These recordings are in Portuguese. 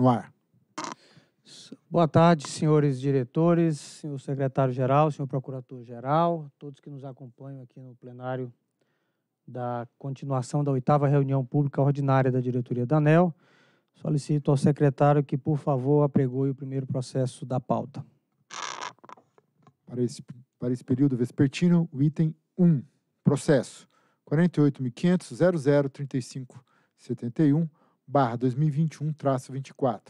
No ar. Boa tarde, senhores diretores, senhor secretário-geral, senhor procurador-geral, todos que nos acompanham aqui no plenário da continuação da oitava reunião pública ordinária da diretoria da ANEL. Solicito ao secretário que, por favor, apregoe o primeiro processo da pauta. Para esse, para esse período vespertino, o item 1, processo 48.500.003571, barra 2021-24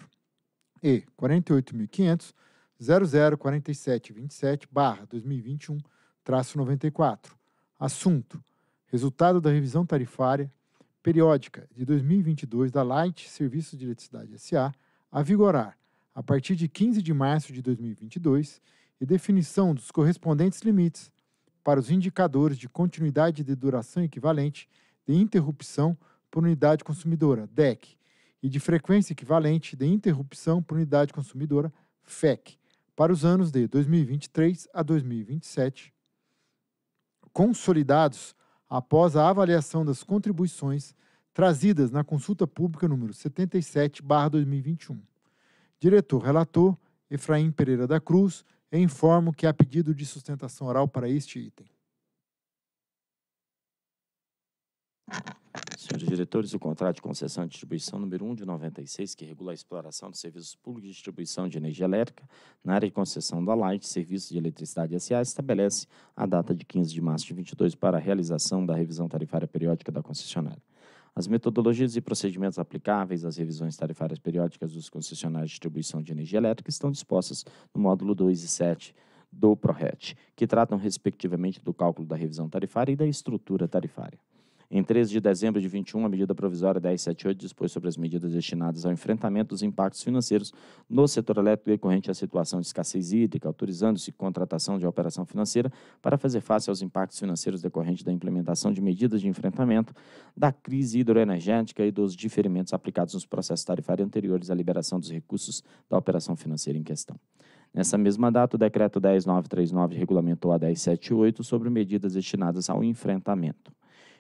e 48.500 004727 barra 2021 traço 94. Assunto: Resultado da revisão tarifária periódica de 2022 da Light Serviços de Eletricidade SA a vigorar a partir de 15 de março de 2022 e definição dos correspondentes limites para os indicadores de continuidade de duração equivalente de interrupção por unidade consumidora, DEC, e de frequência equivalente de interrupção por unidade consumidora, FEC, para os anos de 2023 a 2027, consolidados após a avaliação das contribuições trazidas na consulta pública número 77/2021. Diretor relator Efraim Pereira da Cruz, informo que há pedido de sustentação oral para este item. Senhores diretores, o contrato de concessão de distribuição número 1 de 96, que regula a exploração de serviços públicos de distribuição de energia elétrica na área de concessão da Light Serviços de Eletricidade SA, estabelece a data de 15 de março de 22 para a realização da revisão tarifária periódica da concessionária. As metodologias e procedimentos aplicáveis às revisões tarifárias periódicas dos concessionários de distribuição de energia elétrica estão dispostas no módulo 2 e 7 do PRORET, que tratam respectivamente do cálculo da revisão tarifária e da estrutura tarifária. Em 13 de dezembro de 21, a medida provisória 1078 dispôs sobre as medidas destinadas ao enfrentamento dos impactos financeiros no setor elétrico decorrente à situação de escassez hídrica, autorizando-se contratação de operação financeira para fazer face aos impactos financeiros decorrentes da implementação de medidas de enfrentamento da crise hidroenergética e dos diferimentos aplicados nos processos tarifários anteriores à liberação dos recursos da operação financeira em questão. Nessa mesma data, o decreto 10939 regulamentou a 1078 sobre medidas destinadas ao enfrentamento.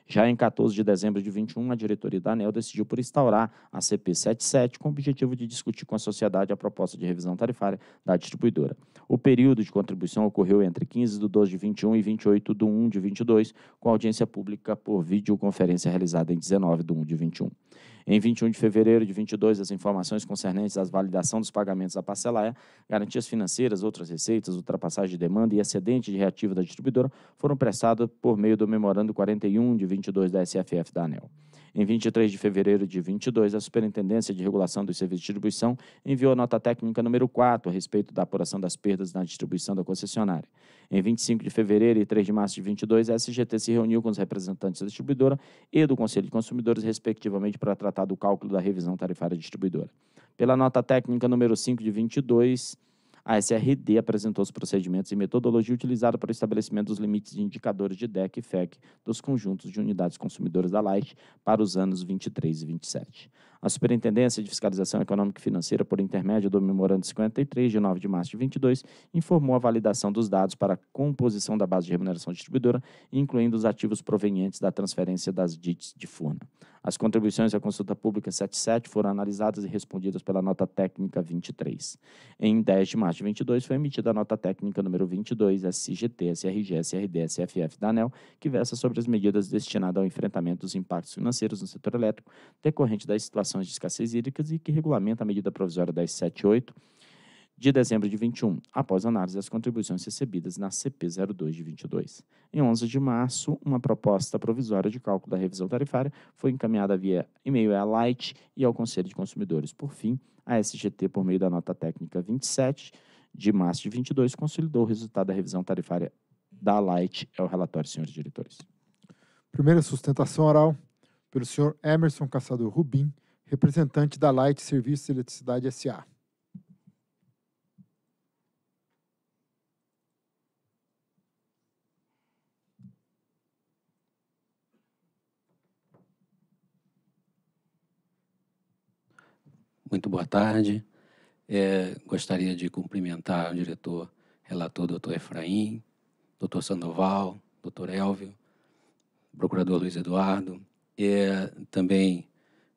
Já em 14 de dezembro de 21, a diretoria da ANEL decidiu por instaurar a CP 77 com o objetivo de discutir com a sociedade a proposta de revisão tarifária da distribuidora. O período de contribuição ocorreu entre 15 de 12 de 21 e 28 de 1 de 22, com audiência pública por videoconferência realizada em 19 de 1 de 21. Em 21 de fevereiro de 22, as informações concernentes à validação dos pagamentos da parcela E, garantias financeiras, outras receitas, ultrapassagem de demanda e excedente de reativo da distribuidora foram prestadas por meio do Memorando 41 de 22 da SFF da ANEL. Em 23 de fevereiro de 22, a Superintendência de Regulação dos Serviços de Distribuição enviou a nota técnica número 4 a respeito da apuração das perdas na distribuição da concessionária. Em 25 de fevereiro e 3 de março de 22, a SGT se reuniu com os representantes da distribuidora e do Conselho de Consumidores, respectivamente, para tratar do cálculo da revisão tarifária distribuidora. Pela nota técnica número 5 de 22, a SRD apresentou os procedimentos e metodologia utilizada para o estabelecimento dos limites de indicadores de DEC e FEC dos conjuntos de unidades consumidoras da Light para os anos 23 e 27. A Superintendência de Fiscalização Econômica e Financeira, por intermédio do Memorando 53 de 9 de março de 22, informou a validação dos dados para a composição da base de remuneração distribuidora, incluindo os ativos provenientes da transferência das DITs de Furna. As contribuições à consulta pública 77 foram analisadas e respondidas pela nota técnica 23. Em 10 de março de 22 foi emitida a nota técnica número 22 SGT SRG SRD SFF da ANEL, que versa sobre as medidas destinadas ao enfrentamento dos impactos financeiros no setor elétrico decorrente da situação situações de escassez hídrica e que regulamenta a medida provisória 1078 de dezembro de 21, após análise das contribuições recebidas na CP 02 de 22. Em 11 de março, uma proposta provisória de cálculo da revisão tarifária foi encaminhada via e-mail à Light e ao Conselho de Consumidores. Por fim, a SGT, por meio da nota técnica 27 de março de 22, consolidou o resultado da revisão tarifária da Light. É o relatório, senhores diretores. Primeira sustentação oral pelo senhor Emerson Caçador Rubim, representante da Light Serviços de Eletricidade SA. Muito boa tarde. É, gostaria de cumprimentar o diretor relator, doutor Efraim, doutor Sandoval, doutor Elvio, procurador Luiz Eduardo, é, também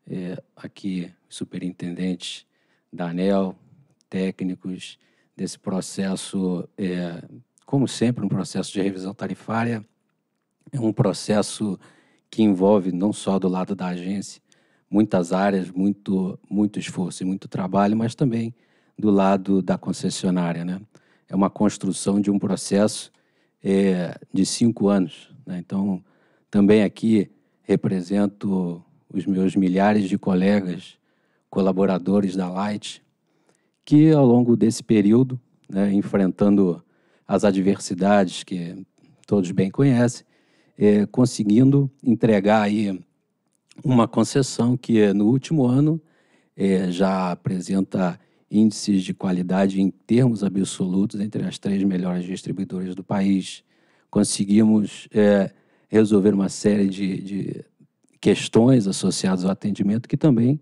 é, aqui superintendentes da ANEL, técnicos desse processo, é, como sempre, um processo de revisão tarifária, é um processo que envolve não só do lado da agência muitas áreas, muito, muito esforço e muito trabalho, mas também do lado da concessionária. Né? É uma construção de um processo é, de cinco anos. Né? Então, também aqui represento os meus milhares de colegas colaboradores da Light, que ao longo desse período, né, enfrentando as adversidades que todos bem conhecem, é, conseguindo entregar aí uma concessão que no último ano é, já apresenta índices de qualidade em termos absolutos entre as três melhores distribuidoras do país. Conseguimos é, resolver uma série de, de questões associadas ao atendimento que também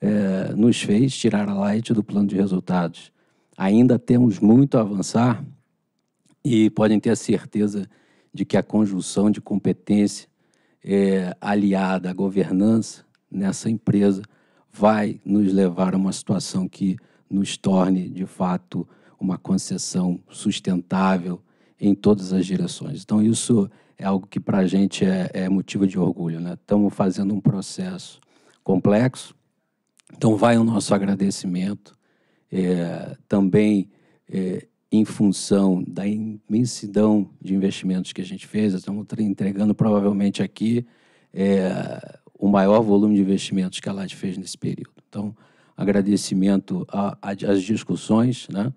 é, nos fez tirar a light do plano de resultados. Ainda temos muito a avançar e podem ter a certeza de que a conjunção de competência é, aliada à governança nessa empresa vai nos levar a uma situação que nos torne, de fato, uma concessão sustentável em todas as direções. Então, isso é algo que para a gente é, é, motivo de orgulho. Né? Estamos fazendo um processo complexo, então vai o nosso agradecimento. É, também é, em função da imensidão de investimentos que a gente fez, estamos entregando provavelmente aqui é, o maior volume de investimentos que a LAD fez nesse período. Então, agradecimento às discussões, né?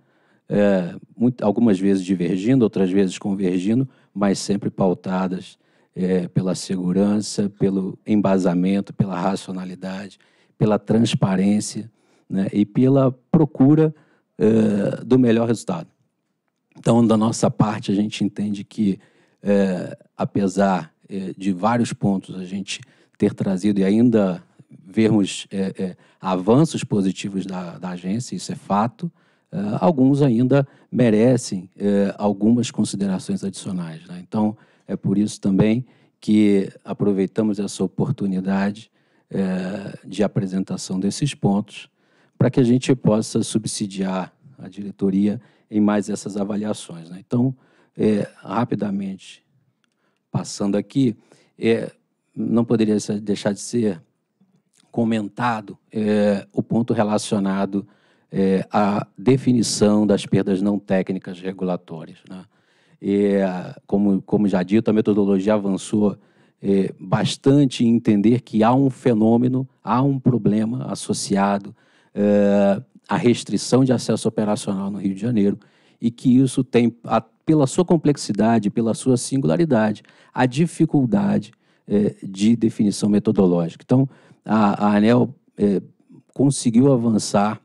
É, muito, algumas vezes divergindo, outras vezes convergindo, mas sempre pautadas é, pela segurança, pelo embasamento, pela racionalidade, pela transparência né, e pela procura é, do melhor resultado. Então, da nossa parte, a gente entende que, é, apesar é, de vários pontos a gente ter trazido e ainda vermos é, é, avanços positivos da, da agência, isso é fato, Uh, alguns ainda merecem uh, algumas considerações adicionais. Né? Então, é por isso também que aproveitamos essa oportunidade uh, de apresentação desses pontos para que a gente possa subsidiar a diretoria em mais essas avaliações. Né? Então, é, rapidamente, passando aqui, é, não poderia deixar de ser comentado é, o ponto relacionado é, a definição das perdas não técnicas regulatórias. Né? E, ah, como, como já dito, a metodologia avançou é, bastante em entender que há um fenômeno, há um problema associado é, à restrição de acesso operacional no Rio de Janeiro e que isso tem, a, pela sua complexidade, pela sua singularidade, a dificuldade é, de definição metodológica. Então, a, a ANEL é, conseguiu avançar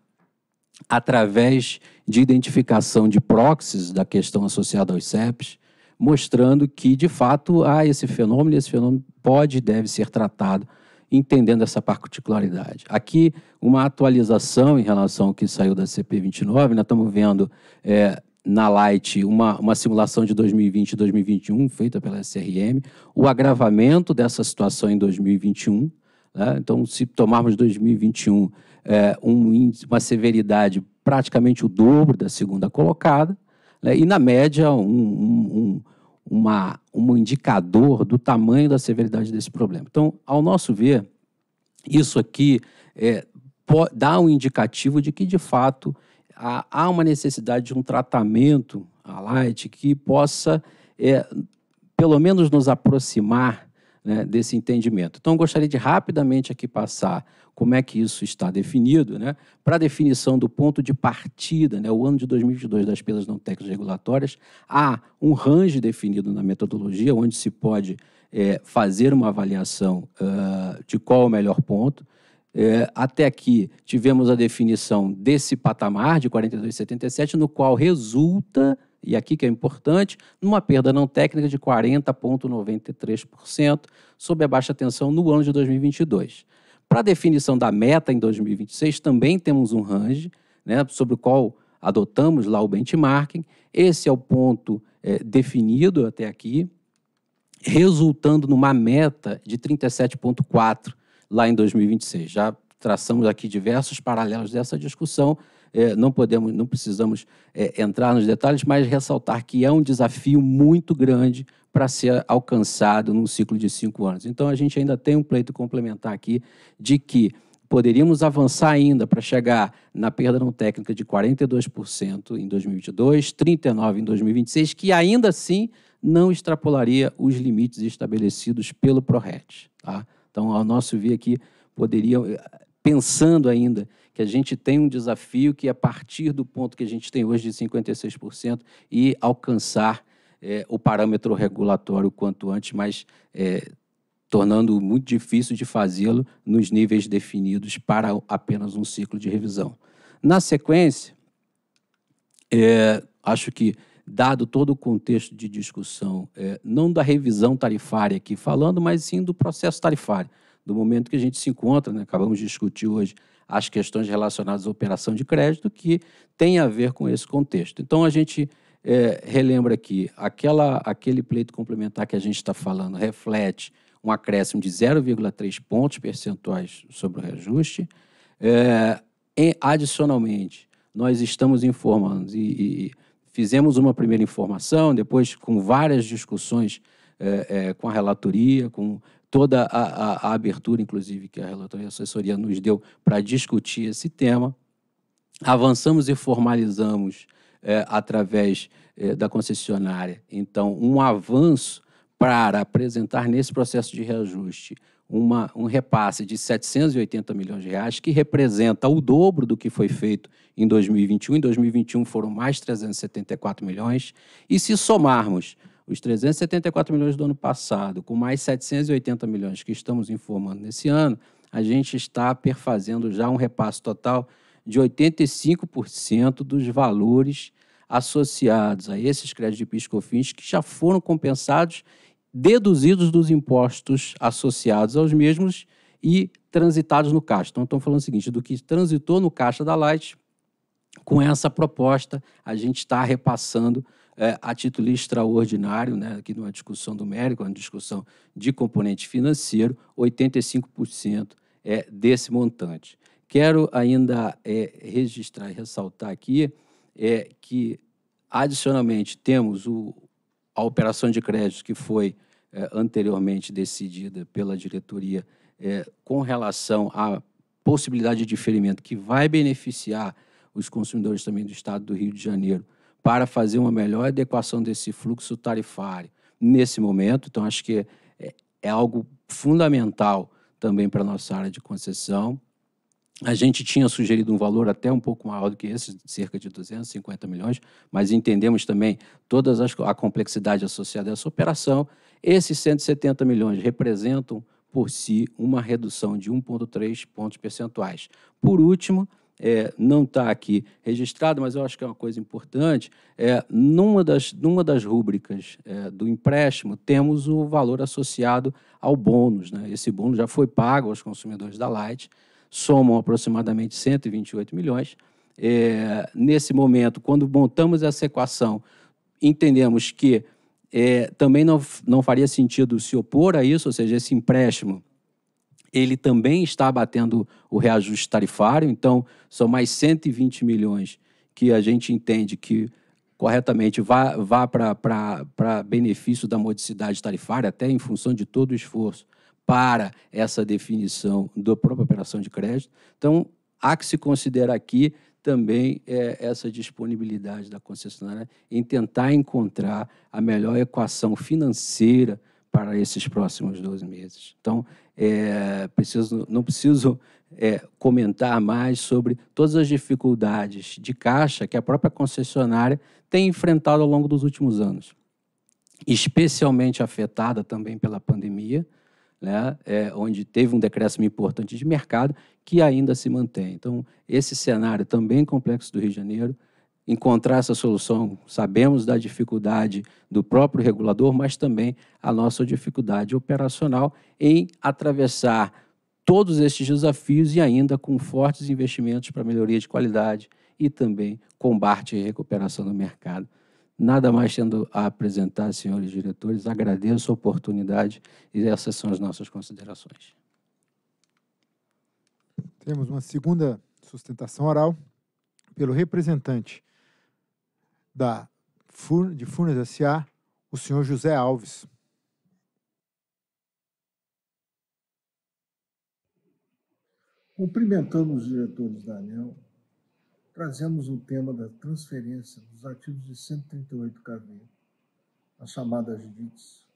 através de identificação de proxies da questão associada aos CEPs, mostrando que, de fato, há esse fenômeno e esse fenômeno pode e deve ser tratado entendendo essa particularidade. Aqui, uma atualização em relação ao que saiu da CP29, nós estamos vendo é, na Light uma, uma simulação de 2020 e 2021 feita pela SRM, o agravamento dessa situação em 2021. Né? Então, se tomarmos 2021 é, um índice, uma severidade praticamente o dobro da segunda colocada, né, e na média um, um, um, uma, um indicador do tamanho da severidade desse problema. Então, ao nosso ver, isso aqui é, dá um indicativo de que, de fato, há, há uma necessidade de um tratamento a light que possa, é, pelo menos, nos aproximar né, desse entendimento. Então, gostaria de rapidamente aqui passar como é que isso está definido, né, para a definição do ponto de partida, né, o ano de 2022 das pesas não técnicas regulatórias, há um range definido na metodologia, onde se pode é, fazer uma avaliação uh, de qual é o melhor ponto. É, até aqui tivemos a definição desse patamar de 42,77, no qual resulta e aqui que é importante, numa perda não técnica de 40,93% sob a baixa tensão no ano de 2022. Para a definição da meta em 2026, também temos um range né, sobre o qual adotamos lá o benchmarking. Esse é o ponto é, definido até aqui, resultando numa meta de 37,4% lá em 2026. Já traçamos aqui diversos paralelos dessa discussão, é, não podemos, não precisamos é, entrar nos detalhes, mas ressaltar que é um desafio muito grande para ser alcançado num ciclo de cinco anos. Então, a gente ainda tem um pleito complementar aqui de que poderíamos avançar ainda para chegar na perda não técnica de 42% em 2022, 39% em 2026, que ainda assim não extrapolaria os limites estabelecidos pelo PRORET. Tá? Então, ao nosso ver aqui, poderia, pensando ainda que a gente tem um desafio que, a é partir do ponto que a gente tem hoje de 56%, e alcançar é, o parâmetro regulatório quanto antes, mas é, tornando muito difícil de fazê-lo nos níveis definidos para apenas um ciclo de revisão. Na sequência, é, acho que, dado todo o contexto de discussão, é, não da revisão tarifária aqui falando, mas sim do processo tarifário, do momento que a gente se encontra, né, acabamos de discutir hoje as questões relacionadas à operação de crédito que tem a ver com esse contexto. Então, a gente é, relembra que aquela, aquele pleito complementar que a gente está falando reflete um acréscimo de 0,3 pontos percentuais sobre o reajuste. É, e, adicionalmente, nós estamos informando e, e, fizemos uma primeira informação, depois com várias discussões é, é, com a relatoria, com toda a, a, a abertura, inclusive, que a relatoria e assessoria nos deu para discutir esse tema. Avançamos e formalizamos, é, através é, da concessionária, então, um avanço para apresentar nesse processo de reajuste uma, um repasse de 780 milhões de reais, que representa o dobro do que foi feito em 2021. Em 2021 foram mais 374 milhões. E se somarmos os 374 milhões do ano passado, com mais 780 milhões que estamos informando nesse ano, a gente está perfazendo já um repasse total de 85% dos valores associados a esses créditos de piscofins que já foram compensados, deduzidos dos impostos associados aos mesmos e transitados no caixa. Então, estamos falando o seguinte, do que transitou no caixa da Light, com essa proposta, a gente está repassando é, a título extraordinário, né, aqui numa discussão numérica, uma discussão de componente financeiro, 85% é desse montante. Quero ainda é, registrar e ressaltar aqui é, que, adicionalmente, temos o, a operação de crédito que foi é, anteriormente decidida pela diretoria é, com relação à possibilidade de diferimento que vai beneficiar os consumidores também do Estado do Rio de Janeiro para fazer uma melhor adequação desse fluxo tarifário nesse momento. Então, acho que é, é algo fundamental também para a nossa área de concessão. A gente tinha sugerido um valor até um pouco maior do que esse, cerca de 250 milhões, mas entendemos também toda a complexidade associada a essa operação. Esses 170 milhões representam por si uma redução de 1,3 pontos percentuais. Por último, é, não está aqui registrado, mas eu acho que é uma coisa importante, é, numa, das, numa das rúbricas é, do empréstimo, temos o valor associado ao bônus. Né? Esse bônus já foi pago aos consumidores da Light, somam aproximadamente 128 milhões. É, nesse momento, quando montamos essa equação, entendemos que é, também não, não faria sentido se opor a isso, ou seja, esse empréstimo ele também está abatendo o reajuste tarifário, então são mais 120 milhões que a gente entende que corretamente vá, vá para benefício da modicidade tarifária, até em função de todo o esforço para essa definição da própria operação de crédito. Então, há que se considerar aqui também é, essa disponibilidade da concessionária em tentar encontrar a melhor equação financeira para esses próximos 12 meses. Então, é, preciso, não preciso é, comentar mais sobre todas as dificuldades de caixa que a própria concessionária tem enfrentado ao longo dos últimos anos, especialmente afetada também pela pandemia, né, é, onde teve um decréscimo importante de mercado que ainda se mantém. Então, esse cenário também complexo do Rio de Janeiro encontrar essa solução. Sabemos da dificuldade do próprio regulador, mas também a nossa dificuldade operacional em atravessar todos estes desafios e ainda com fortes investimentos para melhoria de qualidade e também combate e recuperação do mercado. Nada mais tendo a apresentar, senhores diretores, agradeço a oportunidade e essas são as nossas considerações. Temos uma segunda sustentação oral pelo representante da de Furnas S.A., o senhor José Alves. Cumprimentando os diretores da ANEL, trazemos o tema da transferência dos ativos de 138 KV, as chamadas DITs,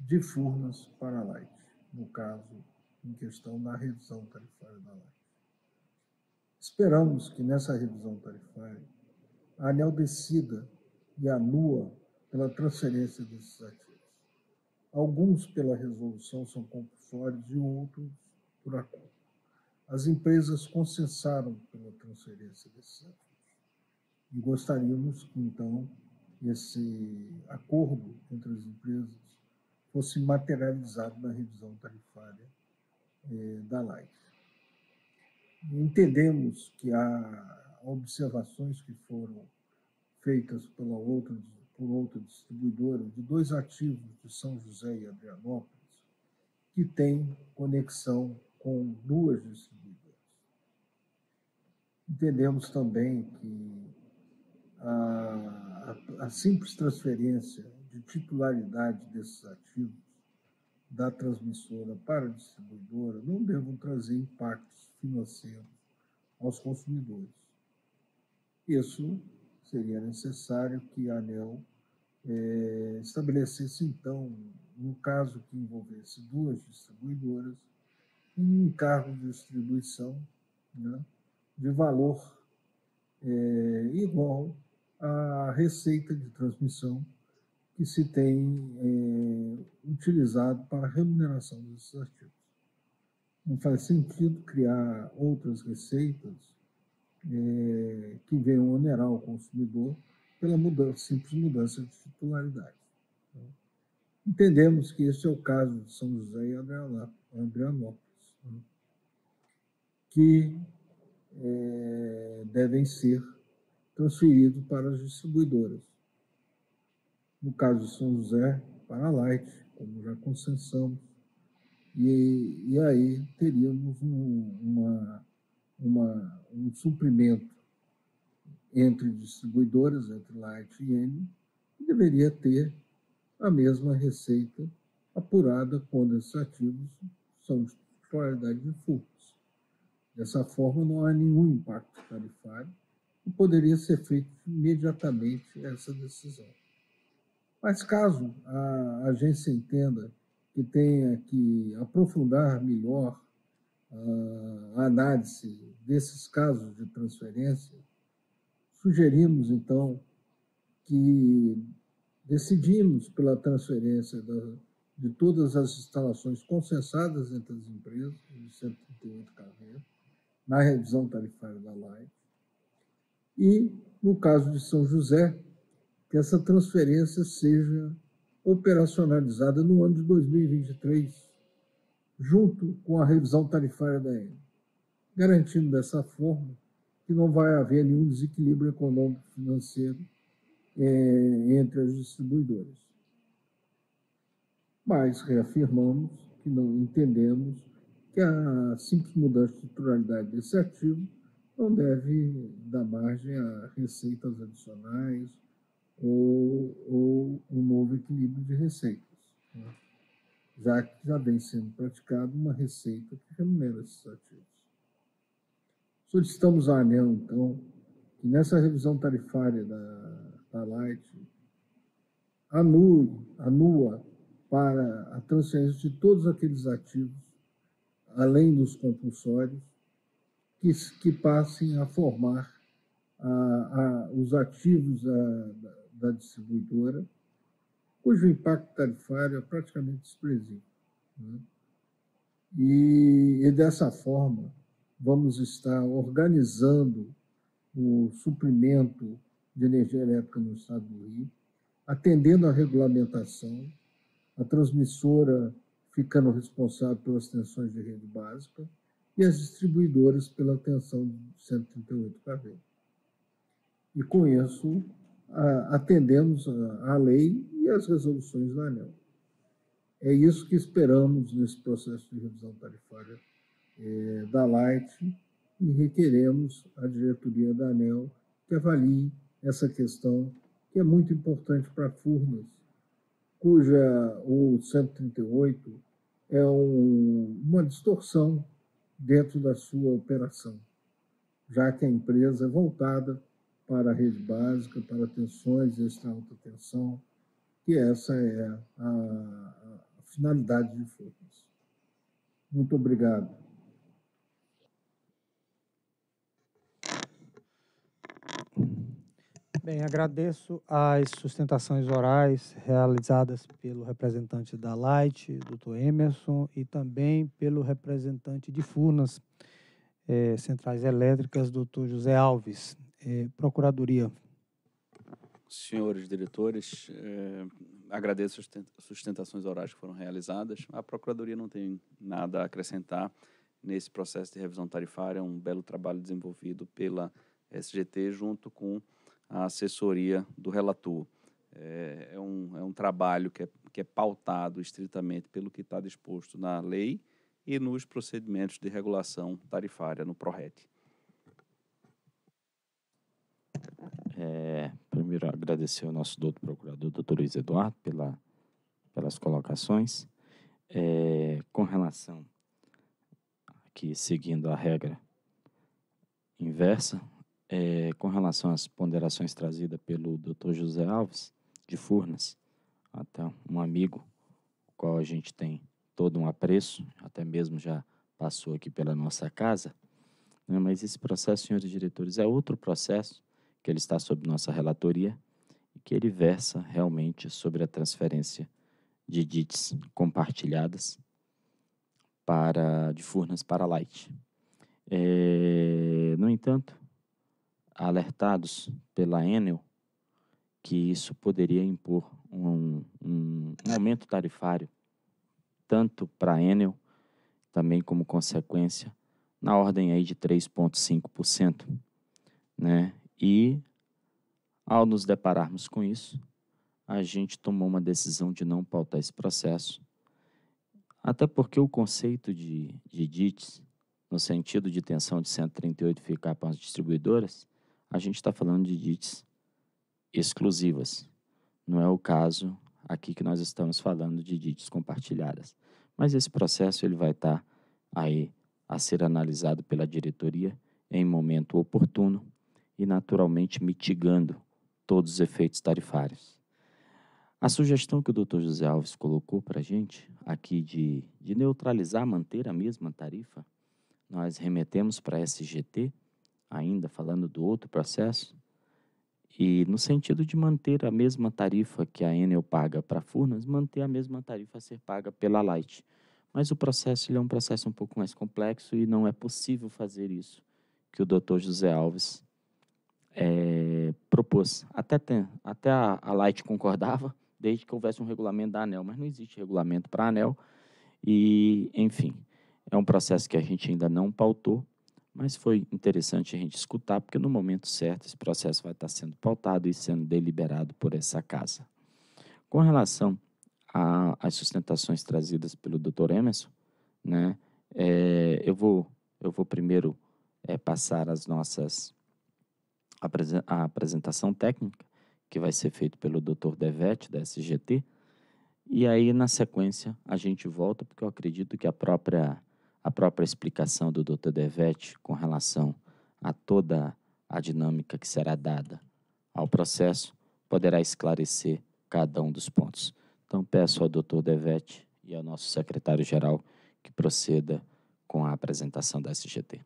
de Furnas para a Light, no caso em questão da revisão tarifária da Light. Esperamos que nessa revisão tarifária anel descida e anua pela transferência desses ativos. Alguns pela resolução são compulsórios e outros por acordo. As empresas consensaram pela transferência desses ativos. E gostaríamos então, que, então, esse acordo entre as empresas fosse materializado na revisão tarifária eh, da Light. Entendemos que há observações que foram feitas pela outra, por outra distribuidora de dois ativos de São José e Adrianópolis que têm conexão com duas distribuidoras. Entendemos também que a, a, a simples transferência de titularidade desses ativos da transmissora para a distribuidora não devam trazer impactos financeiros aos consumidores. Isso seria necessário que a ANEL é, estabelecesse, então, no caso que envolvesse duas distribuidoras, um cargo de distribuição né, de valor é, igual à receita de transmissão que se tem é, utilizado para a remuneração desses artigos. Não faz sentido criar outras receitas é, que venham onerar o consumidor pela mudança, simples mudança de titularidade. Então, entendemos que esse é o caso de São José e Adrianópolis, né, que é, devem ser transferidos para as distribuidoras. No caso de São José, para a Light, como já consensamos, e, e aí teríamos um, uma uma, um suprimento entre distribuidoras, entre Light e N, e deveria ter a mesma receita apurada quando esses ativos são de titularidade de furtos. Dessa forma, não há nenhum impacto tarifário e poderia ser feita imediatamente essa decisão. Mas caso a agência entenda que tenha que aprofundar melhor a análise desses casos de transferência, sugerimos, então, que decidimos pela transferência da, de todas as instalações consensadas entre as empresas, de 138 carreiras, na revisão tarifária da LAI. E, no caso de São José, que essa transferência seja operacionalizada no ano de 2023, junto com a revisão tarifária da EN, garantindo dessa forma que não vai haver nenhum desequilíbrio econômico financeiro é, entre as distribuidoras. Mas reafirmamos que não entendemos que a simples mudança de titularidade desse ativo não deve dar margem a receitas adicionais ou, ou um novo equilíbrio de receitas. Né? já que já vem sendo praticada uma receita que remunera esses ativos. Solicitamos à ANEL, então, que nessa revisão tarifária da, da Light anule anua para a transferência de todos aqueles ativos, além dos compulsórios, que, que passem a formar a, a, os ativos da, da distribuidora cujo impacto tarifário é praticamente desprezível. Né? E, e dessa forma, vamos estar organizando o suprimento de energia elétrica no estado do Rio, atendendo à regulamentação, a transmissora ficando responsável pelas tensões de rede básica e as distribuidoras pela tensão de 138 kV. E com isso, atendemos à lei e às resoluções da ANEL. É isso que esperamos nesse processo de revisão tarifária é, da Light e requeremos à diretoria da ANEL que avalie essa questão, que é muito importante para Furnas, cuja o 138 é um, uma distorção dentro da sua operação, já que a empresa é voltada para a rede básica, para tensões e extra alta tensão, que essa é a, a finalidade de Furnas. Muito obrigado. Bem, agradeço as sustentações orais realizadas pelo representante da Light, doutor Emerson, e também pelo representante de Furnas, eh, Centrais Elétricas, doutor José Alves é, Procuradoria. Senhores diretores, é, agradeço as sustentações orais que foram realizadas. A Procuradoria não tem nada a acrescentar nesse processo de revisão tarifária, é um belo trabalho desenvolvido pela SGT junto com a assessoria do relator. É, é um, é um trabalho que é, que é pautado estritamente pelo que está disposto na lei e nos procedimentos de regulação tarifária, no PRORET. primeiro agradecer ao nosso doutor procurador, doutor Luiz Eduardo, pela, pelas colocações. É, com relação aqui, seguindo a regra inversa, é, com relação às ponderações trazidas pelo doutor José Alves, de Furnas, até um amigo, o qual a gente tem todo um apreço, até mesmo já passou aqui pela nossa casa, né, mas esse processo, senhores diretores, é outro processo que ele está sob nossa relatoria e que ele versa realmente sobre a transferência de DITs compartilhadas para de Furnas para Light. É, no entanto, alertados pela Enel que isso poderia impor um, um, um aumento tarifário tanto para a Enel também como consequência na ordem aí de 3,5%, né? E ao nos depararmos com isso, a gente tomou uma decisão de não pautar esse processo, até porque o conceito de, de DITs, no sentido de tensão de 138 ficar para as distribuidoras, a gente está falando de DITs exclusivas. Não é o caso aqui que nós estamos falando de DITs compartilhadas. Mas esse processo ele vai estar tá aí a ser analisado pela diretoria em momento oportuno e, naturalmente, mitigando todos os efeitos tarifários. A sugestão que o Dr. José Alves colocou para a gente aqui de, de neutralizar, manter a mesma tarifa, nós remetemos para a SGT, ainda falando do outro processo, e no sentido de manter a mesma tarifa que a Enel paga para Furnas, manter a mesma tarifa a ser paga pela Light. Mas o processo é um processo um pouco mais complexo e não é possível fazer isso que o Dr. José Alves é, propôs. Até, tem, até a, a Light concordava, desde que houvesse um regulamento da ANEL, mas não existe regulamento para a ANEL. E, enfim, é um processo que a gente ainda não pautou, mas foi interessante a gente escutar, porque no momento certo esse processo vai estar sendo pautado e sendo deliberado por essa casa. Com relação às sustentações trazidas pelo Dr. Emerson, né, é, eu, vou, eu vou primeiro é, passar as nossas a apresentação técnica, que vai ser feita pelo Dr. Devete, da SGT. E aí, na sequência, a gente volta, porque eu acredito que a própria, a própria explicação do Dr. Devete com relação a toda a dinâmica que será dada ao processo poderá esclarecer cada um dos pontos. Então, peço ao Dr. Devete e ao nosso secretário-geral que proceda com a apresentação da SGT.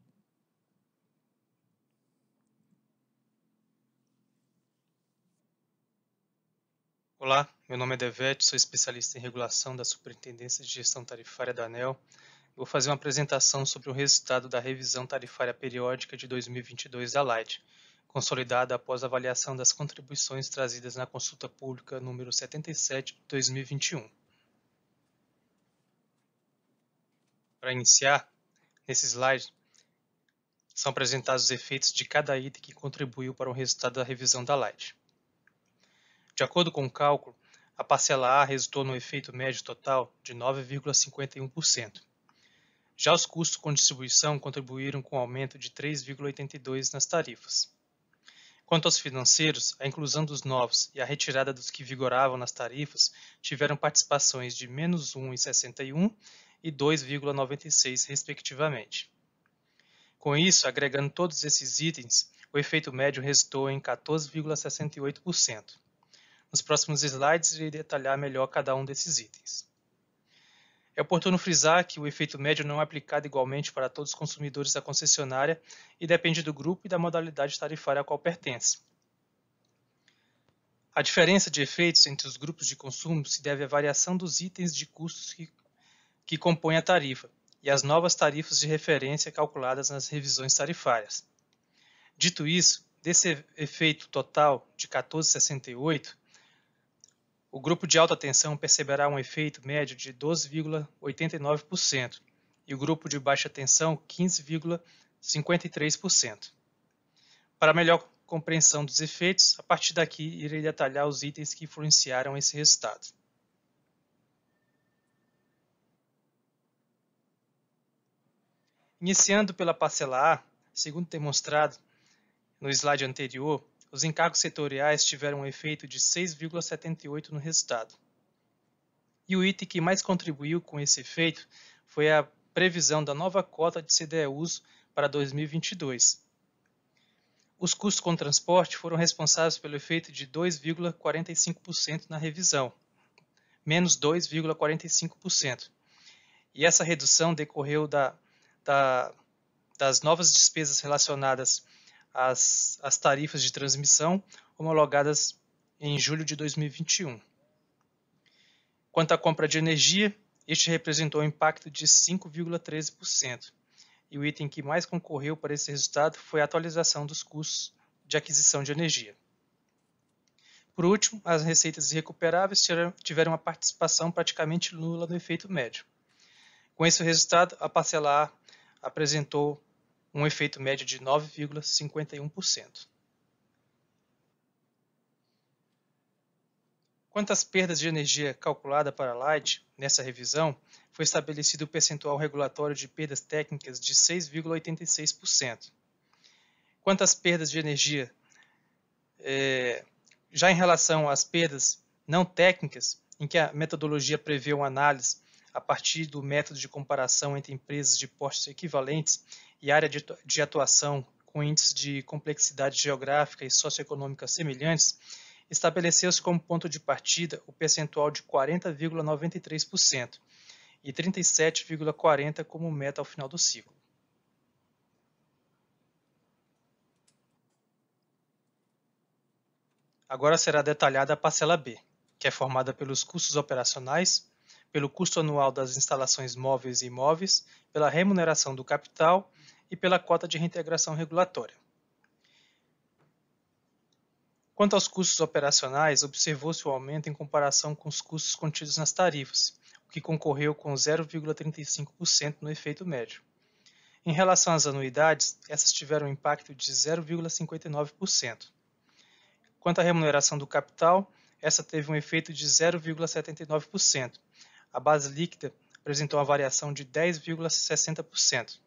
Olá, meu nome é Devete, sou especialista em regulação da Superintendência de Gestão Tarifária da ANEL. Vou fazer uma apresentação sobre o resultado da revisão tarifária periódica de 2022 da Light, consolidada após avaliação das contribuições trazidas na consulta pública número 77 de 2021. Para iniciar, nesse slide, são apresentados os efeitos de cada item que contribuiu para o resultado da revisão da Light. De acordo com o cálculo, a parcela A resultou no efeito médio total de 9,51%. Já os custos com distribuição contribuíram com um aumento de 3,82% nas tarifas. Quanto aos financeiros, a inclusão dos novos e a retirada dos que vigoravam nas tarifas tiveram participações de menos 1,61 e 2,96, respectivamente. Com isso, agregando todos esses itens, o efeito médio resultou em 14,68% nos próximos slides irei detalhar melhor cada um desses itens. É oportuno frisar que o efeito médio não é aplicado igualmente para todos os consumidores da concessionária e depende do grupo e da modalidade tarifária a qual pertence. A diferença de efeitos entre os grupos de consumo se deve à variação dos itens de custos que, que compõem a tarifa e às novas tarifas de referência calculadas nas revisões tarifárias. Dito isso, desse efeito total de 1468, o grupo de alta tensão perceberá um efeito médio de 12,89% e o grupo de baixa tensão 15,53%. Para melhor compreensão dos efeitos, a partir daqui irei detalhar os itens que influenciaram esse resultado. Iniciando pela parcela A, segundo demonstrado no slide anterior, os encargos setoriais tiveram um efeito de 6,78 no resultado. E o item que mais contribuiu com esse efeito foi a previsão da nova cota de CDEUS para 2022. Os custos com transporte foram responsáveis pelo efeito de 2,45% na revisão, menos 2,45%. E essa redução decorreu da, da, das novas despesas relacionadas as, as tarifas de transmissão homologadas em julho de 2021. Quanto à compra de energia, este representou um impacto de 5,13%, e o item que mais concorreu para esse resultado foi a atualização dos custos de aquisição de energia. Por último, as receitas irrecuperáveis tiveram uma participação praticamente nula no efeito médio. Com esse resultado, a parcela A apresentou um efeito médio de 9,51%. Quanto às perdas de energia calculada para a Light, nessa revisão, foi estabelecido o percentual regulatório de perdas técnicas de 6,86%. Quanto às perdas de energia, é, já em relação às perdas não técnicas, em que a metodologia prevê uma análise a partir do método de comparação entre empresas de postos equivalentes e área de, de atuação com índices de complexidade geográfica e socioeconômica semelhantes, estabeleceu-se como ponto de partida o percentual de 40,93% e 37,40% como meta ao final do ciclo. Agora será detalhada a parcela B, que é formada pelos custos operacionais, pelo custo anual das instalações móveis e imóveis, pela remuneração do capital e pela cota de reintegração regulatória. Quanto aos custos operacionais, observou-se o aumento em comparação com os custos contidos nas tarifas, o que concorreu com 0,35% no efeito médio. Em relação às anuidades, essas tiveram um impacto de 0,59%. Quanto à remuneração do capital, essa teve um efeito de 0,79%. A base líquida apresentou uma variação de 10,60%.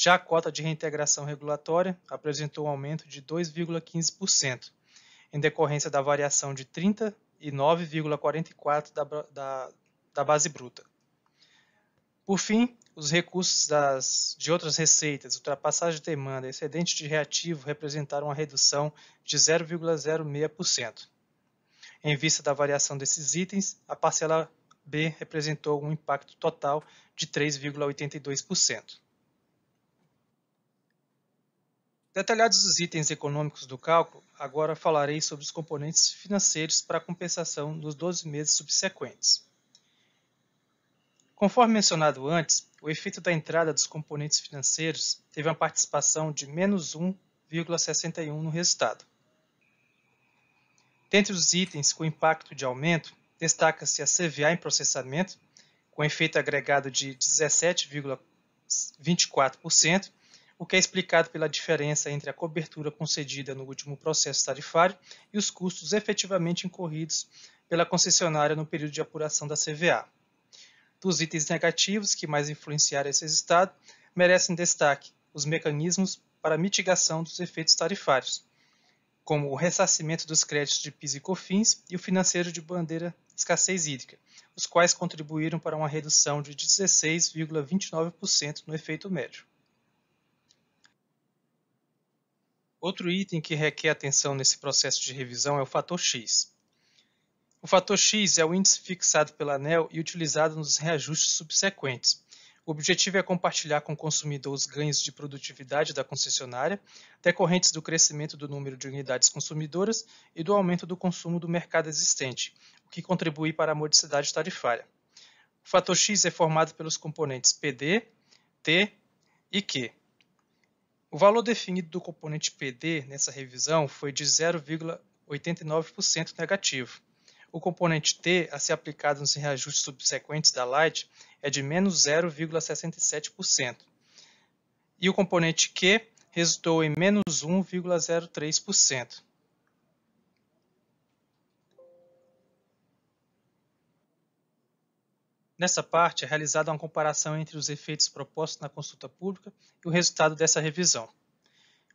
Já a cota de reintegração regulatória apresentou um aumento de 2,15%, em decorrência da variação de 39,44% da, da, da base bruta. Por fim, os recursos das, de outras receitas, ultrapassagem de demanda e excedente de reativo representaram uma redução de 0,06%. Em vista da variação desses itens, a parcela B representou um impacto total de 3,82%. Detalhados os itens econômicos do cálculo, agora falarei sobre os componentes financeiros para compensação nos 12 meses subsequentes. Conforme mencionado antes, o efeito da entrada dos componentes financeiros teve uma participação de menos 1,61 no resultado. Dentre os itens com impacto de aumento, destaca-se a CVA em processamento, com efeito agregado de 17,24%, o que é explicado pela diferença entre a cobertura concedida no último processo tarifário e os custos efetivamente incorridos pela concessionária no período de apuração da CVA. Dos itens negativos que mais influenciaram esse resultado, merecem destaque os mecanismos para mitigação dos efeitos tarifários, como o ressarcimento dos créditos de PIS e COFINS e o financeiro de bandeira escassez hídrica, os quais contribuíram para uma redução de 16,29% no efeito médio. Outro item que requer atenção nesse processo de revisão é o fator X. O fator X é o índice fixado pela ANEL e utilizado nos reajustes subsequentes. O objetivo é compartilhar com o consumidor os ganhos de produtividade da concessionária, decorrentes do crescimento do número de unidades consumidoras e do aumento do consumo do mercado existente, o que contribui para a modicidade tarifária. O fator X é formado pelos componentes PD, T e Q. O valor definido do componente PD nessa revisão foi de 0,89% negativo. O componente T, a ser aplicado nos reajustes subsequentes da Light, é de menos 0,67%. E o componente Q resultou em menos 1,03%. Nessa parte, é realizada uma comparação entre os efeitos propostos na consulta pública e o resultado dessa revisão.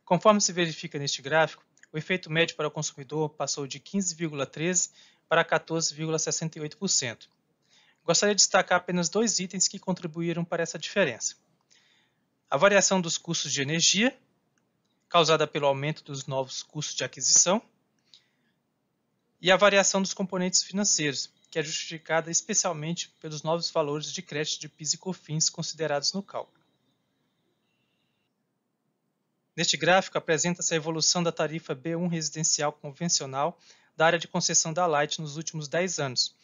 Conforme se verifica neste gráfico, o efeito médio para o consumidor passou de 15,13% para 14,68%. Gostaria de destacar apenas dois itens que contribuíram para essa diferença. A variação dos custos de energia, causada pelo aumento dos novos custos de aquisição, e a variação dos componentes financeiros, que é justificada especialmente pelos novos valores de crédito de PIS e COFINS considerados no cálculo. Neste gráfico apresenta-se a evolução da tarifa B1 residencial convencional da área de concessão da Light nos últimos 10 anos,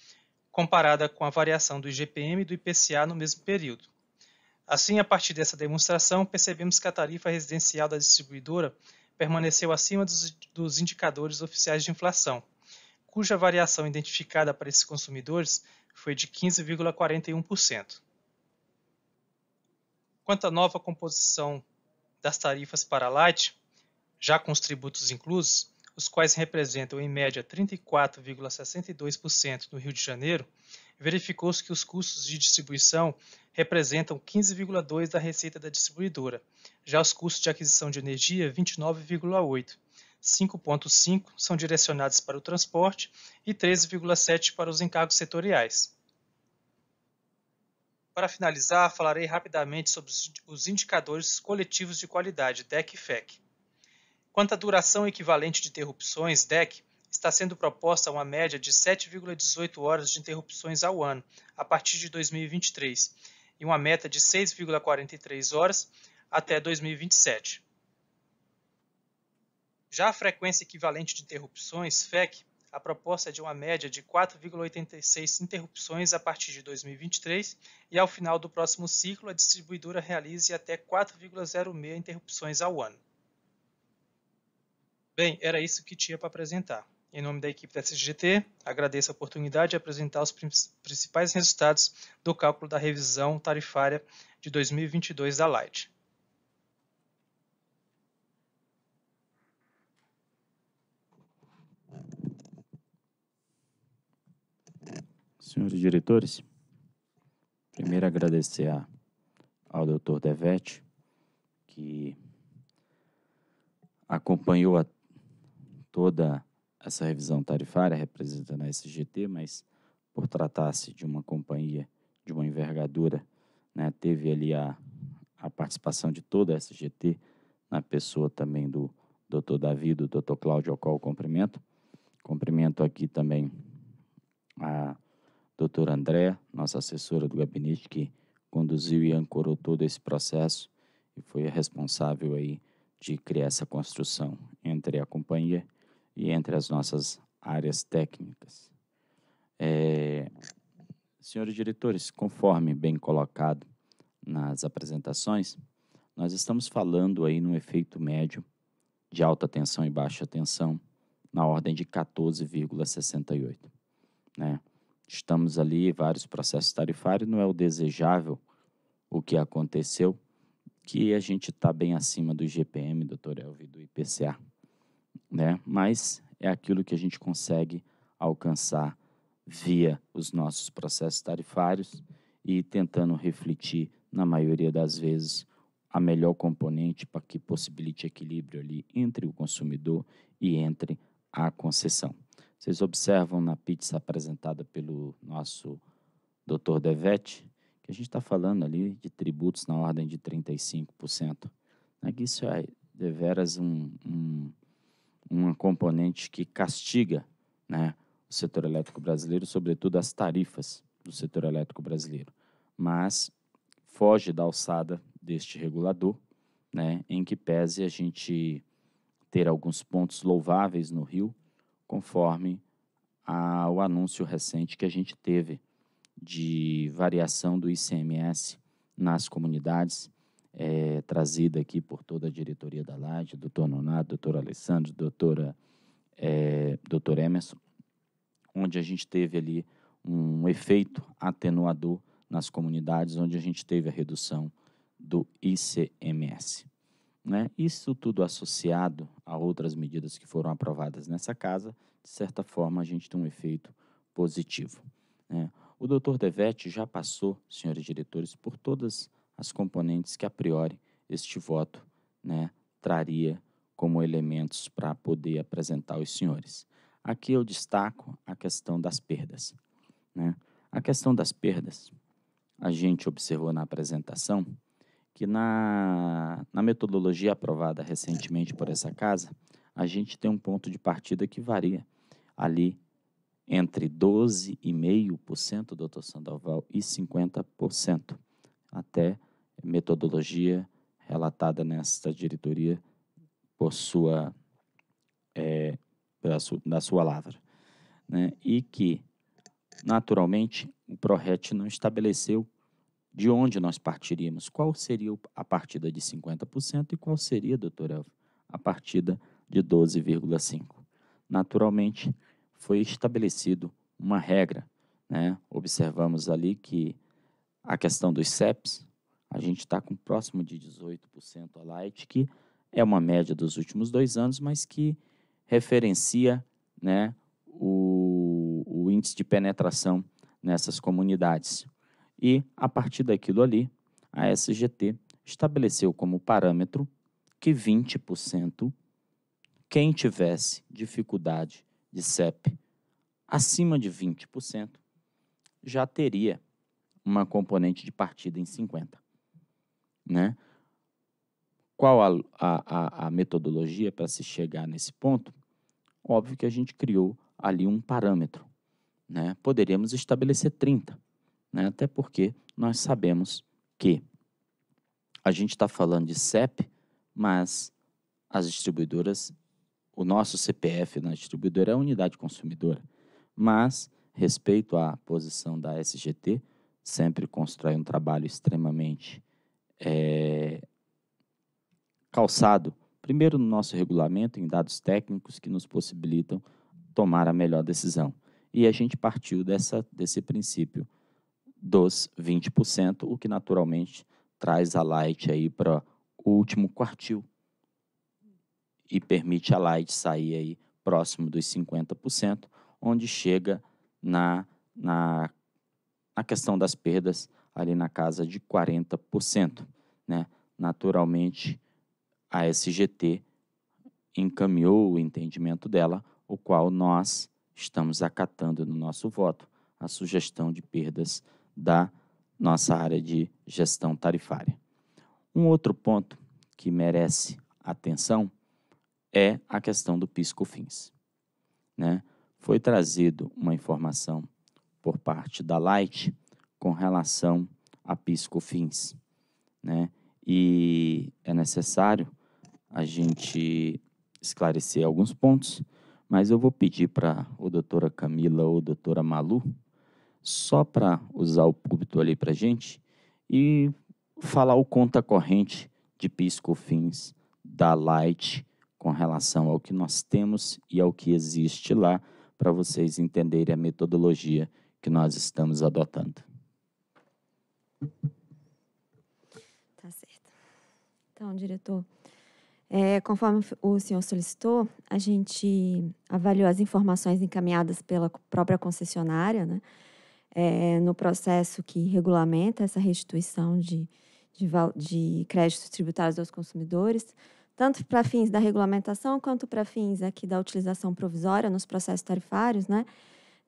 comparada com a variação do IGPM e do IPCA no mesmo período. Assim, a partir dessa demonstração, percebemos que a tarifa residencial da distribuidora permaneceu acima dos, dos indicadores oficiais de inflação, cuja variação identificada para esses consumidores foi de 15,41%. Quanto à nova composição das tarifas para a Light, já com os tributos inclusos, os quais representam em média 34,62% no Rio de Janeiro, verificou-se que os custos de distribuição representam 15,2% da receita da distribuidora, já os custos de aquisição de energia, 29,8%. 5,5 são direcionados para o transporte e 13,7 para os encargos setoriais. Para finalizar, falarei rapidamente sobre os indicadores coletivos de qualidade, DEC e FEC. Quanto à duração equivalente de interrupções, DEC, está sendo proposta uma média de 7,18 horas de interrupções ao ano, a partir de 2023, e uma meta de 6,43 horas até 2027. Já a frequência equivalente de interrupções, FEC, a proposta é de uma média de 4,86 interrupções a partir de 2023 e ao final do próximo ciclo a distribuidora realize até 4,06 interrupções ao ano. Bem, era isso que tinha para apresentar. Em nome da equipe da SGT, agradeço a oportunidade de apresentar os principais resultados do cálculo da revisão tarifária de 2022 da Light. Senhores diretores, primeiro agradecer a, ao doutor Devete, que acompanhou a, toda essa revisão tarifária, representando a SGT, mas por tratar-se de uma companhia de uma envergadura, né, teve ali a, a participação de toda a SGT, na pessoa também do doutor Davi, do doutor Cláudio, ao qual cumprimento. Cumprimento aqui também a doutora Andréa, nossa assessora do gabinete, que conduziu e ancorou todo esse processo e foi a responsável aí de criar essa construção entre a companhia e entre as nossas áreas técnicas. É, senhores diretores, conforme bem colocado nas apresentações, nós estamos falando aí num efeito médio de alta tensão e baixa tensão na ordem de 14,68, né? estamos ali, vários processos tarifários, não é o desejável o que aconteceu, que a gente está bem acima do GPM, doutor Elvi, do IPCA. Né? Mas é aquilo que a gente consegue alcançar via os nossos processos tarifários e tentando refletir, na maioria das vezes, a melhor componente para que possibilite equilíbrio ali entre o consumidor e entre a concessão. Vocês observam na pizza apresentada pelo nosso doutor Devete, que a gente está falando ali de tributos na ordem de 35%. Né? isso é deveras um, um, uma componente que castiga né, o setor elétrico brasileiro, sobretudo as tarifas do setor elétrico brasileiro, mas foge da alçada deste regulador, né, em que pese a gente ter alguns pontos louváveis no Rio, conforme a, o anúncio recente que a gente teve de variação do ICMS nas comunidades, é, trazida aqui por toda a diretoria da LAD, doutor Nonato, doutor Alessandro, doutora, é, doutor Emerson, onde a gente teve ali um efeito atenuador nas comunidades onde a gente teve a redução do ICMS. Né? Isso tudo associado a outras medidas que foram aprovadas nessa casa, de certa forma a gente tem um efeito positivo. Né? O doutor Devete já passou, senhores diretores, por todas as componentes que a priori este voto né, traria como elementos para poder apresentar aos senhores. Aqui eu destaco a questão das perdas. Né? A questão das perdas, a gente observou na apresentação, que na, na metodologia aprovada recentemente por essa casa, a gente tem um ponto de partida que varia ali entre 12,5% doutor Sandoval e 50%, até metodologia relatada nesta diretoria por sua, é, sua da sua lavra, né? e que naturalmente o ProRet não estabeleceu de onde nós partiríamos, qual seria a partida de 50% e qual seria, doutor Elvio, a partida de 12,5%. Naturalmente, foi estabelecido uma regra. Né? Observamos ali que a questão dos CEPs, a gente está com próximo de 18% a light, que é uma média dos últimos dois anos, mas que referencia né, o, o índice de penetração nessas comunidades e, a partir daquilo ali, a SGT estabeleceu como parâmetro que 20% quem tivesse dificuldade de CEP acima de 20% já teria uma componente de partida em 50%. Né? Qual a, a, a metodologia para se chegar nesse ponto? Óbvio que a gente criou ali um parâmetro. Né? Poderíamos estabelecer 30%. Né? Até porque nós sabemos que a gente está falando de CEP, mas as distribuidoras, o nosso CPF na distribuidora é a unidade consumidora. Mas, respeito à posição da SGT, sempre constrói um trabalho extremamente é, calçado, primeiro no nosso regulamento, em dados técnicos que nos possibilitam tomar a melhor decisão. E a gente partiu dessa, desse princípio dos 20%, o que naturalmente traz a Light aí para o último quartil e permite a Light sair aí próximo dos 50%, onde chega na, na, na questão das perdas ali na casa de 40%. Né? Naturalmente, a SGT encaminhou o entendimento dela, o qual nós estamos acatando no nosso voto, a sugestão de perdas da nossa área de gestão tarifária. Um outro ponto que merece atenção é a questão do Piscofins. Né? Foi trazido uma informação por parte da Light com relação a Piscofins né? E é necessário a gente esclarecer alguns pontos, mas eu vou pedir para o doutora Camila ou doutora Malu só para usar o púlpito ali para gente e falar o conta corrente de Piscofins da Light com relação ao que nós temos e ao que existe lá, para vocês entenderem a metodologia que nós estamos adotando. Tá certo. Então, diretor, é, conforme o senhor solicitou, a gente avaliou as informações encaminhadas pela própria concessionária, né? é, no processo que regulamenta essa restituição de, de, de créditos tributários aos consumidores, tanto para fins da regulamentação quanto para fins aqui da utilização provisória nos processos tarifários, né?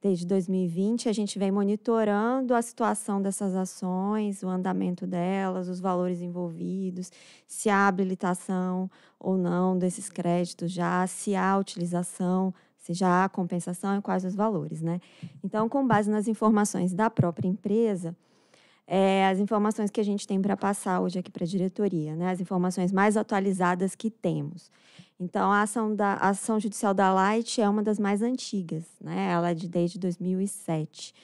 Desde 2020, a gente vem monitorando a situação dessas ações, o andamento delas, os valores envolvidos, se há habilitação ou não desses créditos já, se há utilização se já há compensação e quais os valores, né? Então, com base nas informações da própria empresa, é, as informações que a gente tem para passar hoje aqui para a diretoria, né? As informações mais atualizadas que temos. Então, a ação, da, a ação judicial da Light é uma das mais antigas, né? Ela é de desde 2007.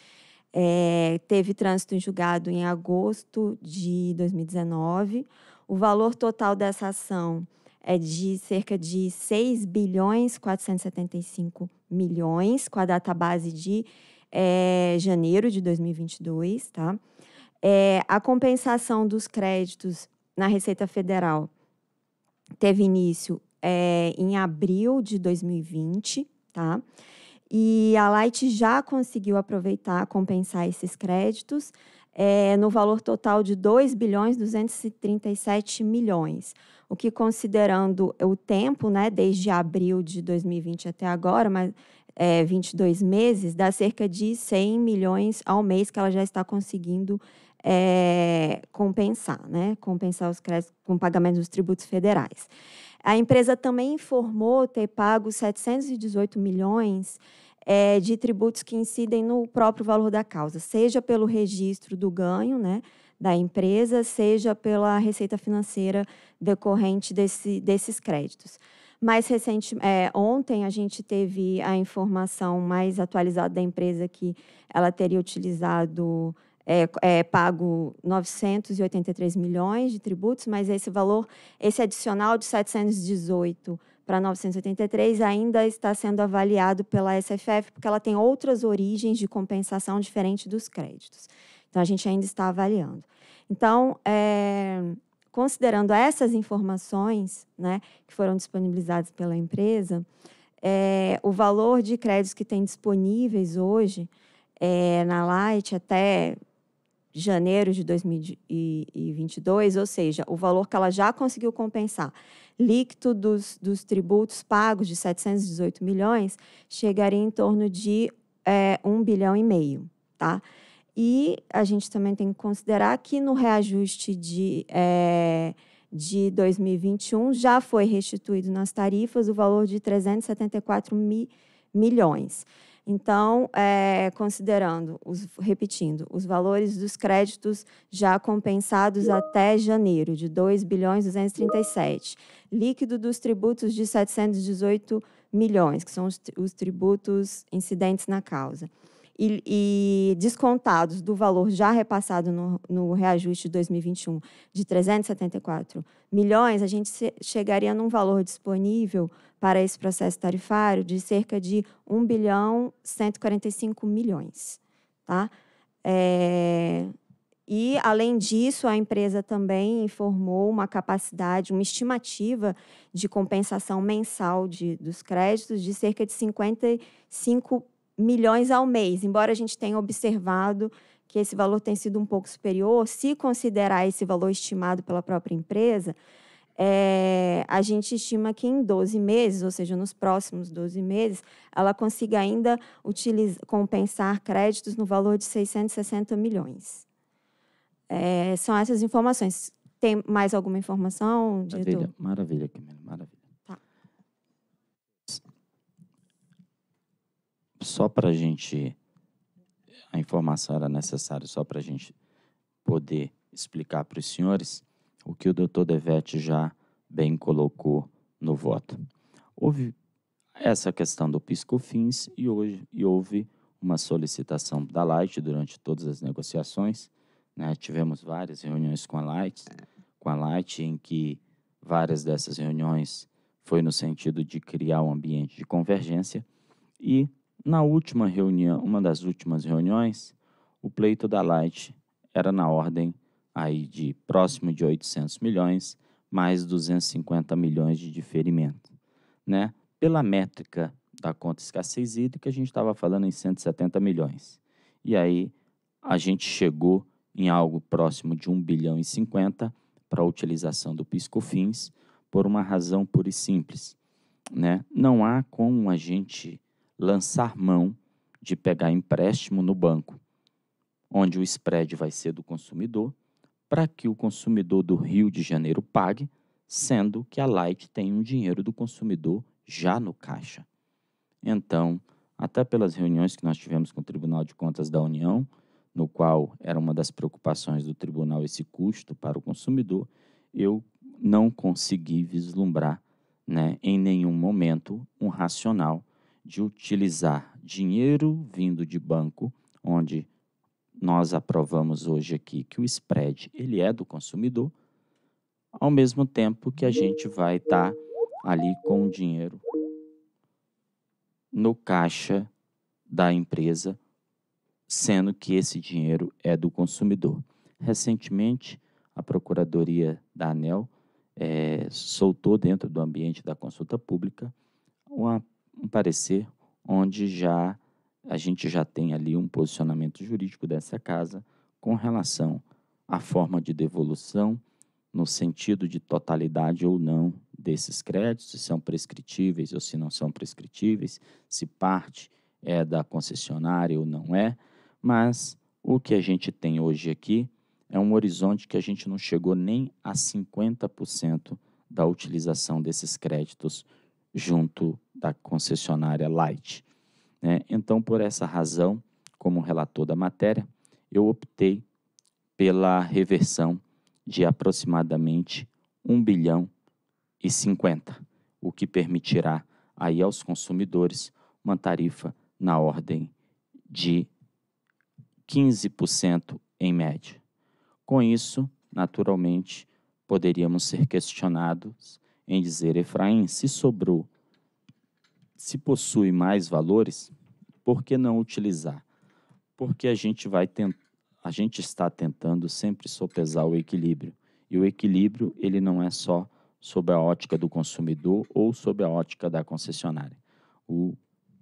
É, teve trânsito em julgado em agosto de 2019. O valor total dessa ação é de cerca de 6 bilhões 475 milhões, com a data base de é, janeiro de 2022, tá? É, a compensação dos créditos na Receita Federal teve início é, em abril de 2020, tá? E a Light já conseguiu aproveitar, compensar esses créditos eh, no valor total de 2 bilhões 237 milhões o que considerando o tempo, né, desde abril de 2020 até agora, mas é, 22 meses, dá cerca de 100 milhões ao mês que ela já está conseguindo é, compensar, né, compensar os créditos com pagamento dos tributos federais. A empresa também informou ter pago 718 milhões é, de tributos que incidem no próprio valor da causa, seja pelo registro do ganho, né, da empresa, seja pela receita financeira decorrente desse, desses créditos. Mais recente, é, ontem a gente teve a informação mais atualizada da empresa que ela teria utilizado, é, é, pago 983 milhões de tributos, mas esse valor, esse adicional de 718 para 983 ainda está sendo avaliado pela SFF, porque ela tem outras origens de compensação diferente dos créditos. Então, a gente ainda está avaliando. Então, é, considerando essas informações né, que foram disponibilizadas pela empresa, é, o valor de créditos que tem disponíveis hoje é, na Light até janeiro de 2022, ou seja, o valor que ela já conseguiu compensar líquido dos, dos tributos pagos de 718 milhões, chegaria em torno de é, 1 bilhão e meio, tá? E a gente também tem que considerar que no reajuste de, é, de 2021 já foi restituído nas tarifas o valor de 374 mi, milhões. Então, é, considerando, os, repetindo, os valores dos créditos já compensados até janeiro, de 2 bilhões 237, líquido dos tributos de 718 milhões, que são os, os tributos incidentes na causa e, e descontados do valor já repassado no, no reajuste de 2021 de 374 milhões, a gente chegaria num valor disponível para esse processo tarifário de cerca de 1 bilhão 145 milhões. Tá? É, e, além disso, a empresa também informou uma capacidade, uma estimativa de compensação mensal de, dos créditos de cerca de 55 milhões ao mês, embora a gente tenha observado que esse valor tem sido um pouco superior, se considerar esse valor estimado pela própria empresa, é, a gente estima que em 12 meses, ou seja, nos próximos 12 meses, ela consiga ainda utilizar, compensar créditos no valor de 660 milhões. É, são essas informações. Tem mais alguma informação, diretor? Maravilha, Camila, maravilha. só para a gente, a informação era necessária só para a gente poder explicar para os senhores o que o doutor Devete já bem colocou no voto. Houve essa questão do PiscoFins e hoje e houve uma solicitação da Light durante todas as negociações. Né? Tivemos várias reuniões com a Light, com a Light em que várias dessas reuniões foi no sentido de criar um ambiente de convergência e na última reunião, uma das últimas reuniões, o pleito da Light era na ordem aí de próximo de 800 milhões, mais 250 milhões de diferimento, né? Pela métrica da conta escassez hídrica, a gente estava falando em 170 milhões. E aí a gente chegou em algo próximo de 1 bilhão e 50 para a utilização do piscofins por uma razão pura e simples, né? Não há como a gente lançar mão de pegar empréstimo no banco, onde o spread vai ser do consumidor, para que o consumidor do Rio de Janeiro pague, sendo que a Light tem um dinheiro do consumidor já no caixa. Então, até pelas reuniões que nós tivemos com o Tribunal de Contas da União, no qual era uma das preocupações do tribunal esse custo para o consumidor, eu não consegui vislumbrar né, em nenhum momento um racional de utilizar dinheiro vindo de banco, onde nós aprovamos hoje aqui que o spread ele é do consumidor, ao mesmo tempo que a gente vai estar tá ali com o dinheiro no caixa da empresa, sendo que esse dinheiro é do consumidor. Recentemente, a Procuradoria da ANEL é, soltou dentro do ambiente da consulta pública uma um parecer onde já a gente já tem ali um posicionamento jurídico dessa casa com relação à forma de devolução no sentido de totalidade ou não desses créditos, se são prescritíveis ou se não são prescritíveis, se parte é da concessionária ou não é, mas o que a gente tem hoje aqui é um horizonte que a gente não chegou nem a 50% da utilização desses créditos junto da concessionária Light. Né? Então, por essa razão, como relator da matéria, eu optei pela reversão de aproximadamente 1 bilhão e 50, o que permitirá aí aos consumidores uma tarifa na ordem de 15% em média. Com isso, naturalmente, poderíamos ser questionados em dizer, Efraim, se sobrou se possui mais valores, por que não utilizar? Porque a gente vai a gente está tentando sempre sopesar o equilíbrio. E o equilíbrio, ele não é só sob a ótica do consumidor ou sob a ótica da concessionária. O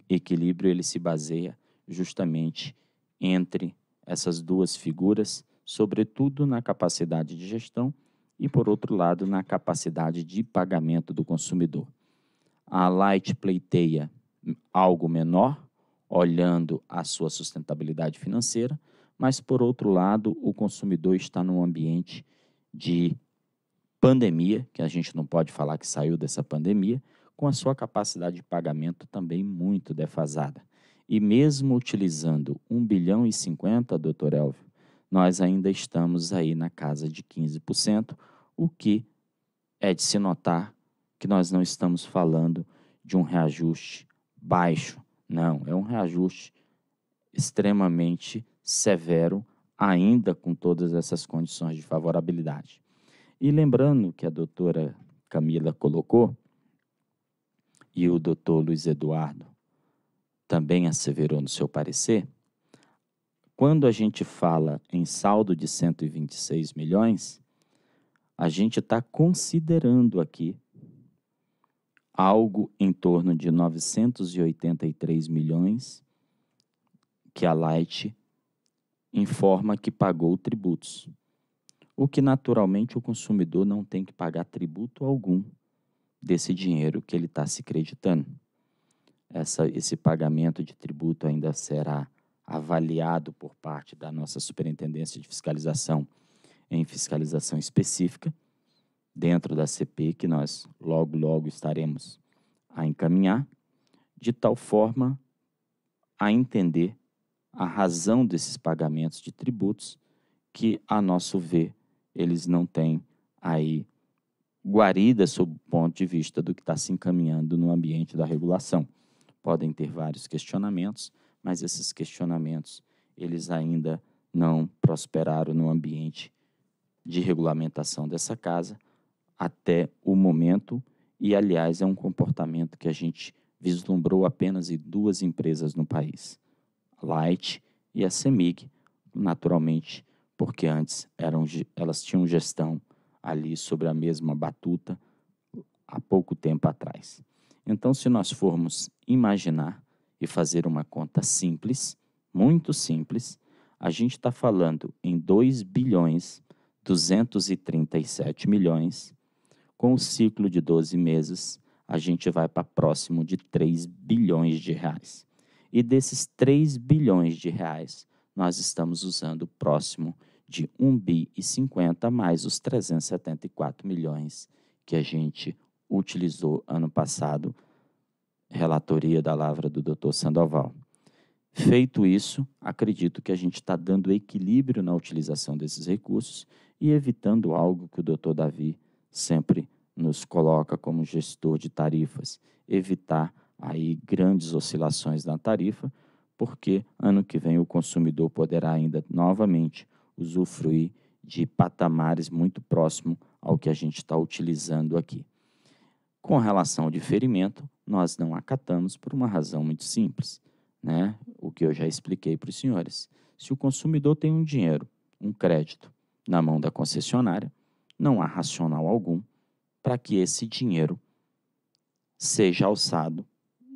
equilíbrio ele se baseia justamente entre essas duas figuras, sobretudo na capacidade de gestão e por outro lado na capacidade de pagamento do consumidor a Light pleiteia algo menor, olhando a sua sustentabilidade financeira, mas por outro lado, o consumidor está num ambiente de pandemia, que a gente não pode falar que saiu dessa pandemia, com a sua capacidade de pagamento também muito defasada. E mesmo utilizando 1 bilhão e 50, doutor Elvio, nós ainda estamos aí na casa de 15%, o que é de se notar que nós não estamos falando de um reajuste baixo, não, é um reajuste extremamente severo, ainda com todas essas condições de favorabilidade. E lembrando que a doutora Camila colocou, e o doutor Luiz Eduardo também asseverou no seu parecer, quando a gente fala em saldo de 126 milhões, a gente está considerando aqui algo em torno de 983 milhões que a Light informa que pagou tributos, o que naturalmente o consumidor não tem que pagar tributo algum desse dinheiro que ele está se creditando. Essa, esse pagamento de tributo ainda será avaliado por parte da nossa Superintendência de Fiscalização em fiscalização específica dentro da CP que nós logo, logo estaremos a encaminhar, de tal forma a entender a razão desses pagamentos de tributos que, a nosso ver, eles não têm aí guarida sob o ponto de vista do que está se encaminhando no ambiente da regulação. Podem ter vários questionamentos, mas esses questionamentos eles ainda não prosperaram no ambiente de regulamentação dessa casa até o momento, e aliás, é um comportamento que a gente vislumbrou apenas em duas empresas no país, a Light e a Semig, naturalmente, porque antes eram, elas tinham gestão ali sobre a mesma batuta há pouco tempo atrás. Então, se nós formos imaginar e fazer uma conta simples, muito simples, a gente está falando em 2 bilhões 237 milhões com o ciclo de 12 meses, a gente vai para próximo de 3 bilhões de reais. E desses 3 bilhões de reais, nós estamos usando próximo de 1 bi e 50 mais os 374 milhões que a gente utilizou ano passado, relatoria da lavra do Dr. Sandoval. Feito isso, acredito que a gente está dando equilíbrio na utilização desses recursos e evitando algo que o Dr. Davi sempre nos coloca como gestor de tarifas, evitar aí grandes oscilações na tarifa, porque ano que vem o consumidor poderá ainda novamente usufruir de patamares muito próximo ao que a gente está utilizando aqui. Com relação ao diferimento, nós não acatamos por uma razão muito simples, né? O que eu já expliquei para os senhores. Se o consumidor tem um dinheiro, um crédito na mão da concessionária, não há racional algum para que esse dinheiro seja alçado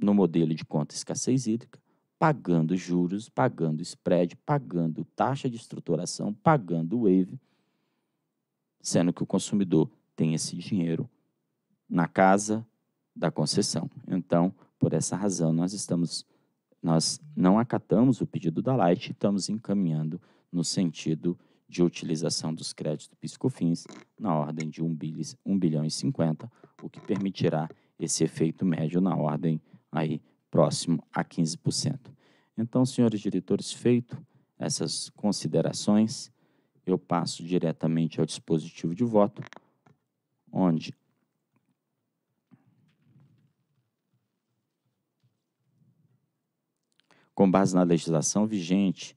no modelo de conta escassez hídrica, pagando juros, pagando spread, pagando taxa de estruturação, pagando wave, sendo que o consumidor tem esse dinheiro na casa da concessão. Então, por essa razão, nós estamos nós não acatamos o pedido da Light e estamos encaminhando no sentido de utilização dos créditos piscofins na ordem de 1 bilhão, 1 bilhão e 50, o que permitirá esse efeito médio na ordem aí próximo a 15%. Então, senhores diretores, feito essas considerações, eu passo diretamente ao dispositivo de voto, onde com base na legislação vigente,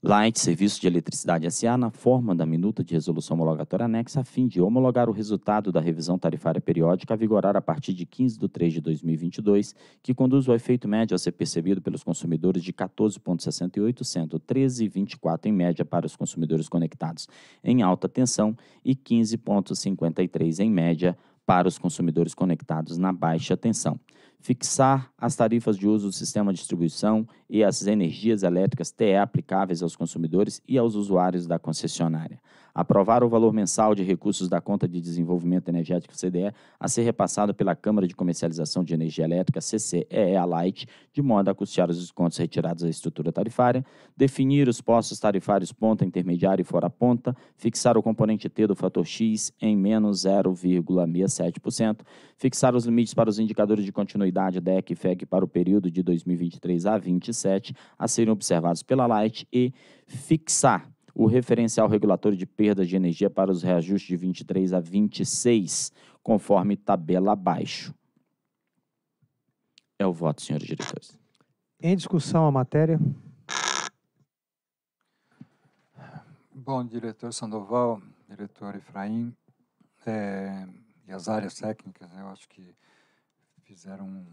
Light Serviço de Eletricidade SA, na forma da minuta de resolução homologatória anexa, a fim de homologar o resultado da revisão tarifária periódica a vigorar a partir de 15 de 3 de 2022, que conduz o efeito médio a ser percebido pelos consumidores de 14,68, sendo 13,24 em média para os consumidores conectados em alta tensão e 15,53 em média para os consumidores conectados na baixa tensão fixar as tarifas de uso do sistema de distribuição e as energias elétricas TE aplicáveis aos consumidores e aos usuários da concessionária aprovar o valor mensal de recursos da conta de desenvolvimento energético CDE a ser repassado pela Câmara de Comercialização de Energia Elétrica CCEE a Light, de modo a custear os descontos retirados da estrutura tarifária, definir os postos tarifários ponta intermediária e fora ponta, fixar o componente T do fator X em menos 0,67%, fixar os limites para os indicadores de continuidade DEC e FEG para o período de 2023 a 27 a serem observados pela Light e fixar o referencial regulatório de perda de energia para os reajustes de 23 a 26, conforme tabela abaixo. É o voto, senhores diretores. Em discussão a matéria. Bom, diretor Sandoval, diretor Efraim, é, e as áreas técnicas, né, eu acho que fizeram.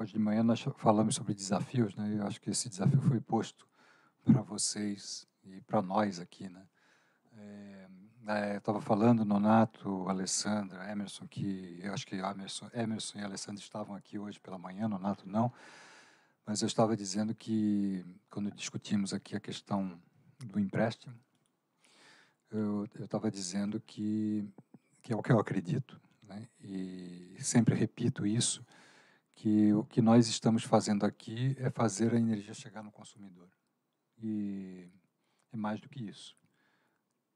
Hoje de manhã nós falamos sobre desafios, né? Eu acho que esse desafio foi posto para vocês e para nós aqui, né? É, é estava falando Nonato, Alessandra, Emerson, que eu acho que Emerson, Emerson e Alessandra estavam aqui hoje pela manhã, Nonato não, mas eu estava dizendo que quando discutimos aqui a questão do empréstimo, eu estava dizendo que, que é o que eu acredito, né? e sempre repito isso, que o que nós estamos fazendo aqui é fazer a energia chegar no consumidor e é mais do que isso.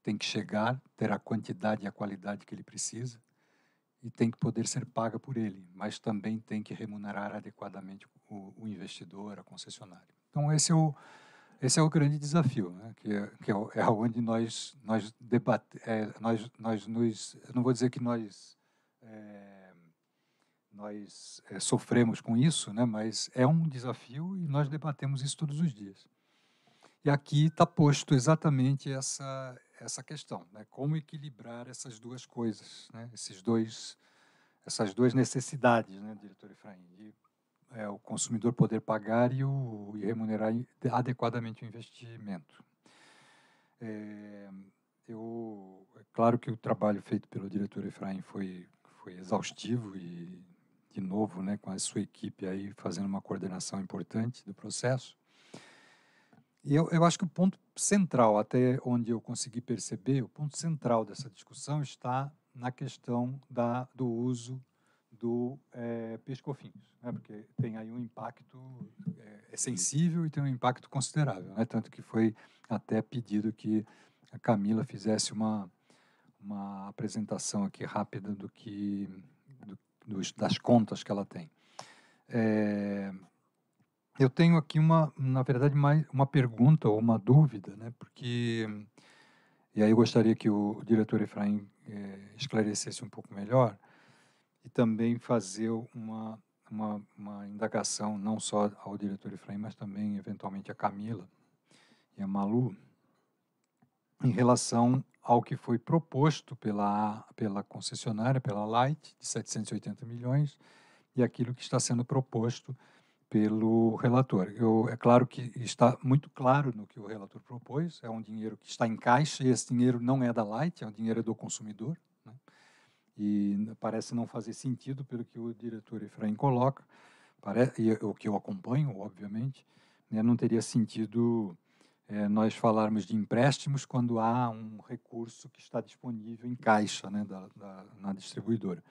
Tem que chegar, ter a quantidade e a qualidade que ele precisa e tem que poder ser paga por ele, mas também tem que remunerar adequadamente o, o investidor, a concessionária. Então esse é o esse é o grande desafio, né? que, é, que é, é onde nós nós debate, é, nós nós nos, não vou dizer que nós é, nós é, sofremos com isso, né? Mas é um desafio e nós debatemos isso todos os dias. E aqui está posto exatamente essa, essa questão, né? como equilibrar essas duas coisas, né? Esses dois, essas duas necessidades, né, diretor Efraim? De, é, o consumidor poder pagar e, o, e remunerar adequadamente o investimento. É, eu, é claro que o trabalho feito pelo diretor Efraim foi, foi exaustivo e, de novo, né, com a sua equipe aí fazendo uma coordenação importante do processo. E eu, eu acho que o ponto central, até onde eu consegui perceber, o ponto central dessa discussão está na questão da, do uso do é, eh, pescofinhos, né? porque tem aí um impacto é, é, sensível e tem um impacto considerável, né? tanto que foi até pedido que a Camila fizesse uma, uma apresentação aqui rápida do que do, dos, das contas que ela tem. É, eu tenho aqui uma, na verdade, mais uma pergunta ou uma dúvida, né? Porque e aí eu gostaria que o, diretor Efraim eh, esclarecesse um pouco melhor e também fazer uma, uma, uma, indagação não só ao diretor Efraim, mas também eventualmente a Camila e a Malu em relação ao que foi proposto pela, pela concessionária, pela Light, de 780 milhões, e aquilo que está sendo proposto pelo relator. Eu, é claro que está muito claro no que o relator propôs, é um dinheiro que está em caixa e esse dinheiro não é da Light, é um dinheiro do consumidor. Né? E parece não fazer sentido pelo que o diretor Efraim coloca, parece, e, o que eu acompanho, obviamente, né? não teria sentido é, nós falarmos de empréstimos quando há um recurso que está disponível em caixa né? da, da, na distribuidora.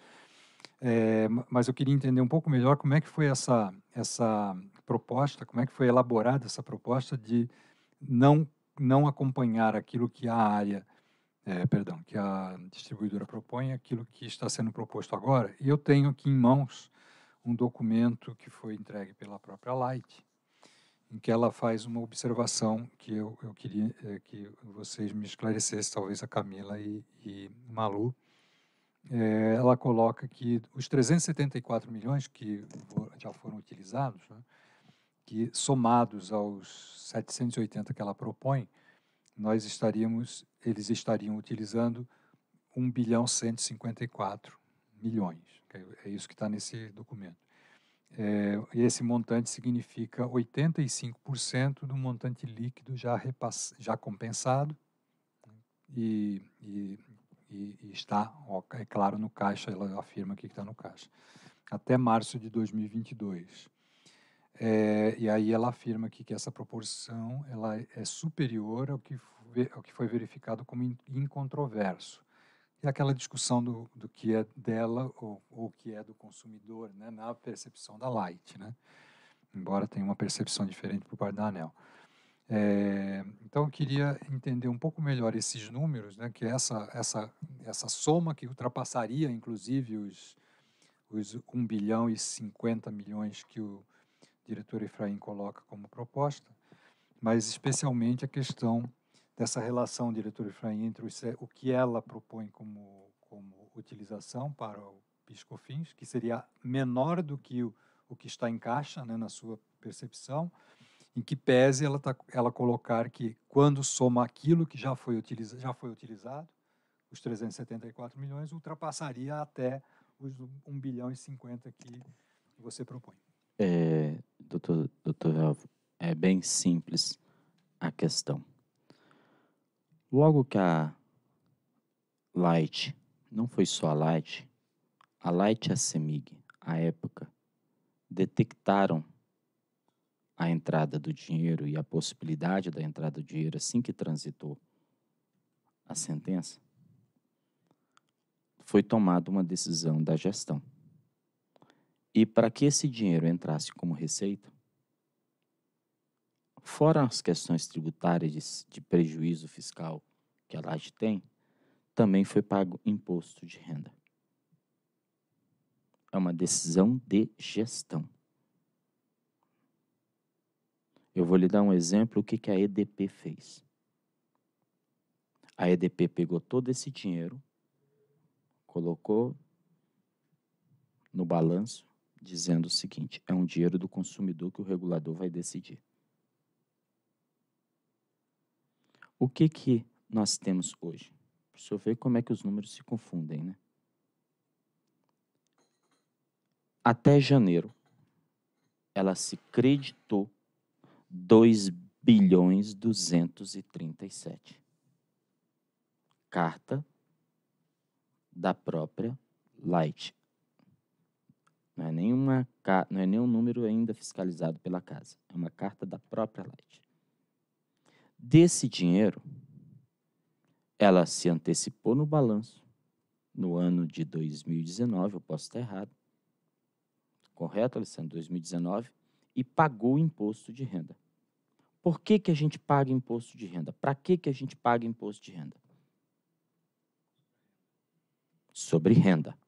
É, mas eu queria entender um pouco melhor como é que foi essa, essa proposta, como é que foi elaborada essa proposta de não, não acompanhar aquilo que a área, é, perdão, que a distribuidora propõe, aquilo que está sendo proposto agora. E eu tenho aqui em mãos um documento que foi entregue pela própria Light, em que ela faz uma observação que eu, eu queria é, que vocês me esclarecessem, talvez a Camila e, e Malu, é, ela coloca que os 374 milhões que já foram utilizados, né, que somados aos 780 que ela propõe, nós estaríamos, eles estariam utilizando 1 bilhão 154 milhões. É isso que está nesse documento. É, esse montante significa 85% do montante líquido já, repass, já compensado né, e, e e, e está, ó, é claro, no caixa, ela afirma aqui que está no caixa, até março de 2022. É, e aí ela afirma aqui que essa proporção ela é superior ao que, foi, ao que foi verificado como incontroverso. E aquela discussão do, do que é dela ou o que é do consumidor, né, na percepção da Light, né? embora tenha uma percepção diferente por parte da Anel. É, então, eu queria entender um pouco melhor esses números, né, que essa, essa, essa soma que ultrapassaria, inclusive, os, os 1 bilhão e 50 milhões que o diretor Efraim coloca como proposta, mas especialmente a questão dessa relação, diretor Efraim, entre o o que ela propõe como, como utilização para o PiscoFins, que seria menor do que o, o que está em caixa, né, na sua percepção, em que pese ela, tá, ela colocar que quando soma aquilo que já foi, utiliza, já foi utilizado, os 374 milhões ultrapassaria até os 1 bilhão e 50 que você propõe. É, doutor, doutor é bem simples a questão. Logo que a Light, não foi só a Light, a Light e a CEMIG, à época, detectaram a entrada do dinheiro e a possibilidade da entrada do dinheiro assim que transitou a sentença, foi tomada uma decisão da gestão. E para que esse dinheiro entrasse como receita, fora as questões tributárias de, de prejuízo fiscal que a laje tem, também foi pago imposto de renda. É uma decisão de gestão. Eu vou lhe dar um exemplo o que, que a EDP fez. A EDP pegou todo esse dinheiro, colocou no balanço, dizendo o seguinte: é um dinheiro do consumidor que o regulador vai decidir. O que que nós temos hoje? Para o senhor ver como é que os números se confundem, né? Até janeiro, ela se creditou 2 bilhões 237. Carta da própria Light. Não é, nenhuma, não é nenhum número ainda fiscalizado pela casa. É uma carta da própria Light. Desse dinheiro, ela se antecipou no balanço no ano de 2019, eu posso estar errado. Correto, Alessandro? 2019, e pagou o imposto de renda. Por que, que a gente paga imposto de renda? Para que, que a gente paga imposto de renda? Sobre renda.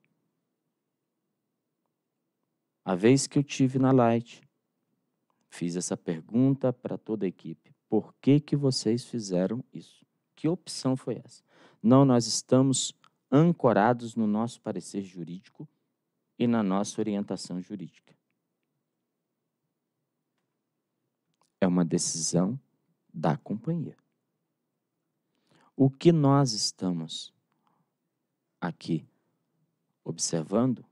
A vez que eu tive na Light, fiz essa pergunta para toda a equipe. Por que, que vocês fizeram isso? Que opção foi essa? Não, nós estamos ancorados no nosso parecer jurídico e na nossa orientação jurídica. é uma decisão da companhia. O que nós estamos aqui observando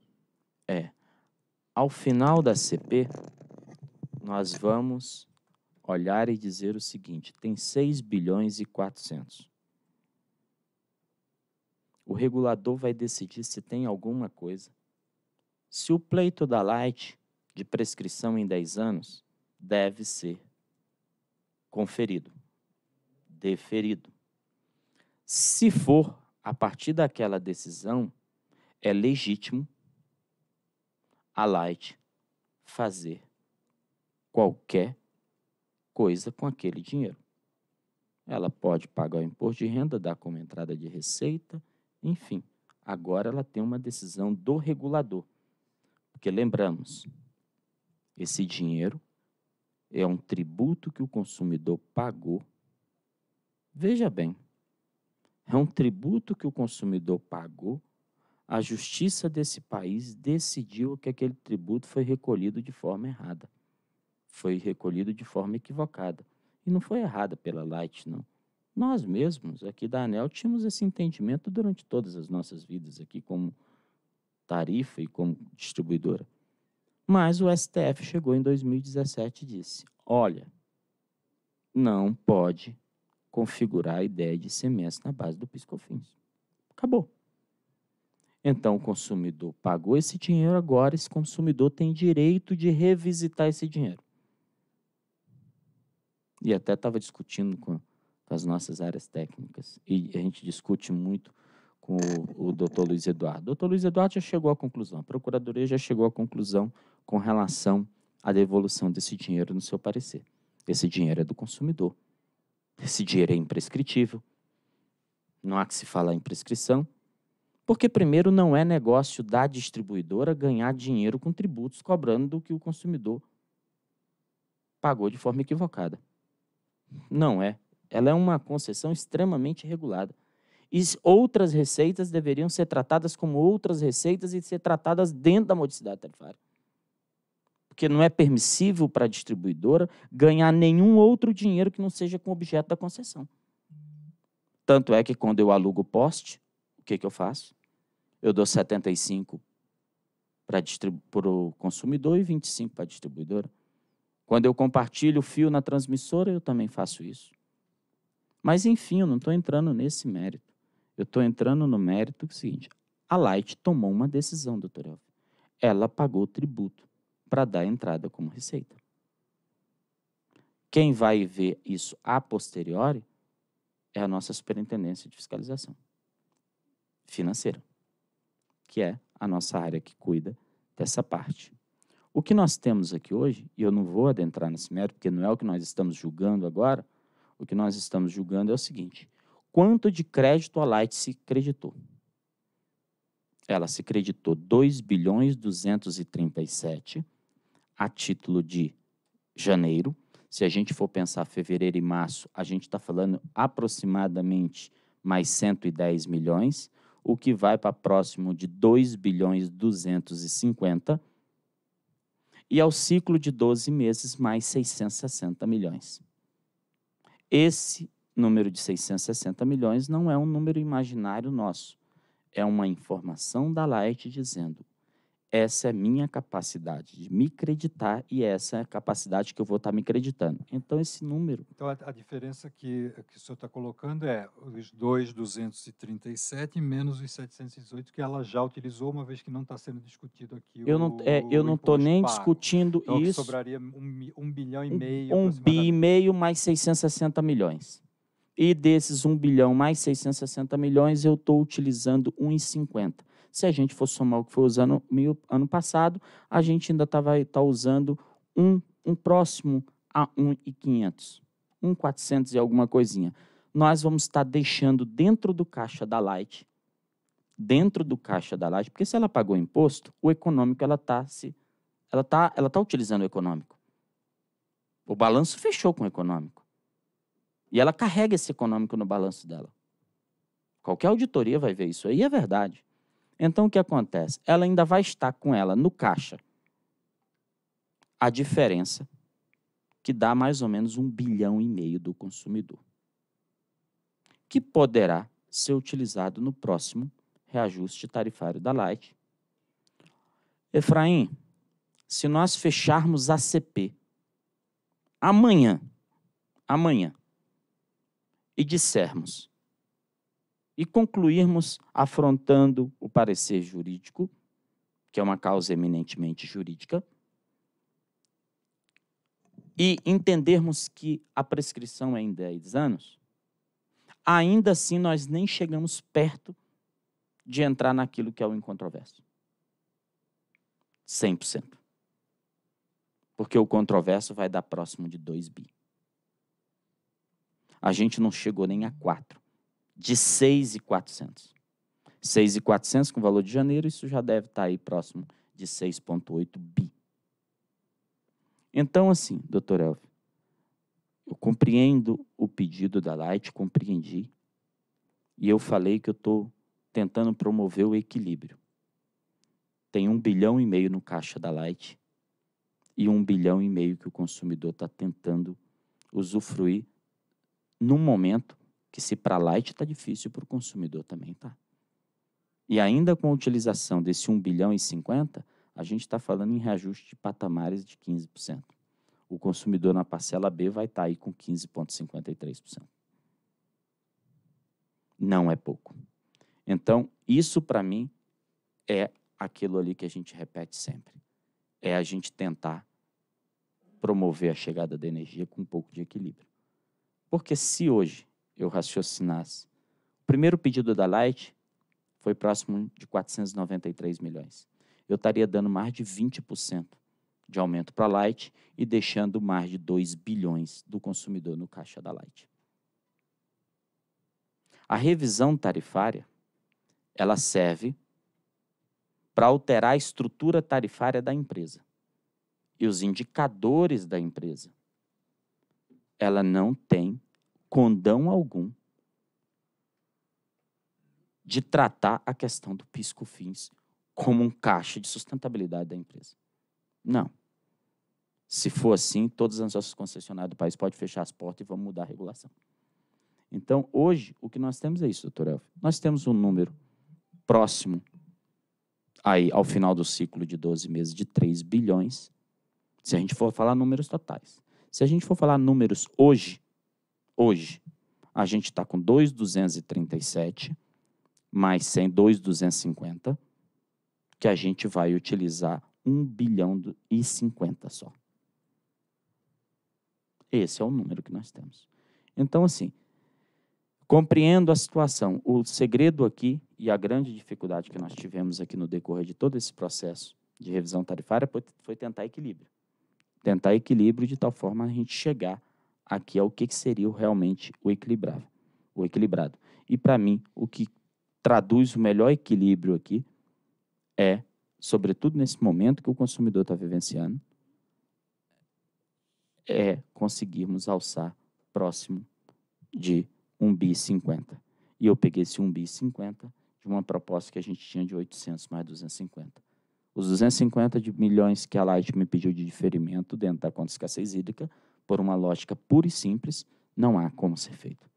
é, ao final da CP, nós vamos olhar e dizer o seguinte: tem 6 bilhões e 400. O regulador vai decidir se tem alguma coisa. Se o pleito da Light de prescrição em 10 anos deve ser conferido, deferido. Se for a partir daquela decisão, é legítimo a Light fazer qualquer coisa com aquele dinheiro. Ela pode pagar o imposto de renda, dar como entrada de receita, enfim. Agora ela tem uma decisão do regulador. Porque lembramos, esse dinheiro é um tributo que o consumidor pagou. Veja bem, é um tributo que o consumidor pagou. A justiça desse país decidiu que aquele tributo foi recolhido de forma errada. Foi recolhido de forma equivocada. E não foi errada pela Light, não. Nós mesmos, aqui da ANEL, tínhamos esse entendimento durante todas as nossas vidas aqui, como tarifa e como distribuidora. Mas o STF chegou em 2017 e disse: olha, não pode configurar a ideia de ICMS na base do PiscoFins. Acabou. Então o consumidor pagou esse dinheiro, agora esse consumidor tem direito de revisitar esse dinheiro. E até estava discutindo com, com as nossas áreas técnicas, e a gente discute muito com o, o doutor Luiz Eduardo. O doutor Luiz Eduardo já chegou à conclusão, a Procuradoria já chegou à conclusão com relação à devolução desse dinheiro no seu parecer. Esse dinheiro é do consumidor. Esse dinheiro é imprescritível. Não há que se falar em prescrição, porque, primeiro, não é negócio da distribuidora ganhar dinheiro com tributos cobrando do que o consumidor pagou de forma equivocada. Não é. Ela é uma concessão extremamente regulada. E outras receitas deveriam ser tratadas como outras receitas e ser tratadas dentro da modicidade tarifária. Porque não é permissível para a distribuidora ganhar nenhum outro dinheiro que não seja com objeto da concessão. Tanto é que quando eu alugo o poste, o que, que eu faço? Eu dou 75 para o consumidor e 25 para a distribuidora. Quando eu compartilho o fio na transmissora, eu também faço isso. Mas, enfim, eu não estou entrando nesse mérito. Eu estou entrando no mérito que é o seguinte: a Light tomou uma decisão, doutor Elf. Ela pagou tributo para dar entrada como receita. Quem vai ver isso a posteriori é a nossa Superintendência de Fiscalização Financeira, que é a nossa área que cuida dessa parte. O que nós temos aqui hoje, e eu não vou adentrar nesse mérito, porque não é o que nós estamos julgando agora, o que nós estamos julgando é o seguinte: quanto de crédito a Light se creditou? Ela se creditou 2 bilhões 237 a título de janeiro. Se a gente for pensar fevereiro e março, a gente está falando aproximadamente mais 110 milhões, o que vai para próximo de 2 bilhões 250 e ao ciclo de 12 meses mais 660 milhões. Esse número de 660 milhões não é um número imaginário nosso. É uma informação da Light dizendo: essa é minha capacidade de me acreditar e essa é a capacidade que eu vou estar tá me acreditando. Então, esse número. Então, a, a diferença que, que o senhor está colocando é os 2,237 menos os 718 que ela já utilizou, uma vez que não está sendo discutido aqui. Eu o, não é, eu não estou nem pago. discutindo então, isso. sobraria um, um bilhão e meio. Um bi e meio mais 660 milhões. E desses 1 bilhão mais 660 milhões, eu estou utilizando 1,50. Se a gente for somar o que foi usando no ano passado, a gente ainda estava tá, tá usando um, um próximo a 1,500. 1,400 e alguma coisinha. Nós vamos estar tá deixando dentro do caixa da Light, dentro do caixa da Light, porque se ela pagou imposto, o econômico ela está se ela está ela tá utilizando o econômico. O balanço fechou com o econômico. E ela carrega esse econômico no balanço dela. Qualquer auditoria vai ver isso aí, é verdade. Então o que acontece? Ela ainda vai estar com ela no caixa a diferença que dá mais ou menos um bilhão e meio do consumidor, que poderá ser utilizado no próximo reajuste tarifário da Light. Efraim, se nós fecharmos a CP amanhã, amanhã, e dissermos e concluirmos afrontando o parecer jurídico, que é uma causa eminentemente jurídica, e entendermos que a prescrição é em 10 anos, ainda assim nós nem chegamos perto de entrar naquilo que é o incontroverso. 100%. Porque o controverso vai dar próximo de 2 bi a gente não chegou nem a 4. De 6,400. 6,400 com valor de janeiro, isso já deve estar tá aí próximo de 6,8 bi. Então, assim, doutor Elvio, eu compreendo o pedido da Light, compreendi, e eu falei que eu estou tentando promover o equilíbrio. Tem um bilhão e meio no caixa da Light e um bilhão e meio que o consumidor está tentando usufruir num momento que se para light está difícil para o consumidor também tá. E ainda com a utilização desse 1 bilhão e 50, a gente está falando em reajuste de patamares de 15%. O consumidor na parcela B vai estar tá aí com 15,53%. Não é pouco. Então, isso para mim é aquilo ali que a gente repete sempre. É a gente tentar promover a chegada da energia com um pouco de equilíbrio. Porque se hoje eu raciocinasse, o primeiro pedido da Light foi próximo de 493 milhões. Eu estaria dando mais de 20% de aumento para a Light e deixando mais de 2 bilhões do consumidor no caixa da Light. A revisão tarifária, ela serve para alterar a estrutura tarifária da empresa e os indicadores da empresa ela não tem condão algum de tratar a questão do pisco-fins como um caixa de sustentabilidade da empresa. Não. Se for assim, todas as nossas concessionárias do país podem fechar as portas e vamos mudar a regulação. Então, hoje, o que nós temos é isso, doutor Elf. Nós temos um número próximo aí ao final do ciclo de 12 meses de 3 bilhões, se a gente for falar números totais. Se a gente for falar números hoje, hoje, a gente está com 2,237 mais 100, 2,250, que a gente vai utilizar 1 bilhão e 50 só. Esse é o número que nós temos. Então, assim, compreendo a situação. O segredo aqui e a grande dificuldade que nós tivemos aqui no decorrer de todo esse processo de revisão tarifária foi tentar equilíbrio tentar equilíbrio de tal forma a gente chegar aqui ao que, seria realmente o equilibrado. O equilibrado. E para mim, o que traduz o melhor equilíbrio aqui é, sobretudo nesse momento que o consumidor está vivenciando, é conseguirmos alçar próximo de 1 b 50. E eu peguei esse 1 b 50 de uma proposta que a gente tinha de 800 mais 250 os 250 de milhões que a Light me pediu de diferimento dentro da conta de escassez hídrica, por uma lógica pura e simples, não há como ser feito.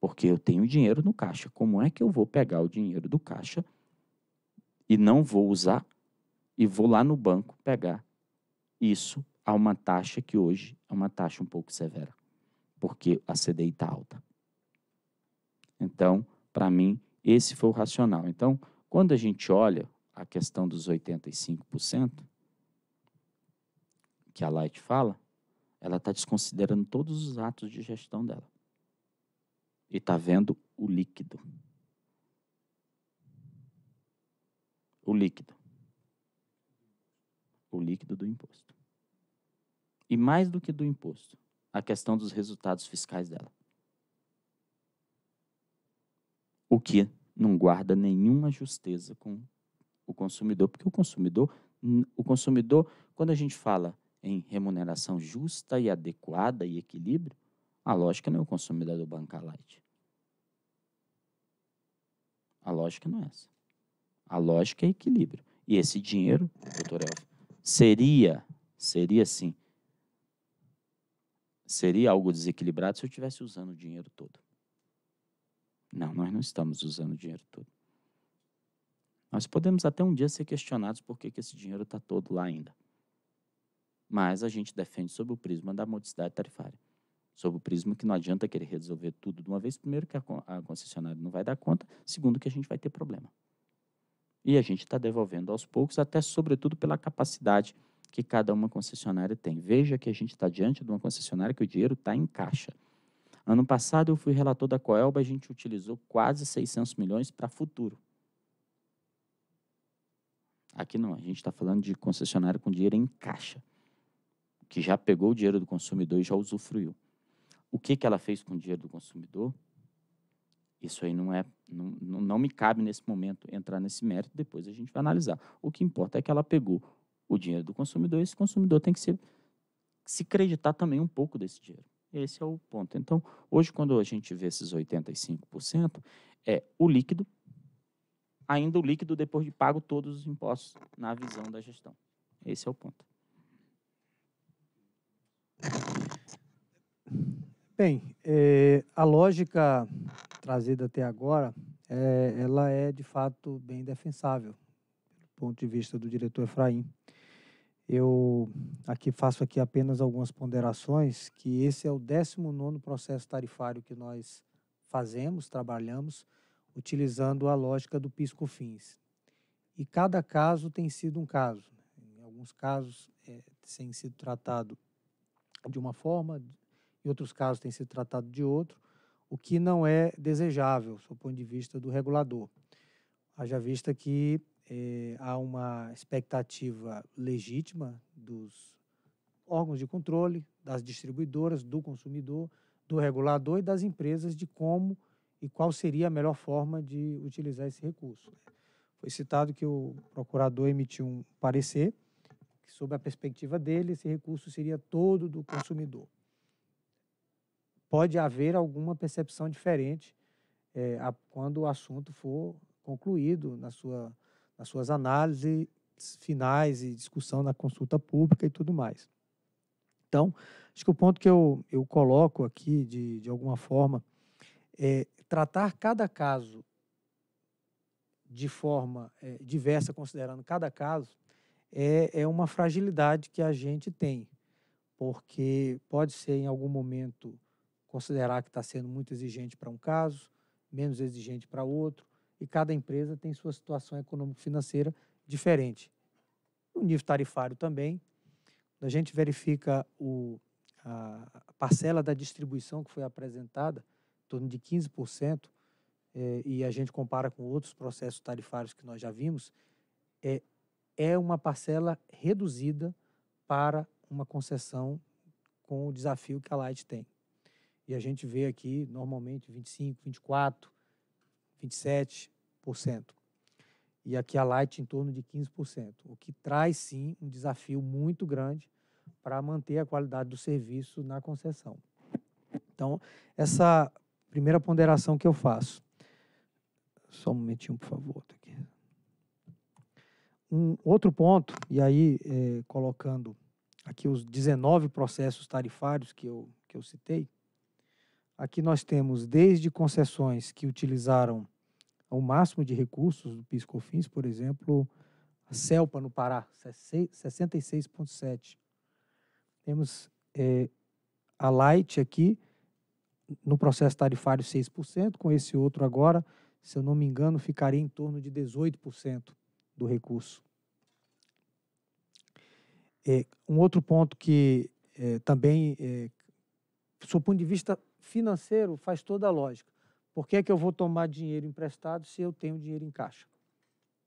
Porque eu tenho dinheiro no caixa. Como é que eu vou pegar o dinheiro do caixa e não vou usar e vou lá no banco pegar isso a uma taxa que hoje é uma taxa um pouco severa, porque a CDI está alta. Então, para mim, esse foi o racional. Então, quando a gente olha a questão dos 85%, que a Light fala, ela está desconsiderando todos os atos de gestão dela. E está vendo o líquido. O líquido. O líquido do imposto. E mais do que do imposto, a questão dos resultados fiscais dela. O que não guarda nenhuma justeza com o consumidor, porque o consumidor, o consumidor, quando a gente fala em remuneração justa e adequada e equilíbrio, a lógica não é o consumidor do Banca Light. A lógica não é essa. A lógica é equilíbrio. E esse dinheiro, doutor Elf, seria, seria sim, seria algo desequilibrado se eu estivesse usando o dinheiro todo. Não, nós não estamos usando o dinheiro todo. Nós podemos até um dia ser questionados por que, que esse dinheiro está todo lá ainda. Mas a gente defende sob o prisma da modicidade tarifária. Sob o prisma que não adianta querer resolver tudo de uma vez. Primeiro, que a concessionária não vai dar conta. Segundo, que a gente vai ter problema. E a gente está devolvendo aos poucos, até sobretudo pela capacidade que cada uma concessionária tem. Veja que a gente está diante de uma concessionária que o dinheiro está em caixa. Ano passado eu fui relator da Coelba, a gente utilizou quase 600 milhões para futuro. Aqui não, a gente está falando de concessionário com dinheiro em caixa, que já pegou o dinheiro do consumidor e já usufruiu. O que, que ela fez com o dinheiro do consumidor? Isso aí não é, não, não me cabe nesse momento entrar nesse mérito, depois a gente vai analisar. O que importa é que ela pegou o dinheiro do consumidor e esse consumidor tem que se se creditar também um pouco desse dinheiro. Esse é o ponto. Então, hoje, quando a gente vê esses 85%, é o líquido ainda o líquido depois de pago todos os impostos na visão da gestão. Esse é o ponto. Bem, eh, a lógica trazida até agora, eh, ela é de fato bem defensável, do ponto de vista do diretor Efraim. Eu aqui faço aqui apenas algumas ponderações, que esse é o 19 processo tarifário que nós fazemos, trabalhamos, utilizando a lógica do pisco-fins. E cada caso tem sido um caso. Né? Em alguns casos é, tem sido tratado de uma forma, em outros casos tem sido tratado de outro, o que não é desejável, do ponto de vista do regulador. Haja vista que é, há uma expectativa legítima dos órgãos de controle, das distribuidoras, do consumidor, do regulador e das empresas de como e qual seria a melhor forma de utilizar esse recurso. Foi citado que o procurador emitiu um parecer que, sob a perspectiva dele, esse recurso seria todo do consumidor. Pode haver alguma percepção diferente é, a, quando o assunto for concluído na sua, nas suas análises finais e discussão na consulta pública e tudo mais. Então, acho que o ponto que eu, eu coloco aqui, de, de alguma forma, é tratar cada caso de forma é, diversa, considerando cada caso, é, é uma fragilidade que a gente tem, porque pode ser em algum momento considerar que está sendo muito exigente para um caso, menos exigente para outro, e cada empresa tem sua situação econômico-financeira diferente. o nível tarifário também, a gente verifica o, a parcela da distribuição que foi apresentada, torno de 15%, é, e a gente compara com outros processos tarifários que nós já vimos, é, é uma parcela reduzida para uma concessão com o desafio que a Light tem. E a gente vê aqui, normalmente, 25%, 24%, 27%. E aqui a Light em torno de 15%, o que traz, sim, um desafio muito grande para manter a qualidade do serviço na concessão. Então, essa Primeira ponderação que eu faço. Só um momentinho, por favor. Um outro ponto, e aí é, colocando aqui os 19 processos tarifários que eu, que eu citei, aqui nós temos desde concessões que utilizaram o máximo de recursos do PIS-COFINS, por exemplo, a CELPA no Pará, 66,7. Temos é, a Light aqui, no processo tarifário 6%, com esse outro agora, se eu não me engano, ficaria em torno de 18% do recurso. É, um outro ponto que é, também, é, do ponto de vista financeiro, faz toda a lógica. Por que é que eu vou tomar dinheiro emprestado se eu tenho dinheiro em caixa?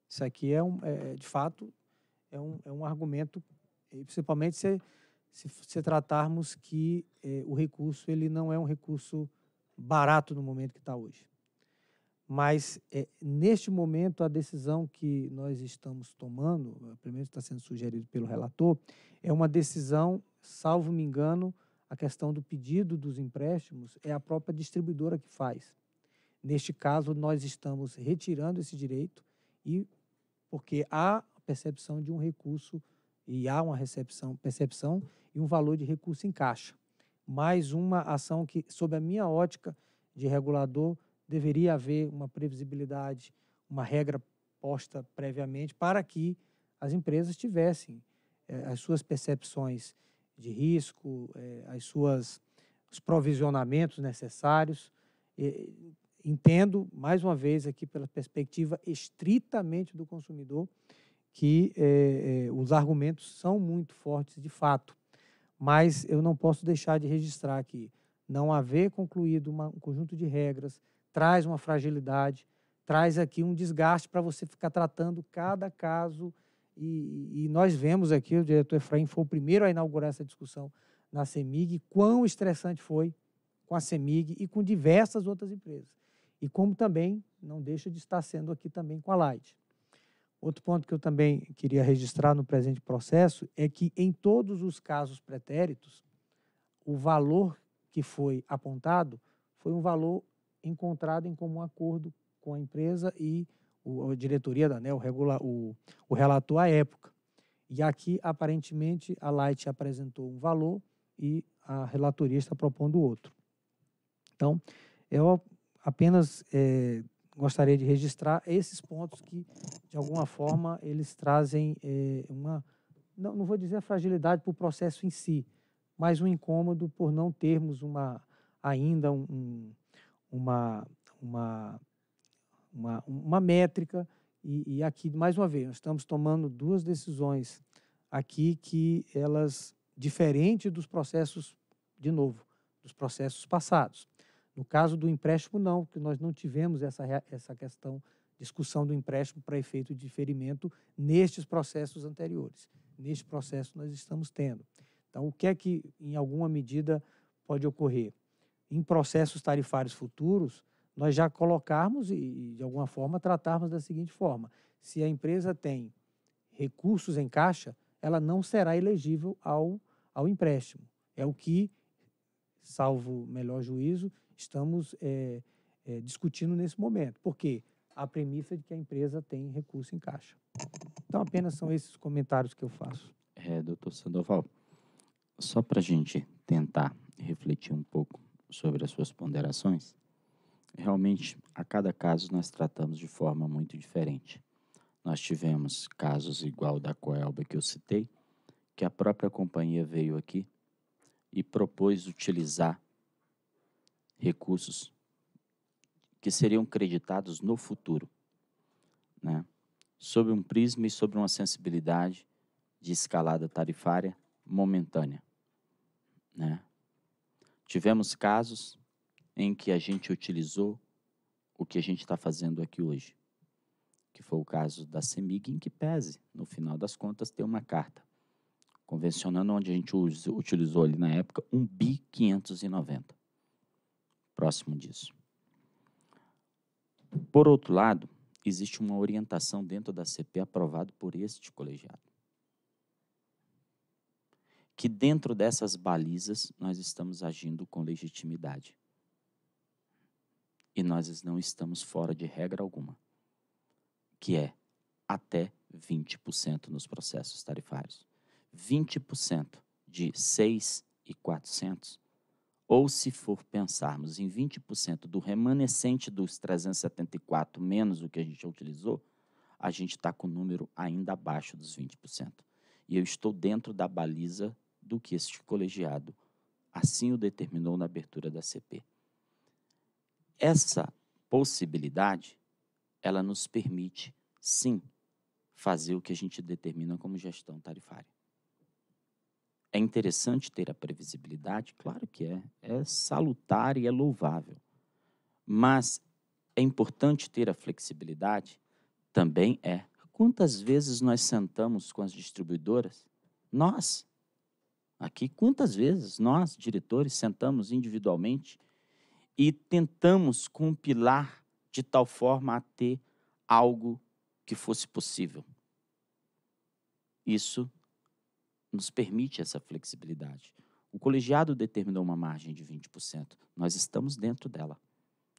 Isso aqui é, um, é, de fato, é um, é um argumento, principalmente se se, se tratarmos que eh, o recurso ele não é um recurso barato no momento que está hoje. Mas, eh, neste momento, a decisão que nós estamos tomando, eh, pelo menos está sendo sugerido pelo relator, é uma decisão, salvo me engano, a questão do pedido dos empréstimos é a própria distribuidora que faz. Neste caso, nós estamos retirando esse direito e porque há percepção de um recurso e há uma recepção, percepção e um valor de recurso em caixa. Mais uma ação que, sob a minha ótica de regulador, deveria haver uma previsibilidade, uma regra posta previamente para que as empresas tivessem eh, as suas percepções de risco, eh, as suas os provisionamentos necessários. entendo mais uma vez aqui pela perspectiva estritamente do consumidor que eh, eh, os argumentos são muito fortes de fato, mas eu não posso deixar de registrar que não haver concluído uma, um conjunto de regras traz uma fragilidade, traz aqui um desgaste para você ficar tratando cada caso. E, e, nós vemos aqui, o diretor Efraim foi o primeiro a inaugurar essa discussão na CEMIG, quão estressante foi com a CEMIG e com diversas outras empresas. E como também não deixa de estar sendo aqui também com a Light. Outro ponto que eu também queria registrar no presente processo é que, em todos os casos pretéritos, o valor que foi apontado foi um valor encontrado em comum acordo com a empresa e o, a diretoria da né, ANEL, o, o relator à época. E aqui, aparentemente, a Light apresentou um valor e a relatoria está propondo outro. Então, eu apenas é, gostaria de registrar esses pontos que de alguma forma, eles trazem é, uma, não, não vou dizer a fragilidade para o processo em si, mas um incômodo por não termos uma ainda um, uma, uma, uma, uma métrica. E, e aqui, mais uma vez, nós estamos tomando duas decisões aqui que elas, diferente dos processos, de novo, dos processos passados. No caso do empréstimo, não, porque nós não tivemos essa, essa questão discussão do empréstimo para efeito de ferimento nestes processos anteriores. Neste processo nós estamos tendo. Então, o que é que, em alguma medida, pode ocorrer? Em processos tarifários futuros, nós já colocarmos e, de alguma forma, tratarmos da seguinte forma: se a empresa tem recursos em caixa, ela não será elegível ao, ao empréstimo. É o que, salvo melhor juízo, estamos é, é, discutindo nesse momento. Por quê? a premissa de que a empresa tem recurso em caixa. Então, apenas são esses comentários que eu faço. É, doutor Sandoval, só para a gente tentar refletir um pouco sobre as suas ponderações, realmente, a cada caso nós tratamos de forma muito diferente. Nós tivemos casos igual da Coelba que eu citei, que a própria companhia veio aqui e propôs utilizar recursos que seriam creditados no futuro, né? sob um prisma e sobre uma sensibilidade de escalada tarifária momentânea. Né? Tivemos casos em que a gente utilizou o que a gente está fazendo aqui hoje, que foi o caso da CEMIG, em que pese, no final das contas, ter uma carta convencionando onde a gente utilizou ali na época um bi 590, próximo disso. Por outro lado, existe uma orientação dentro da CP aprovada por este colegiado. Que dentro dessas balizas nós estamos agindo com legitimidade. E nós não estamos fora de regra alguma, que é até 20% nos processos tarifários. 20% de 6 e 400 ou se for pensarmos em 20% do remanescente dos 374 menos o que a gente utilizou, a gente está com o número ainda abaixo dos 20%. E eu estou dentro da baliza do que este colegiado assim o determinou na abertura da CP. Essa possibilidade, ela nos permite, sim, fazer o que a gente determina como gestão tarifária. É interessante ter a previsibilidade? Claro que é. É salutar e é louvável. Mas é importante ter a flexibilidade? Também é. Quantas vezes nós sentamos com as distribuidoras? Nós. Aqui, quantas vezes nós, diretores, sentamos individualmente e tentamos compilar de tal forma a ter algo que fosse possível? Isso nos permite essa flexibilidade. O colegiado determinou uma margem de 20%. Nós estamos dentro dela.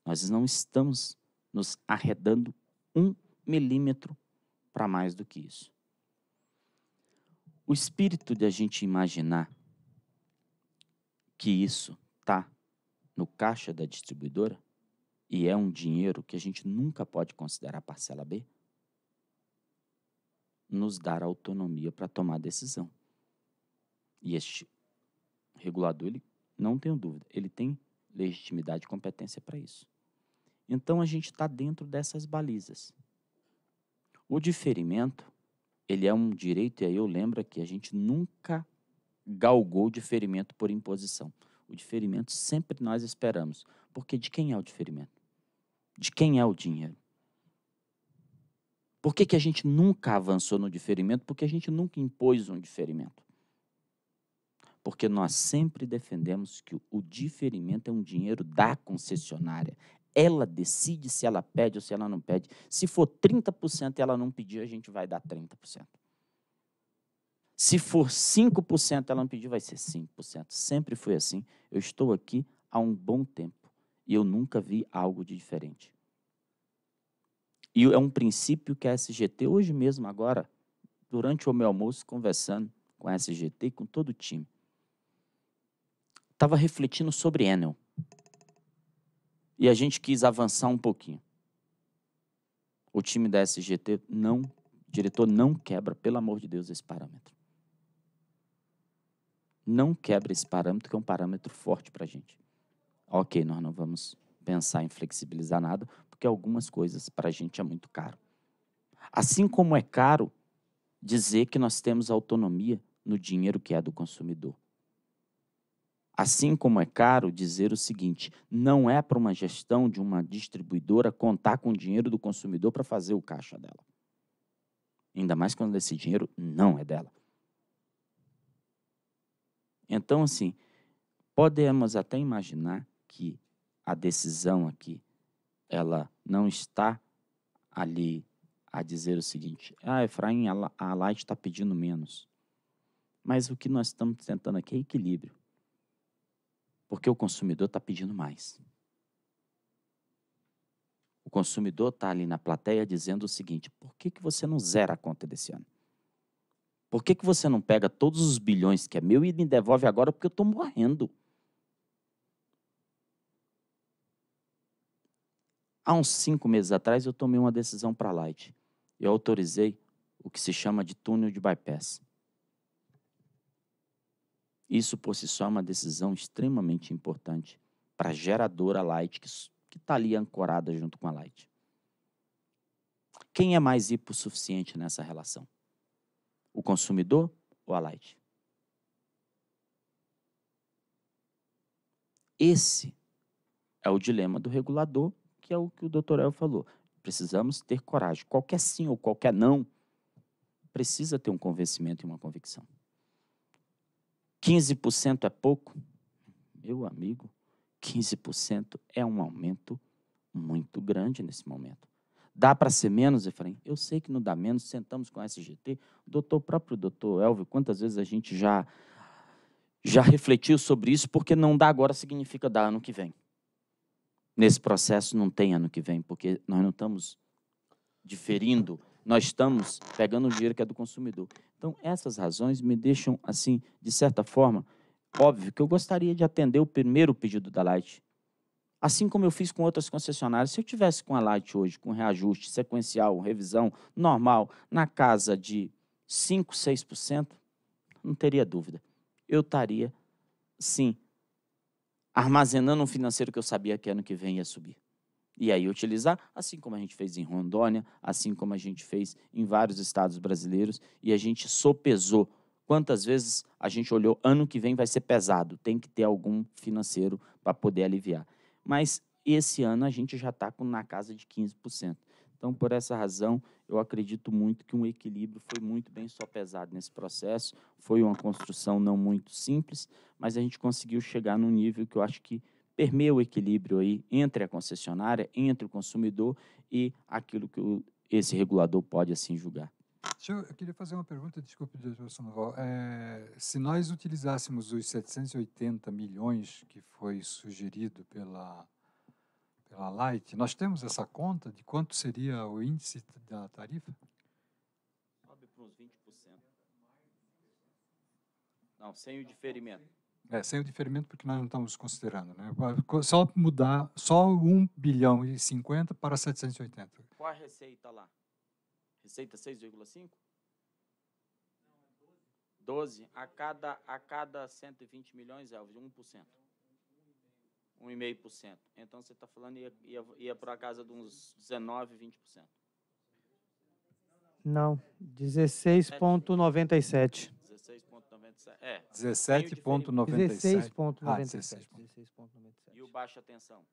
Nós não estamos nos arredando um milímetro para mais do que isso. O espírito de a gente imaginar que isso está no caixa da distribuidora e é um dinheiro que a gente nunca pode considerar parcela B, nos dar autonomia para tomar decisão. E este regulador, ele não tenho dúvida, ele tem legitimidade e competência para isso. Então a gente está dentro dessas balizas. O diferimento, ele é um direito, e aí eu lembro que a gente nunca galgou o diferimento por imposição. O diferimento sempre nós esperamos. Porque de quem é o diferimento? De quem é o dinheiro? Por que, que a gente nunca avançou no diferimento? Porque a gente nunca impôs um diferimento porque nós sempre defendemos que o diferimento é um dinheiro da concessionária. Ela decide se ela pede ou se ela não pede. Se for 30% e ela não pedir, a gente vai dar 30%. Se for 5%, ela não pedir, vai ser 5%. Sempre foi assim. Eu estou aqui há um bom tempo e eu nunca vi algo de diferente. E é um princípio que a SGT, hoje mesmo, agora, durante o meu almoço, conversando com a SGT e com todo o time, estava refletindo sobre Enel. E a gente quis avançar um pouquinho. O time da SGT não, diretor não quebra, pelo amor de Deus, esse parâmetro. Não quebra esse parâmetro, que é um parâmetro forte para a gente. Ok, nós não vamos pensar em flexibilizar nada, porque algumas coisas para a gente é muito caro. Assim como é caro dizer que nós temos autonomia no dinheiro que é do consumidor. Assim como é caro dizer o seguinte: não é para uma gestão de uma distribuidora contar com o dinheiro do consumidor para fazer o caixa dela. Ainda mais quando esse dinheiro não é dela. Então, assim, podemos até imaginar que a decisão aqui ela não está ali a dizer o seguinte: ah, Efraim, a Light está pedindo menos. Mas o que nós estamos tentando aqui é equilíbrio. Porque o consumidor está pedindo mais. O consumidor está ali na plateia dizendo o seguinte: por que, que você não zera a conta desse ano? Por que, que você não pega todos os bilhões que é meu e me devolve agora porque eu estou morrendo? Há uns cinco meses atrás eu tomei uma decisão para a Light. Eu autorizei o que se chama de túnel de bypass. Isso por si só é uma decisão extremamente importante para a geradora Light que está ali ancorada junto com a Light. Quem é mais hipossuficiente nessa relação? O consumidor ou a Light? Esse é o dilema do regulador, que é o que o doutor El falou. Precisamos ter coragem. Qualquer sim ou qualquer não precisa ter um convencimento e uma convicção. 15% é pouco? Meu amigo, 15% é um aumento muito grande nesse momento. Dá para ser menos, Efraim? Eu sei que não dá menos, sentamos com a SGT. O doutor, o próprio doutor Elvio, quantas vezes a gente já, já refletiu sobre isso, porque não dá agora significa dar ano que vem. Nesse processo não tem ano que vem, porque nós não estamos diferindo, nós estamos pegando o dinheiro que é do consumidor. Então, essas razões me deixam, assim, de certa forma, óbvio que eu gostaria de atender o primeiro pedido da Light. Assim como eu fiz com outras concessionárias, se eu tivesse com a Light hoje, com reajuste sequencial, revisão normal, na casa de 5, 6%, não teria dúvida. Eu estaria, sim, armazenando um financeiro que eu sabia que ano que vem ia subir. E aí utilizar, assim como a gente fez em Rondônia, assim como a gente fez em vários estados brasileiros, e a gente sopesou quantas vezes a gente olhou, ano que vem vai ser pesado, tem que ter algum financeiro para poder aliviar. Mas esse ano a gente já está na casa de 15%. Então, por essa razão, eu acredito muito que um equilíbrio foi muito bem sopesado nesse processo. Foi uma construção não muito simples, mas a gente conseguiu chegar num nível que eu acho que permeia o equilíbrio aí entre a concessionária, entre o consumidor e aquilo que o, esse regulador pode assim julgar. Senhor, eu queria fazer uma pergunta, desculpe, doutor Sandoval. É, se nós utilizássemos os 780 milhões que foi sugerido pela, pela Light, nós temos essa conta de quanto seria o índice da tarifa? Sobe para uns 20%. Não, sem o diferimento. É, sem o de fermento, porque nós não estamos considerando, né? Só mudar, só 1 bilhão e 50 para 780. Qual a receita lá? Receita 6,5? 12. A cada, a cada 120 milhões, Elvis, 1%. 1,5%. Então, você está falando ia, ia, ia para a casa de uns 19, 20%. Não, 16,97%. 16,97. É. 17,97. 16,97. Ah, 16. E o baixa tensão?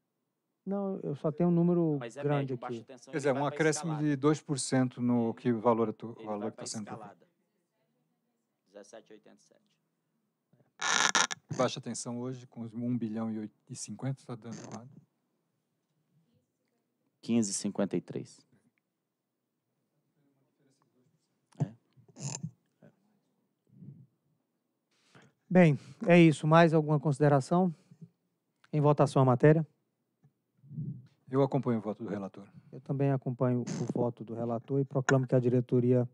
Não, eu só tenho um número Mas é grande médio, aqui. Tensão, Quer dizer, um acréscimo de 2% no que o valor está sendo. 17,87. Baixa tensão hoje, com 1 bilhão e 50, está dando errado. 15,53. Bem, é isso. Mais alguma consideração? Em votação à matéria? Eu acompanho o voto do relator. Eu também acompanho o voto do relator e proclamo que a diretoria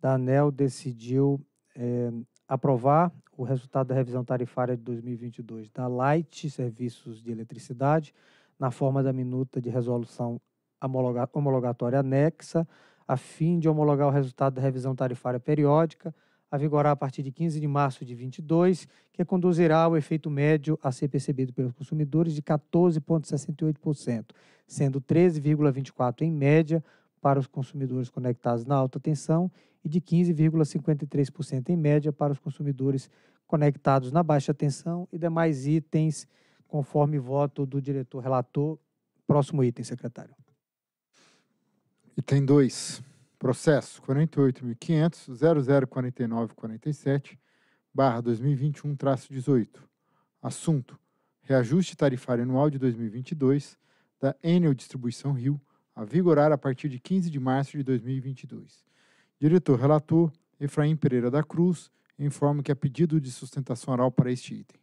da ANEL decidiu é, aprovar o resultado da revisão tarifária de 2022 da Light Serviços de Eletricidade na forma da minuta de resolução homologatória anexa, a fim de homologar o resultado da revisão tarifária periódica a vigorar a partir de 15 de março de 2022, que conduzirá ao efeito médio a ser percebido pelos consumidores de 14,68%, sendo 13,24% em média para os consumidores conectados na alta tensão e de 15,53% em média para os consumidores conectados na baixa tensão e demais itens, conforme voto do diretor relator. Próximo item, secretário. Item 2. Processo 48.500.004947, barra 2021, traço 18. Assunto, reajuste tarifário anual de 2022 da Enel Distribuição Rio, a vigorar a partir de 15 de março de 2022. Diretor-relator Efraim Pereira da Cruz informa que há é pedido de sustentação oral para este item.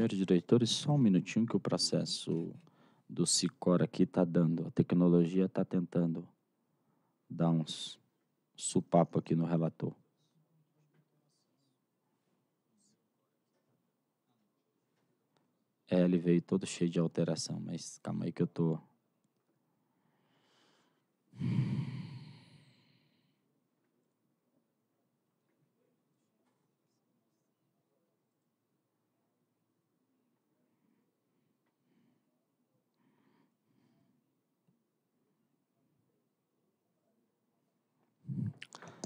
Senhores diretores, só um minutinho que o processo do Sicor aqui está dando. A tecnologia está tentando dar uns supapo aqui no relator. É, ele veio todo cheio de alteração, mas calma aí que eu tô.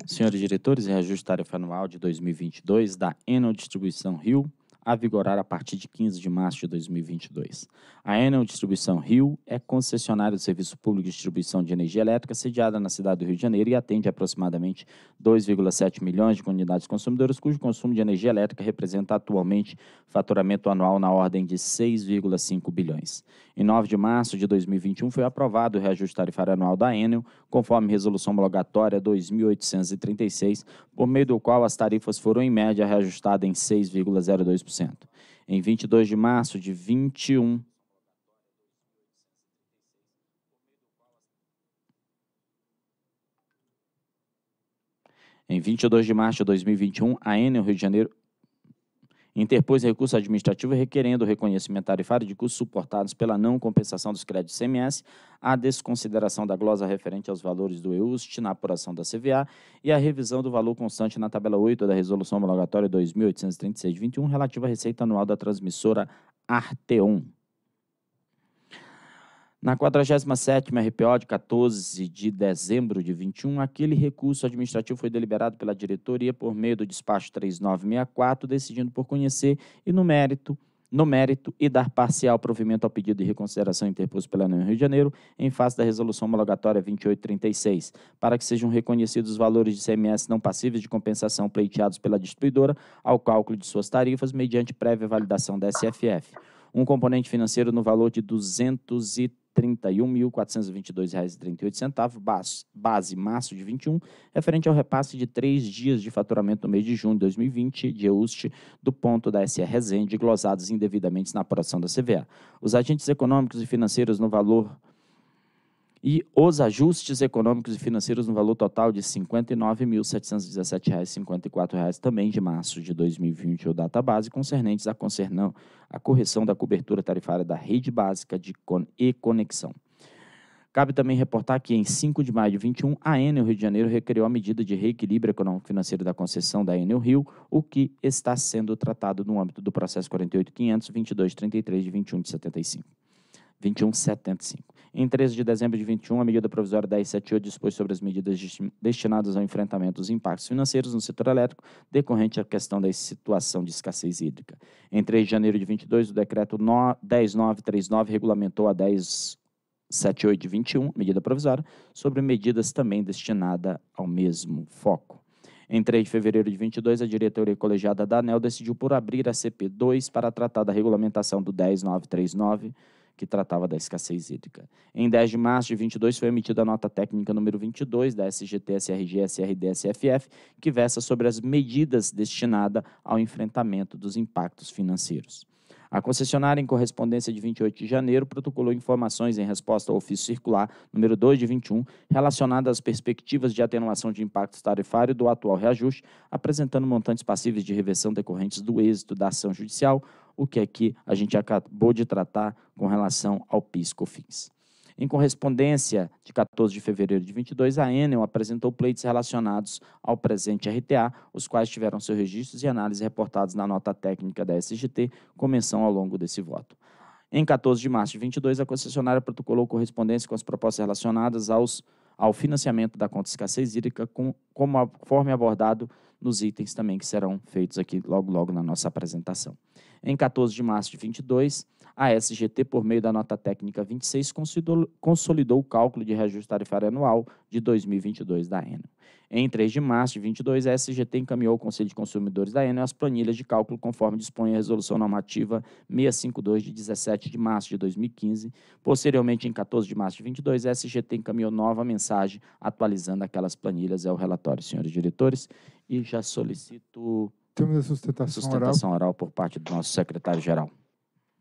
Senhores diretores, reajuste tarifa anual de 2022 da Enel Distribuição Rio a vigorar a partir de 15 de março de 2022. A Enel Distribuição Rio é concessionária do Serviço Público de Distribuição de Energia Elétrica, sediada na cidade do Rio de Janeiro e atende aproximadamente 2,7 milhões de unidades consumidoras, cujo consumo de energia elétrica representa atualmente faturamento anual na ordem de 6,5 bilhões. Em 9 de março de 2021 foi aprovado o reajuste tarifário anual da Enel, conforme resolução homologatória 2836, por meio do qual as tarifas foram em média reajustadas em 6,02% 1,5%. Em 22 de março de 21 Em 22 de março de 2021, a Enel Rio de Janeiro interpôs recurso administrativo requerendo o reconhecimento tarifário de custos suportados pela não compensação dos créditos CMS, a desconsideração da glosa referente aos valores do EUST na apuração da CVA e a revisão do valor constante na tabela 8 da Resolução Homologatória 2836-21 relativa à receita anual da transmissora Arteon. Na 47ª RPO de 14 de dezembro de 21, aquele recurso administrativo foi deliberado pela diretoria por meio do despacho 3964, decidindo por conhecer e no mérito no mérito e dar parcial provimento ao pedido de reconsideração interposto pela União Rio de Janeiro em face da resolução homologatória 2836, para que sejam reconhecidos os valores de CMS não passíveis de compensação pleiteados pela distribuidora ao cálculo de suas tarifas mediante prévia validação da SFF. Um componente financeiro no valor de 230 31.422,38, base março de 21, referente ao repasse de três dias de faturamento no mês de junho de 2020 de EUST do ponto da SE Resende, glosados indevidamente na apuração da CVA. Os agentes econômicos e financeiros no valor e os ajustes econômicos e financeiros no valor total de R$ 59.717,54 também de março de 2020 ou data base, concernentes à, concernão, a correção da cobertura tarifária da rede básica de con e conexão. Cabe também reportar que em 5 de maio de 21, a Enel Rio de Janeiro recriou a medida de reequilíbrio econômico financeiro da concessão da Enel Rio, o que está sendo tratado no âmbito do processo 48.500.22.33 de 21 de 75. 2175. Em 13 de dezembro de 21, a medida provisória 1078 dispôs sobre as medidas destinadas ao enfrentamento dos impactos financeiros no setor elétrico decorrente à questão da situação de escassez hídrica. Em 3 de janeiro de 22, o decreto 10939 regulamentou a 107821, medida provisória, sobre medidas também destinada ao mesmo foco. Em 3 de fevereiro de 22, a diretoria colegiada da ANEL decidiu por abrir a CP2 para tratar da regulamentação do 10939 que tratava da escassez hídrica. Em 10 de março de 22 foi emitida a nota técnica número 22 da SGT, SRG, SRD, SFF, que versa sobre as medidas destinadas ao enfrentamento dos impactos financeiros. A concessionária, em correspondência de 28 de janeiro, protocolou informações em resposta ao ofício circular número 2 de 21, relacionadas às perspectivas de atenuação de impactos tarifário do atual reajuste, apresentando montantes passíveis de reversão decorrentes do êxito da ação judicial, o que aqui é a gente acabou de tratar com relação ao PIS/COFINS. Em correspondência de 14 de fevereiro de 22, a Enel apresentou pleitos relacionados ao presente RTA, os quais tiveram seus registros e análises reportados na nota técnica da SGT, com menção ao longo desse voto. Em 14 de março de 22, a concessionária protocolou correspondência com as propostas relacionadas aos ao financiamento da conta escassez hídrica, com, conforme abordado nos itens também que serão feitos aqui logo logo na nossa apresentação. Em 14 de março de 22, a SGT, por meio da nota técnica 26, consolidou o cálculo de reajuste tarifário anual de 2022 da ENA. Em 3 de março de 22, a SGT encaminhou ao Conselho de Consumidores da Enel as planilhas de cálculo conforme dispõe a Resolução Normativa 652 de 17 de março de 2015. Posteriormente, em 14 de março de 22, a SGT encaminhou nova mensagem atualizando aquelas planilhas. É o relatório, senhores diretores. E já solicito Temos a sustentação, sustentação oral. oral por parte do nosso secretário-geral.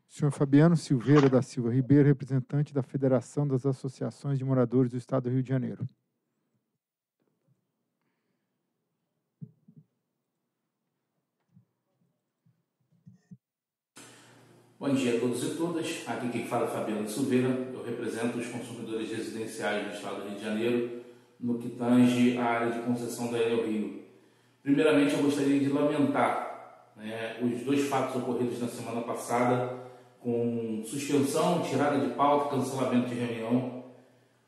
Senhor Fabiano Silveira da Silva Ribeiro, representante da Federação das Associações de Moradores do Estado do Rio de Janeiro. Bom dia a todos e todas. Aqui quem fala é Fabiano Silveira. Eu represento os consumidores residenciais do Estado do Rio de Janeiro no que tange à área de concessão da Enel Rio. Primeiramente, eu gostaria de lamentar né, os dois fatos ocorridos na semana passada com suspensão, tirada de pauta, cancelamento de reunião,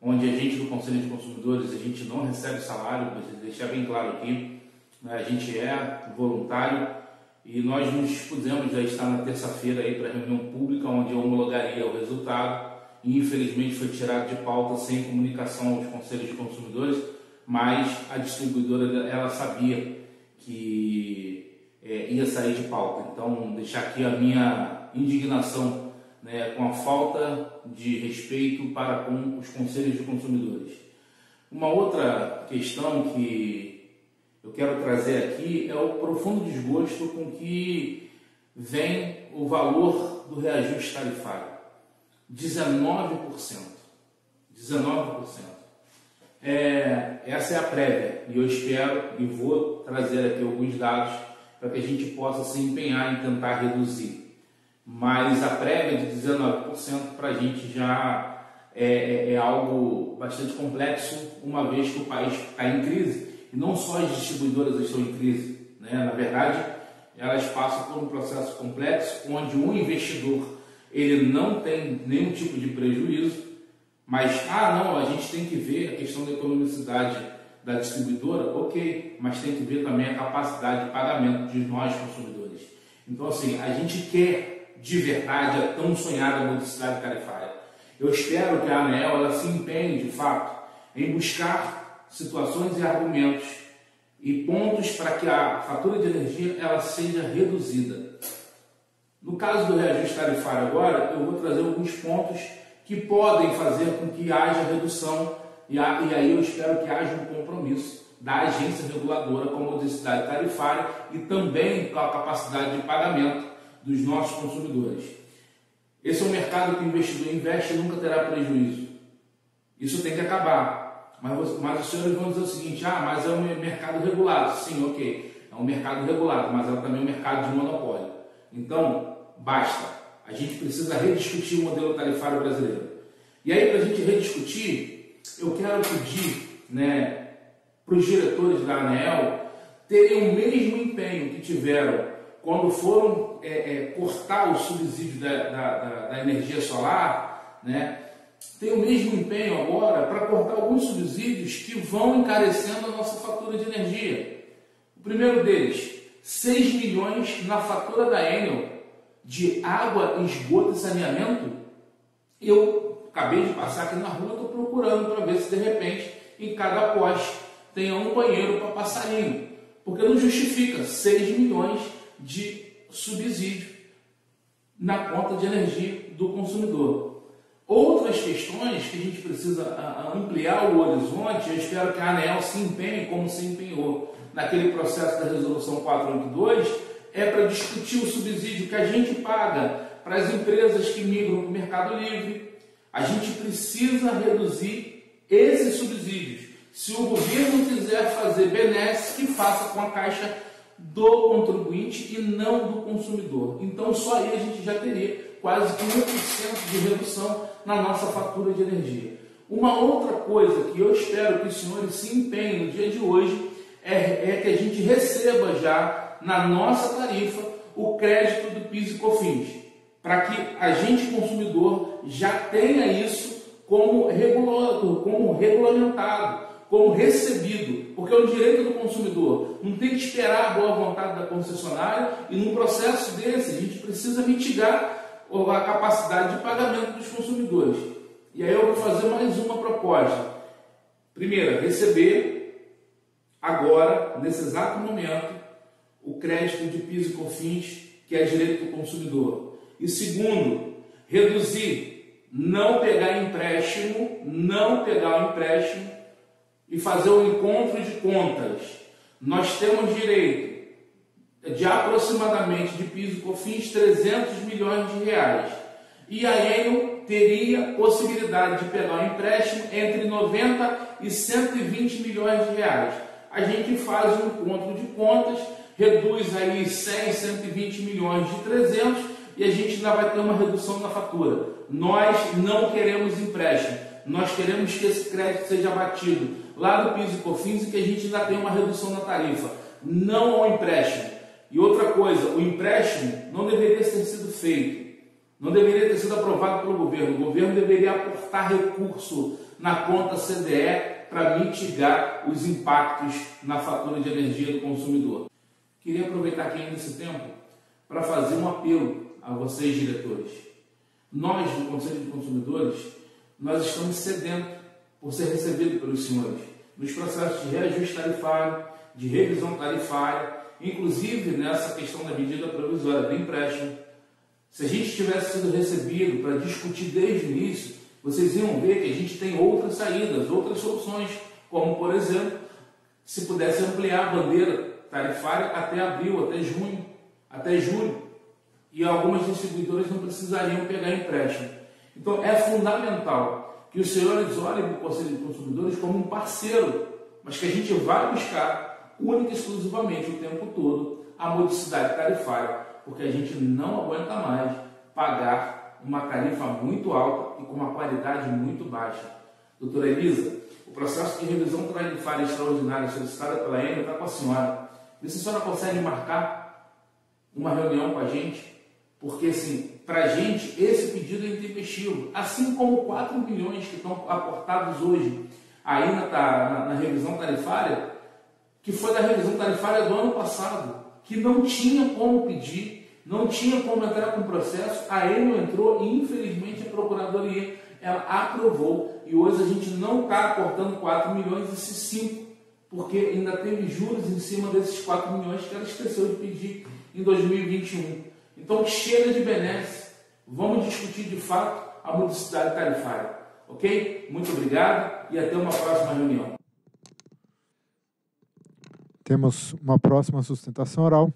onde a gente do Conselho de Consumidores, a gente não recebe salário, deixar bem claro aqui, né, a gente é voluntário, e nós nos dispusemos a estar na terça-feira aí para reunião pública, onde eu homologaria o resultado. E, infelizmente foi tirado de pauta sem comunicação aos conselhos de consumidores, mas a distribuidora ela sabia que é, ia sair de pauta. Então deixar aqui a minha indignação né, com a falta de respeito para com os conselhos de consumidores. Uma outra questão que eu quero trazer aqui é o profundo desgosto com que vem o valor do reajuste tarifário. 19%. 19%. É, essa é a prévia e eu espero e vou trazer aqui alguns dados para que a gente possa se empenhar em tentar reduzir. Mas a prévia de 19% para a gente já é, é, é, algo bastante complexo, uma vez que o país está em crise não só as distribuidoras estão em crise, né? na verdade, elas passam por um processo complexo onde um investidor ele não tem nenhum tipo de prejuízo, mas ah não, a gente tem que ver a questão da economicidade da distribuidora, ok, mas tem que ver também a capacidade de pagamento de nós consumidores. Então assim, a gente quer de verdade a tão sonhada modicidade tarifária. Eu espero que a ANEL ela se empenhe de fato em buscar situações e argumentos e pontos para que a fatura de energia ela seja reduzida. No caso do reajuste tarifário agora, eu vou trazer alguns pontos que podem fazer com que haja redução e, aí eu espero que haja um compromisso da agência reguladora com a modicidade tarifária e também com a capacidade de pagamento dos nossos consumidores. Esse é um mercado que o investidor investe e nunca terá prejuízo. Isso tem que acabar. Mas, mas os senhores vão dizer o seguinte: ah, mas é um mercado regulado. Sim, ok, é um mercado regulado, mas é também um mercado de monopólio. Então, basta. A gente precisa rediscutir o modelo tarifário brasileiro. E aí, para a gente rediscutir, eu quero pedir né, para os diretores da ANEL terem o mesmo empenho que tiveram quando foram é, é, cortar o subsídio da, da, da, da energia solar, né, tem o mesmo empenho agora para cortar alguns subsídios que vão encarecendo a nossa fatura de energia. O primeiro deles, 6 milhões na fatura da Enel de água, esgoto e saneamento. Eu acabei de passar aqui na rua, estou procurando para ver se de repente em cada poste tenha um banheiro para passarinho, porque não justifica 6 milhões de subsídio na conta de energia do consumidor. Outras questões que a gente precisa ah, ah, ampliar o horizonte, eu espero que a ANEL se empenhe como se empenhou naquele processo da Resolução 482, é para discutir o subsídio que a gente paga para as empresas que migram para o Mercado Livre. A gente precisa reduzir esses subsídios. Se o governo quiser fazer benesses, que faça com a caixa do contribuinte e não do consumidor. Então, só aí a gente já teria quase que 1% de redução na nossa fatura de energia. Uma outra coisa que eu espero que os senhores se empenhem no dia de hoje é, é que a gente receba já na nossa tarifa o crédito do PIS e COFINS, para que a gente consumidor já tenha isso como regulado, como regulamentado, como recebido, porque é um direito do consumidor. Não tem que esperar a boa vontade da concessionária e num processo desse a gente precisa mitigar ou a capacidade de pagamento dos consumidores. E aí eu vou fazer mais uma proposta. Primeira, receber agora, nesse exato momento, o crédito de PIS e COFINS, que é direito do consumidor. E segundo, reduzir, não pegar empréstimo, não pegar o empréstimo e fazer o um encontro de contas. Nós temos direito é de aproximadamente de piso e COFINS 300 milhões de reais. E a Enel teria possibilidade de pegar um empréstimo entre 90 e 120 milhões de reais. A gente faz um encontro de contas, reduz aí 100, 120 milhões de 300 e a gente ainda vai ter uma redução na fatura. Nós não queremos empréstimo, nós queremos que esse crédito seja abatido lá do PIS e COFINS e é que a gente ainda tenha uma redução na tarifa, não ao empréstimo. E outra coisa, o empréstimo não deveria ter sido feito, não deveria ter sido aprovado pelo governo. O governo deveria aportar recurso na conta CDE para mitigar os impactos na fatura de energia do consumidor. Queria aproveitar aqui ainda esse tempo para fazer um apelo a vocês, diretores. Nós, do Conselho de Consumidores, nós estamos cedendo por ser recebido pelos senhores nos processos de reajuste tarifário, de revisão tarifária, inclusive nessa questão da medida provisória, do empréstimo. Se a gente tivesse sido recebido para discutir desde o início, vocês iam ver que a gente tem outras saídas, outras soluções, como, por exemplo, se pudesse ampliar a bandeira tarifária até abril, até junho, até julho, e algumas distribuidoras não precisariam pegar empréstimo. Então, é fundamental que os senhores olhem para o Conselho de Consumidores como um parceiro, mas que a gente vai buscar única e exclusivamente o tempo todo a modicidade tarifária, porque a gente não aguenta mais pagar uma tarifa muito alta e com uma qualidade muito baixa. Doutora Elisa, o processo de revisão tarifária extraordinária solicitada pela EMA está com a senhora. Vê se a senhora consegue marcar uma reunião com a gente, porque assim, para a gente esse pedido é intempestivo, assim como 4 milhões que estão aportados hoje aí na, na, na revisão tarifária, que foi da revisão tarifária do ano passado, que não tinha como pedir, não tinha como entrar com o processo, a EMO entrou e infelizmente a Procuradoria ela é, aprovou e hoje a gente não está cortando 4 milhões e 5, porque ainda teve juros em cima desses 4 milhões que ela esqueceu de pedir em 2021. Então chega de benesse, vamos discutir de fato a modicidade tarifária. Ok? Muito obrigado e até uma próxima reunião. Temos uma próxima sustentação oral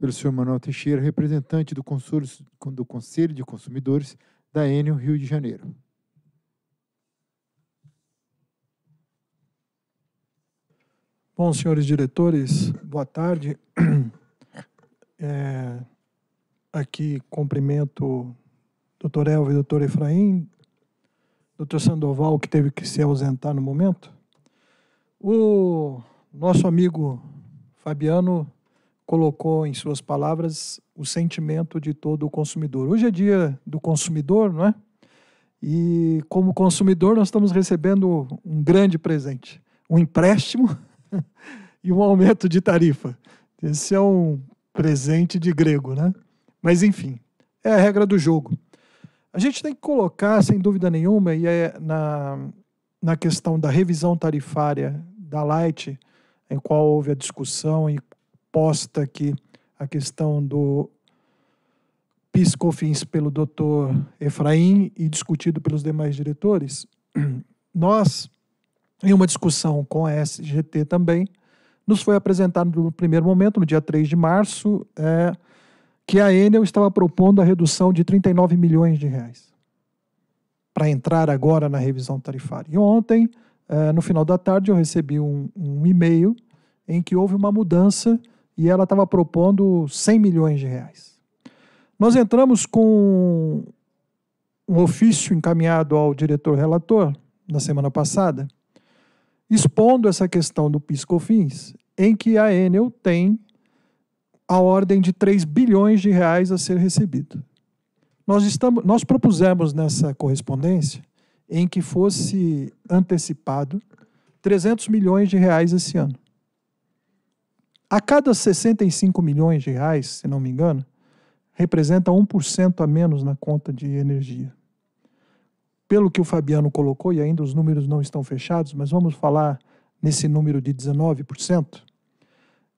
pelo senhor Manuel Teixeira, representante do Conselho, do Conselho de Consumidores da Enio Rio de Janeiro. Bom, senhores diretores, boa tarde. É, aqui cumprimento doutor Elvio e doutor Efraim, doutor Sandoval, que teve que se ausentar no momento. O nosso amigo Fabiano colocou em suas palavras o sentimento de todo o consumidor. Hoje é dia do consumidor, não é? E como consumidor, nós estamos recebendo um grande presente: um empréstimo e um aumento de tarifa. Esse é um presente de grego, né? Mas enfim, é a regra do jogo. A gente tem que colocar, sem dúvida nenhuma, e é na, na questão da revisão tarifária da Light em qual houve a discussão e posta aqui a questão do PIS/COFINS pelo doutor Efraim e discutido pelos demais diretores, nós, em uma discussão com a SGT também, nos foi apresentado no primeiro momento, no dia 3 de março, é, que a Enel estava propondo a redução de 39 milhões de reais para entrar agora na revisão tarifária. E ontem é, no final da tarde eu recebi um, um e-mail em que houve uma mudança e ela estava propondo 100 milhões de reais. Nós entramos com um ofício encaminhado ao diretor relator na semana passada, expondo essa questão do cofins, em que a Enel tem a ordem de 3 bilhões de reais a ser recebido. Nós, estamos, nós propusemos nessa correspondência em que fosse antecipado 300 milhões de reais esse ano. A cada 65 milhões de reais, se não me engano, representa 1% a menos na conta de energia. Pelo que o Fabiano colocou, e ainda os números não estão fechados, mas vamos falar nesse número de 19%,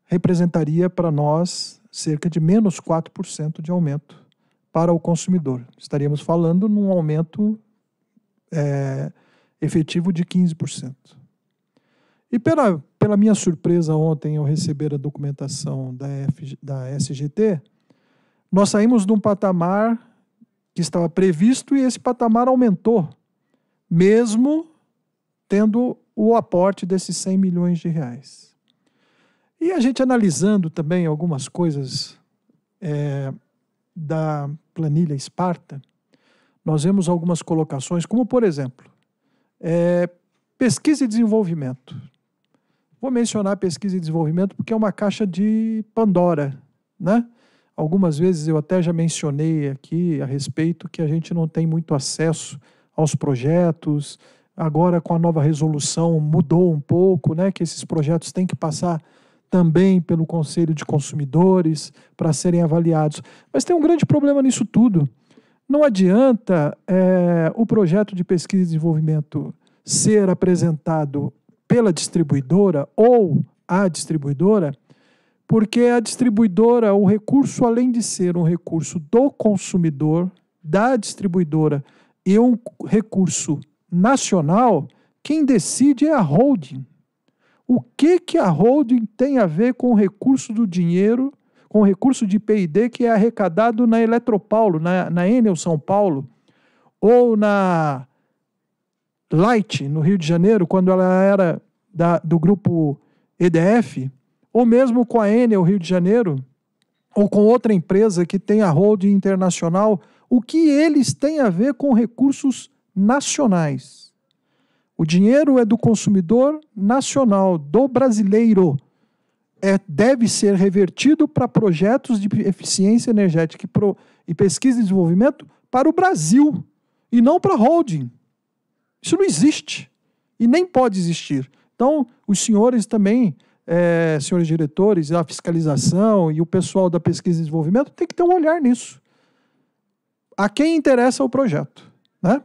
representaria para nós cerca de menos 4% de aumento para o consumidor. Estaríamos falando num aumento é, efetivo de 15%. E pela, pela minha surpresa ontem ao receber a documentação da, F, da SGT, nós saímos de um patamar que estava previsto e esse patamar aumentou, mesmo tendo o aporte desses 100 milhões de reais. E a gente analisando também algumas coisas é, da planilha Esparta, nós vemos algumas colocações, como por exemplo, é, pesquisa e desenvolvimento. Vou mencionar pesquisa e desenvolvimento porque é uma caixa de Pandora, né? Algumas vezes eu até já mencionei aqui a respeito que a gente não tem muito acesso aos projetos. Agora com a nova resolução mudou um pouco, né? Que esses projetos têm que passar também pelo Conselho de Consumidores para serem avaliados. Mas tem um grande problema nisso tudo não adianta é, o projeto de pesquisa e desenvolvimento ser apresentado pela distribuidora ou à distribuidora, porque a distribuidora, o recurso, além de ser um recurso do consumidor, da distribuidora e um recurso nacional, quem decide é a holding. O que, que a holding tem a ver com o recurso do dinheiro com recurso de PID que é arrecadado na Eletropaulo, na, na Enel São Paulo, ou na Light, no Rio de Janeiro, quando ela era da, do grupo EDF, ou mesmo com a Enel Rio de Janeiro, ou com outra empresa que tem a holding internacional, o que eles têm a ver com recursos nacionais? O dinheiro é do consumidor nacional, do brasileiro é, deve ser revertido para projetos de eficiência energética e, pro, e pesquisa e desenvolvimento para o Brasil e não para holding. Isso não existe e nem pode existir. Então, os senhores também, é, senhores diretores, a fiscalização e o pessoal da pesquisa e desenvolvimento tem que ter um olhar nisso. A quem interessa o projeto, né?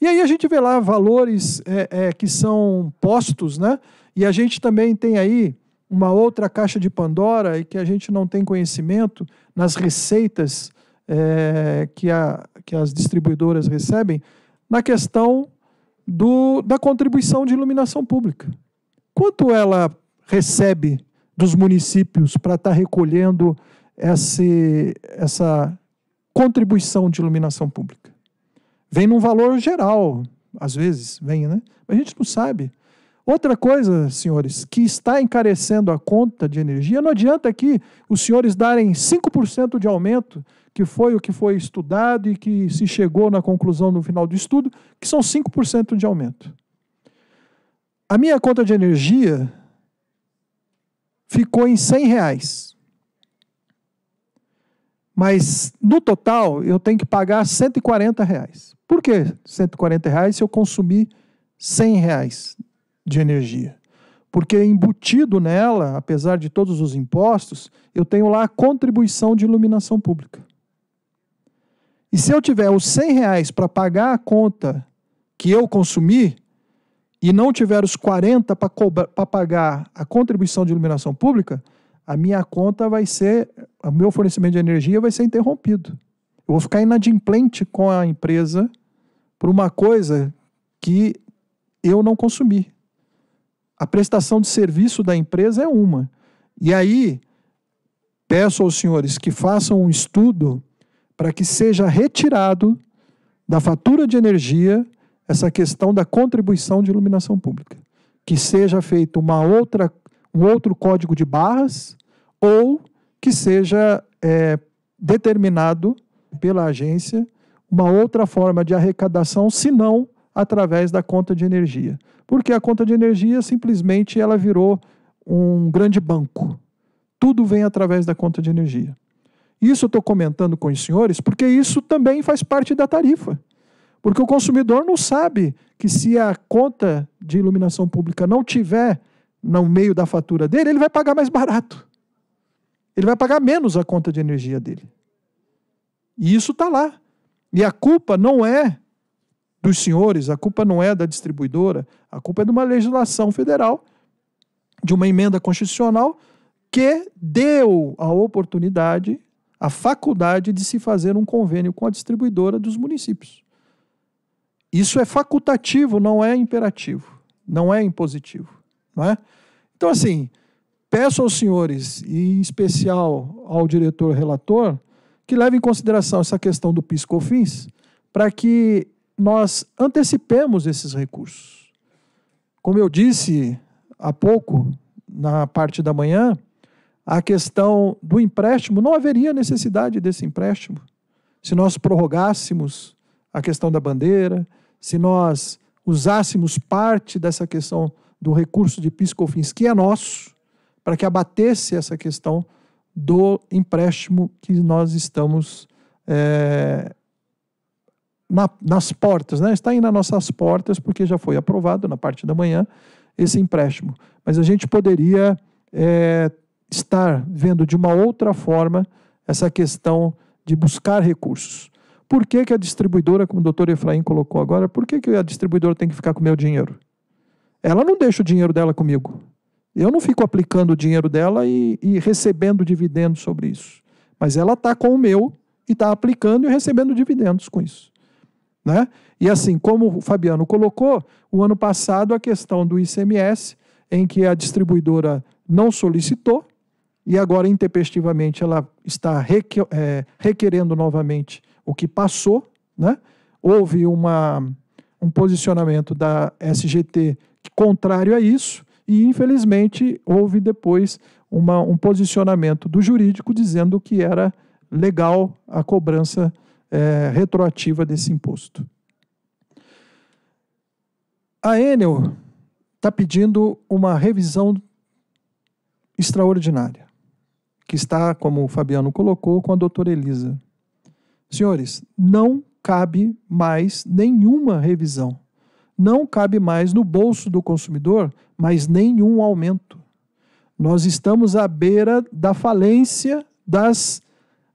E aí a gente vê lá valores é, é, que são postos, né? E a gente também tem aí uma outra caixa de Pandora e que a gente não tem conhecimento nas receitas é, que, a, que as distribuidoras recebem na questão do, da contribuição de iluminação pública. Quanto ela recebe dos municípios para estar tá recolhendo esse, essa contribuição de iluminação pública? Vem num valor geral, às vezes, vem, né? Mas a gente não sabe. Outra coisa, senhores, que está encarecendo a conta de energia, não adianta aqui os senhores darem 5% de aumento, que foi o que foi estudado e que se chegou na conclusão no final do estudo, que são 5% de aumento. A minha conta de energia ficou em 100 reais. Mas no total eu tenho que pagar 140 reais. Por que 140 reais se eu consumir 100 reais de energia. Porque embutido nela, apesar de todos os impostos, eu tenho lá a contribuição de iluminação pública. E se eu tiver os 100 reais para pagar a conta que eu consumi e não tiver os 40 para pagar a contribuição de iluminação pública, a minha conta vai ser, o meu fornecimento de energia vai ser interrompido. Eu vou ficar inadimplente com a empresa por uma coisa que eu não consumi a prestação de serviço da empresa é uma. E aí, peço aos senhores que façam um estudo para que seja retirado da fatura de energia essa questão da contribuição de iluminação pública. Que seja feito uma outra, um outro código de barras ou que seja é, determinado pela agência uma outra forma de arrecadação, se não através da conta de energia. Porque a conta de energia simplesmente ela virou um grande banco. Tudo vem através da conta de energia. Isso eu estou comentando com os senhores porque isso também faz parte da tarifa. Porque o consumidor não sabe que se a conta de iluminação pública não tiver no meio da fatura dele, ele vai pagar mais barato. Ele vai pagar menos a conta de energia dele. E isso está lá. E a culpa não é dos senhores, a culpa não é da distribuidora, a culpa é de uma legislação federal, de uma emenda constitucional que deu a oportunidade, a faculdade de se fazer um convênio com a distribuidora dos municípios. Isso é facultativo, não é imperativo, não é impositivo, não é? Então assim, peço aos senhores e em especial ao diretor relator que leve em consideração essa questão do PIS/COFINS para que nós antecipemos esses recursos. Como eu disse há pouco, na parte da manhã, a questão do empréstimo, não haveria necessidade desse empréstimo. Se nós prorrogássemos a questão da bandeira, se nós usássemos parte dessa questão do recurso de PiscoFins, que é nosso, para que abatesse essa questão do empréstimo que nós estamos é, na, nas portas, né? está aí nas nossas portas, porque já foi aprovado na parte da manhã esse empréstimo. Mas a gente poderia é, estar vendo de uma outra forma essa questão de buscar recursos. Por que, que a distribuidora, como o doutor Efraim colocou agora, por que, que a distribuidora tem que ficar com o meu dinheiro? Ela não deixa o dinheiro dela comigo. Eu não fico aplicando o dinheiro dela e, e recebendo dividendos sobre isso. Mas ela está com o meu e está aplicando e recebendo dividendos com isso. Né? E assim, como o Fabiano colocou, o ano passado a questão do ICMS, em que a distribuidora não solicitou, e agora intempestivamente ela está requer, é, requerendo novamente o que passou. Né? Houve uma, um posicionamento da SGT contrário a isso, e infelizmente houve depois uma, um posicionamento do jurídico dizendo que era legal a cobrança é, retroativa desse imposto. A Enel está pedindo uma revisão extraordinária, que está, como o Fabiano colocou, com a doutora Elisa. Senhores, não cabe mais nenhuma revisão. Não cabe mais no bolso do consumidor mais nenhum aumento. Nós estamos à beira da falência das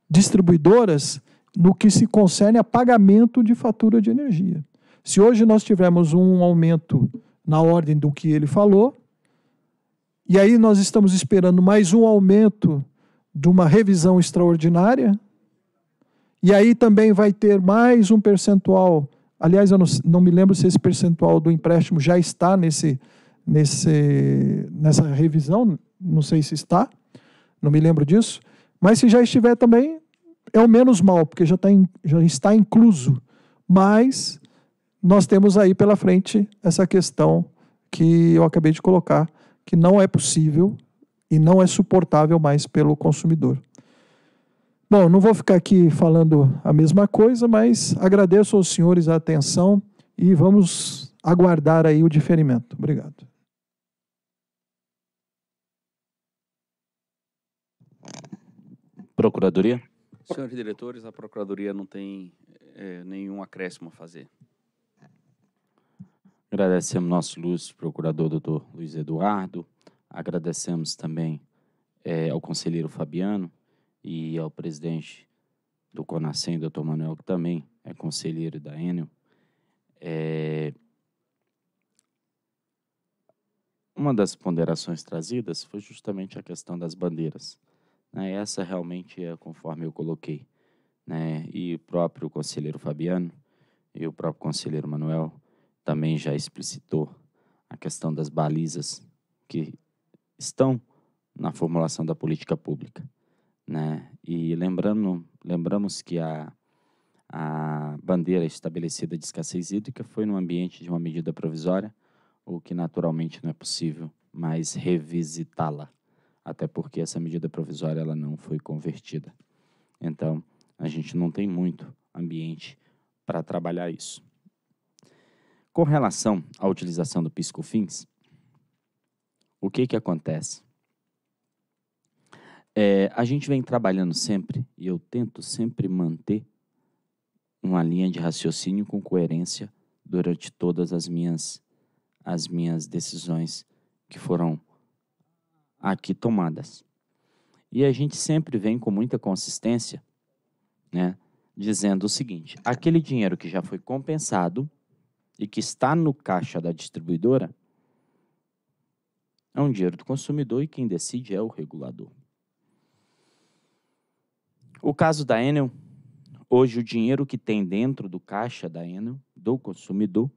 distribuidoras no que se concerne a pagamento de fatura de energia. Se hoje nós tivermos um aumento na ordem do que ele falou, e aí nós estamos esperando mais um aumento de uma revisão extraordinária, e aí também vai ter mais um percentual. Aliás, eu não, não me lembro se esse percentual do empréstimo já está nesse, nesse, nessa revisão, não sei se está, não me lembro disso. Mas se já estiver também, é o menos mal, porque já, tá in, já está incluso. Mas nós temos aí pela frente essa questão que eu acabei de colocar, que não é possível e não é suportável mais pelo consumidor. Bom, não vou ficar aqui falando a mesma coisa, mas agradeço aos senhores a atenção e vamos aguardar aí o diferimento. Obrigado. Procuradoria? Senhores diretores, a Procuradoria não tem é, nenhum acréscimo a fazer. Agradecemos nosso ilustre procurador, doutor Luiz Eduardo. Agradecemos também é, ao conselheiro Fabiano e ao presidente do Conacem, doutor Manuel, que também é conselheiro da Enel. É... Uma das ponderações trazidas foi justamente a questão das bandeiras. Né? Essa realmente é conforme eu coloquei. Né? E o próprio conselheiro Fabiano e o próprio conselheiro Manuel também já explicitou a questão das balizas que estão na formulação da política pública. Né? E lembrando, lembramos que a, a bandeira estabelecida de escassez hídrica foi no ambiente de uma medida provisória, o que naturalmente não é possível mais revisitá-la até porque essa medida provisória ela não foi convertida. Então, a gente não tem muito ambiente para trabalhar isso. Com relação à utilização do piscofins, o que que acontece? É, a gente vem trabalhando sempre e eu tento sempre manter uma linha de raciocínio com coerência durante todas as minhas as minhas decisões que foram aqui tomadas. E a gente sempre vem com muita consistência, né, dizendo o seguinte: aquele dinheiro que já foi compensado e que está no caixa da distribuidora é um dinheiro do consumidor e quem decide é o regulador. O caso da Enel, hoje o dinheiro que tem dentro do caixa da Enel, do consumidor,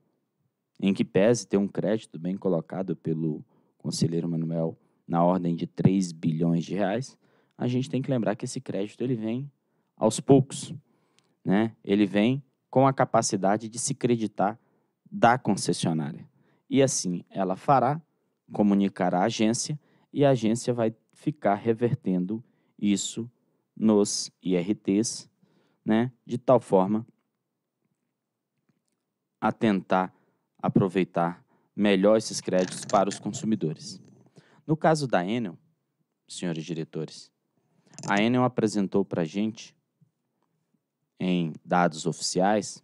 em que pese ter um crédito bem colocado pelo conselheiro Manuel na ordem de 3 bilhões de reais, a gente tem que lembrar que esse crédito ele vem aos poucos, né? Ele vem com a capacidade de se creditar da concessionária. E assim ela fará, comunicará à agência e a agência vai ficar revertendo isso nos IRTs, né? De tal forma a tentar aproveitar melhor esses créditos para os consumidores. No caso da Enel, senhores diretores, a Enel apresentou para a gente, em dados oficiais,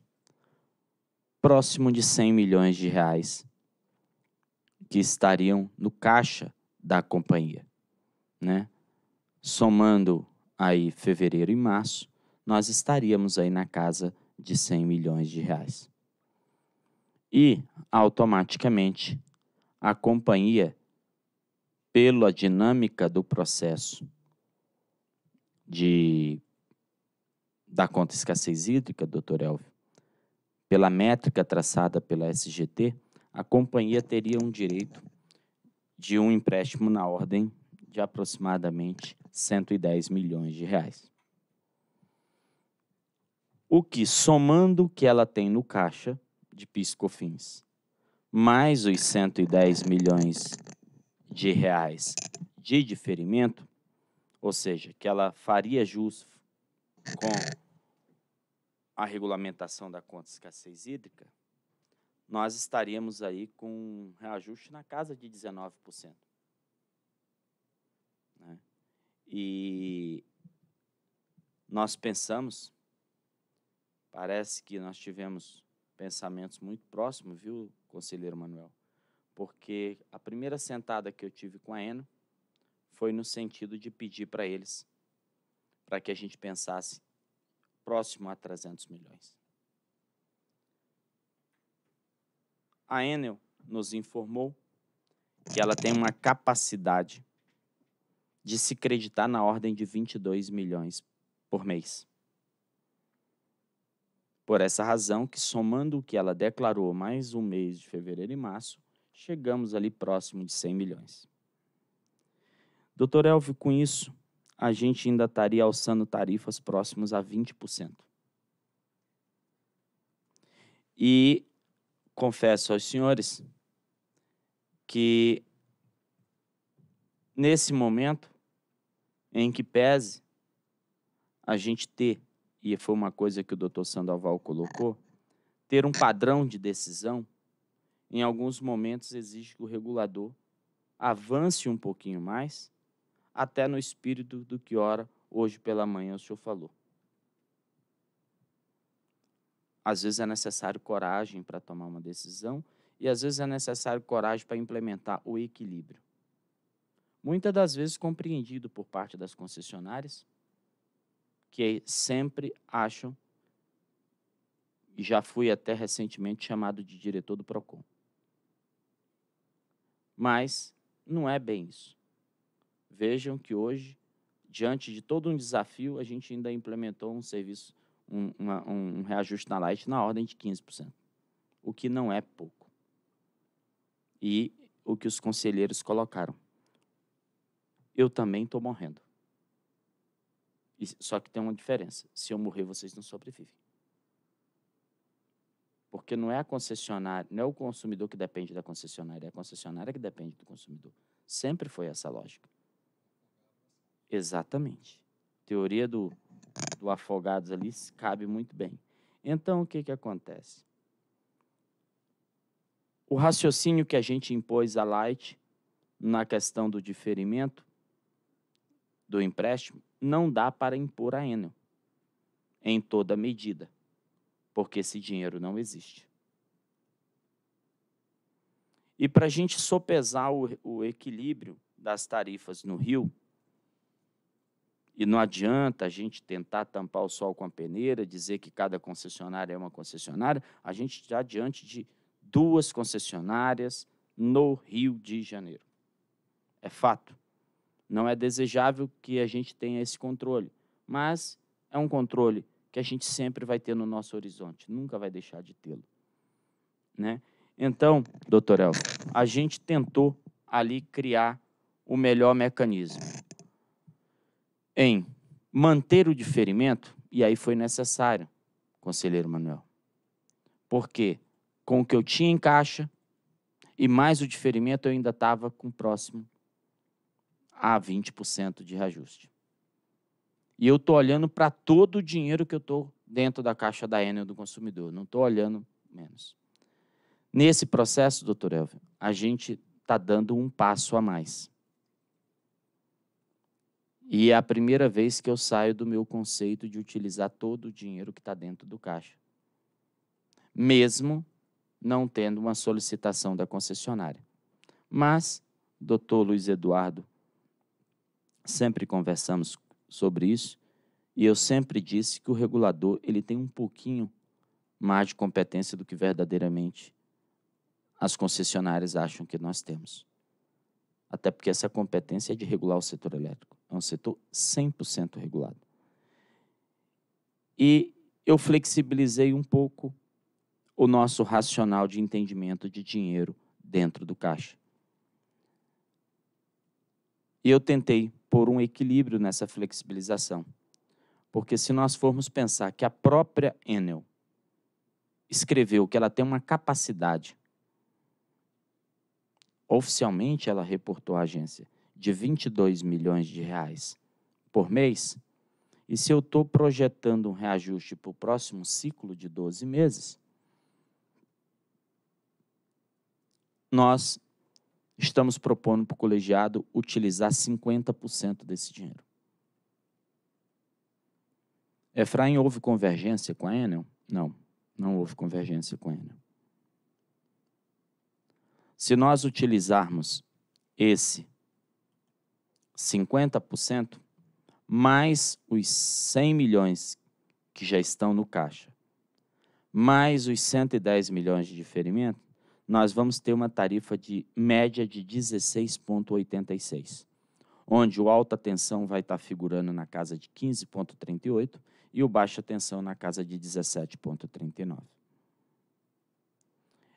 próximo de 100 milhões de reais que estariam no caixa da companhia, né? Somando aí fevereiro e março, nós estaríamos aí na casa de 100 milhões de reais. E automaticamente a companhia pela dinâmica do processo de da conta escassez hídrica, doutor Elvio, pela métrica traçada pela SGT, a companhia teria um direito de um empréstimo na ordem de aproximadamente 110 milhões de reais. O que, somando o que ela tem no caixa de piscofins mais os 110 milhões de reais de diferimento, ou seja, que ela faria jus com a regulamentação da conta de escassez hídrica, nós estaríamos aí com um reajuste na casa de 19%. Né? E nós pensamos, parece que nós tivemos pensamentos muito próximos, viu, conselheiro Manuel? porque a primeira sentada que eu tive com a Eno foi no sentido de pedir para eles para que a gente pensasse próximo a 300 milhões. A Enel nos informou que ela tem uma capacidade de se creditar na ordem de 22 milhões por mês. Por essa razão que somando o que ela declarou mais um mês de fevereiro e março, chegamos ali próximo de 100 milhões. Doutor Elvio, com isso, a gente ainda estaria alçando tarifas próximas a 20%. E confesso aos senhores que, nesse momento, em que pese a gente ter, e foi uma coisa que o doutor Sandoval colocou, ter um padrão de decisão em alguns momentos, exige que o regulador avance um pouquinho mais, até no espírito do que ora hoje pela manhã o senhor falou. Às vezes é necessário coragem para tomar uma decisão e às vezes é necessário coragem para implementar o equilíbrio. Muitas das vezes compreendido por parte das concessionárias, que sempre acham, e já fui até recentemente chamado de diretor do PROCON, mas não é bem isso. Vejam que hoje, diante de todo um desafio, a gente ainda implementou um serviço, um, uma, um reajuste na Light na ordem de 15%, o que não é pouco. E o que os conselheiros colocaram. Eu também estou morrendo. Só que tem uma diferença: se eu morrer, vocês não sobrevivem. Porque não é a concessionária, não é o consumidor que depende da concessionária, é a concessionária que depende do consumidor. Sempre foi essa lógica. Exatamente. Teoria do, do afogados ali cabe muito bem. Então, o que, que acontece? O raciocínio que a gente impôs à Light na questão do diferimento do empréstimo não dá para impor a Enel em toda medida porque esse dinheiro não existe. E para a gente sopesar o, o equilíbrio das tarifas no Rio, e não adianta a gente tentar tampar o sol com a peneira, dizer que cada concessionária é uma concessionária, a gente está diante de duas concessionárias no Rio de Janeiro. É fato. Não é desejável que a gente tenha esse controle, mas é um controle que a gente sempre vai ter no nosso horizonte, nunca vai deixar de tê-lo. Né? Então, doutor Elton, a gente tentou ali criar o melhor mecanismo em manter o diferimento, e aí foi necessário, conselheiro Manuel. Porque com o que eu tinha em caixa e mais o diferimento, eu ainda estava com próximo a 20% de reajuste. E eu estou olhando para todo o dinheiro que eu estou dentro da caixa da Enel do consumidor, não estou olhando menos. Nesse processo, doutor Elvio, a gente está dando um passo a mais. E é a primeira vez que eu saio do meu conceito de utilizar todo o dinheiro que está dentro do caixa. Mesmo não tendo uma solicitação da concessionária. Mas, doutor Luiz Eduardo, sempre conversamos sobre isso e eu sempre disse que o regulador ele tem um pouquinho mais de competência do que verdadeiramente as concessionárias acham que nós temos. Até porque essa competência é de regular o setor elétrico. É um setor 100% regulado. E eu flexibilizei um pouco o nosso racional de entendimento de dinheiro dentro do caixa. E eu tentei por um equilíbrio nessa flexibilização. Porque se nós formos pensar que a própria Enel escreveu que ela tem uma capacidade, oficialmente ela reportou à agência, de 22 milhões de reais por mês, e se eu estou projetando um reajuste para o próximo ciclo de 12 meses, nós estamos propondo para o colegiado utilizar 50% desse dinheiro. Efraim, houve convergência com a Enel? Não, não houve convergência com a Enel. Se nós utilizarmos esse 50%, mais os 100 milhões que já estão no caixa, mais os 110 milhões de diferimento, nós vamos ter uma tarifa de média de 16,86, onde o alta tensão vai estar figurando na casa de 15,38 e o baixa tensão na casa de 17,39.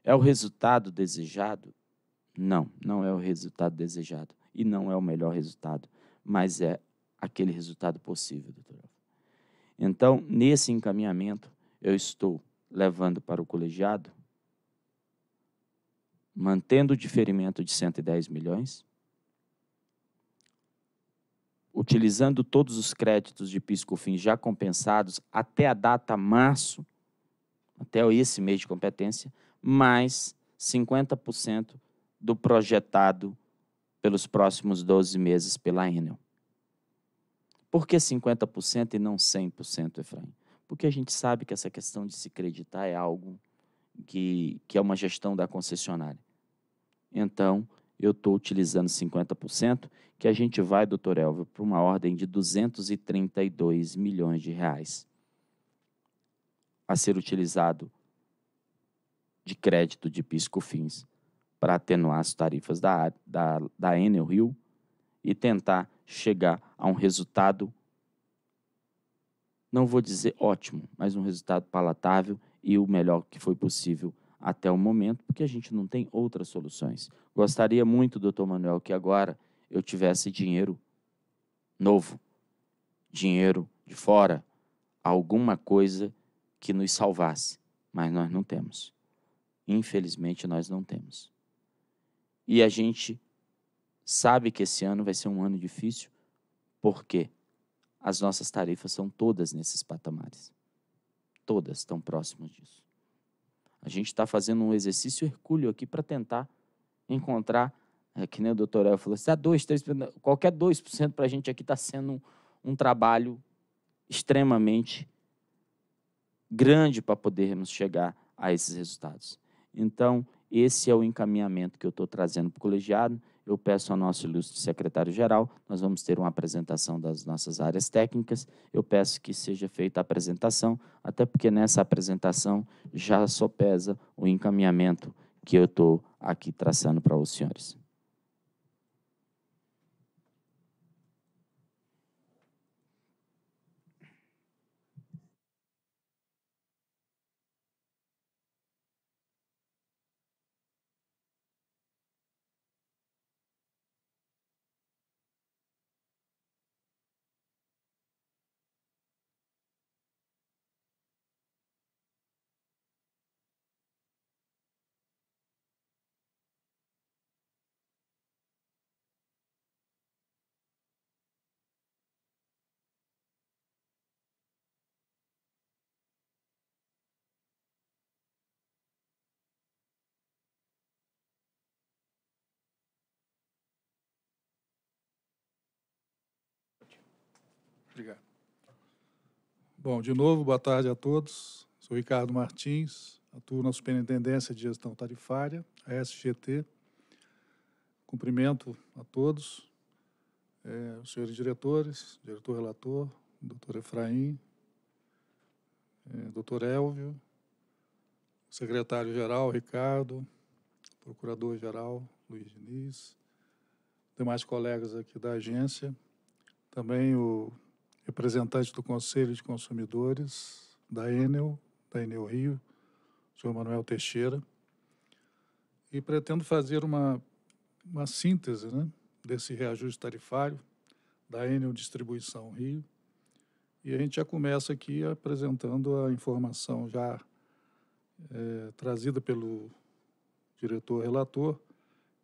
É o resultado desejado? Não, não é o resultado desejado e não é o melhor resultado, mas é aquele resultado possível, doutor. Então, nesse encaminhamento, eu estou levando para o colegiado mantendo o diferimento de 110 milhões, utilizando todos os créditos de PIS/COFINS já compensados até a data março, até esse mês de competência, mais 50% do projetado pelos próximos 12 meses pela Enel. Por que 50% e não 100%, Efraim? Porque a gente sabe que essa questão de se acreditar é algo que, que é uma gestão da concessionária. Então, eu estou utilizando 50%, que a gente vai, doutor Elvio, para uma ordem de 232 milhões de reais a ser utilizado de crédito de pisco fins para atenuar as tarifas da, da, da Enel Rio e tentar chegar a um resultado, não vou dizer ótimo, mas um resultado palatável e o melhor que foi possível até o momento, porque a gente não tem outras soluções. Gostaria muito, doutor Manuel, que agora eu tivesse dinheiro novo, dinheiro de fora, alguma coisa que nos salvasse, mas nós não temos. Infelizmente, nós não temos. E a gente sabe que esse ano vai ser um ano difícil, porque as nossas tarifas são todas nesses patamares todas estão próximas disso. A gente está fazendo um exercício hercúleo aqui para tentar encontrar, é, que nem o doutor El falou, se dá 2, 3, qualquer 2% para a gente aqui está sendo um, um trabalho extremamente grande para podermos chegar a esses resultados. Então, esse é o encaminhamento que eu estou trazendo para o colegiado. Eu peço ao nosso ilustre secretário-geral, nós vamos ter uma apresentação das nossas áreas técnicas. Eu peço que seja feita a apresentação, até porque nessa apresentação já só pesa o encaminhamento que eu estou aqui traçando para os senhores. Obrigado. Bom, de novo, boa tarde a todos. Sou Ricardo Martins, atuo na Superintendência de Gestão Tarifária, a SGT. Cumprimento a todos, é, os senhores diretores, diretor relator, doutor Efraim, é, doutor Elvio, secretário-geral Ricardo, procurador-geral Luiz Diniz, demais colegas aqui da agência, também o representante do Conselho de Consumidores da Enel, da Enel Rio, o senhor Manuel Teixeira, e pretendo fazer uma, uma síntese né, desse reajuste tarifário da Enel Distribuição Rio. E a gente já começa aqui apresentando a informação já é, trazida pelo diretor relator,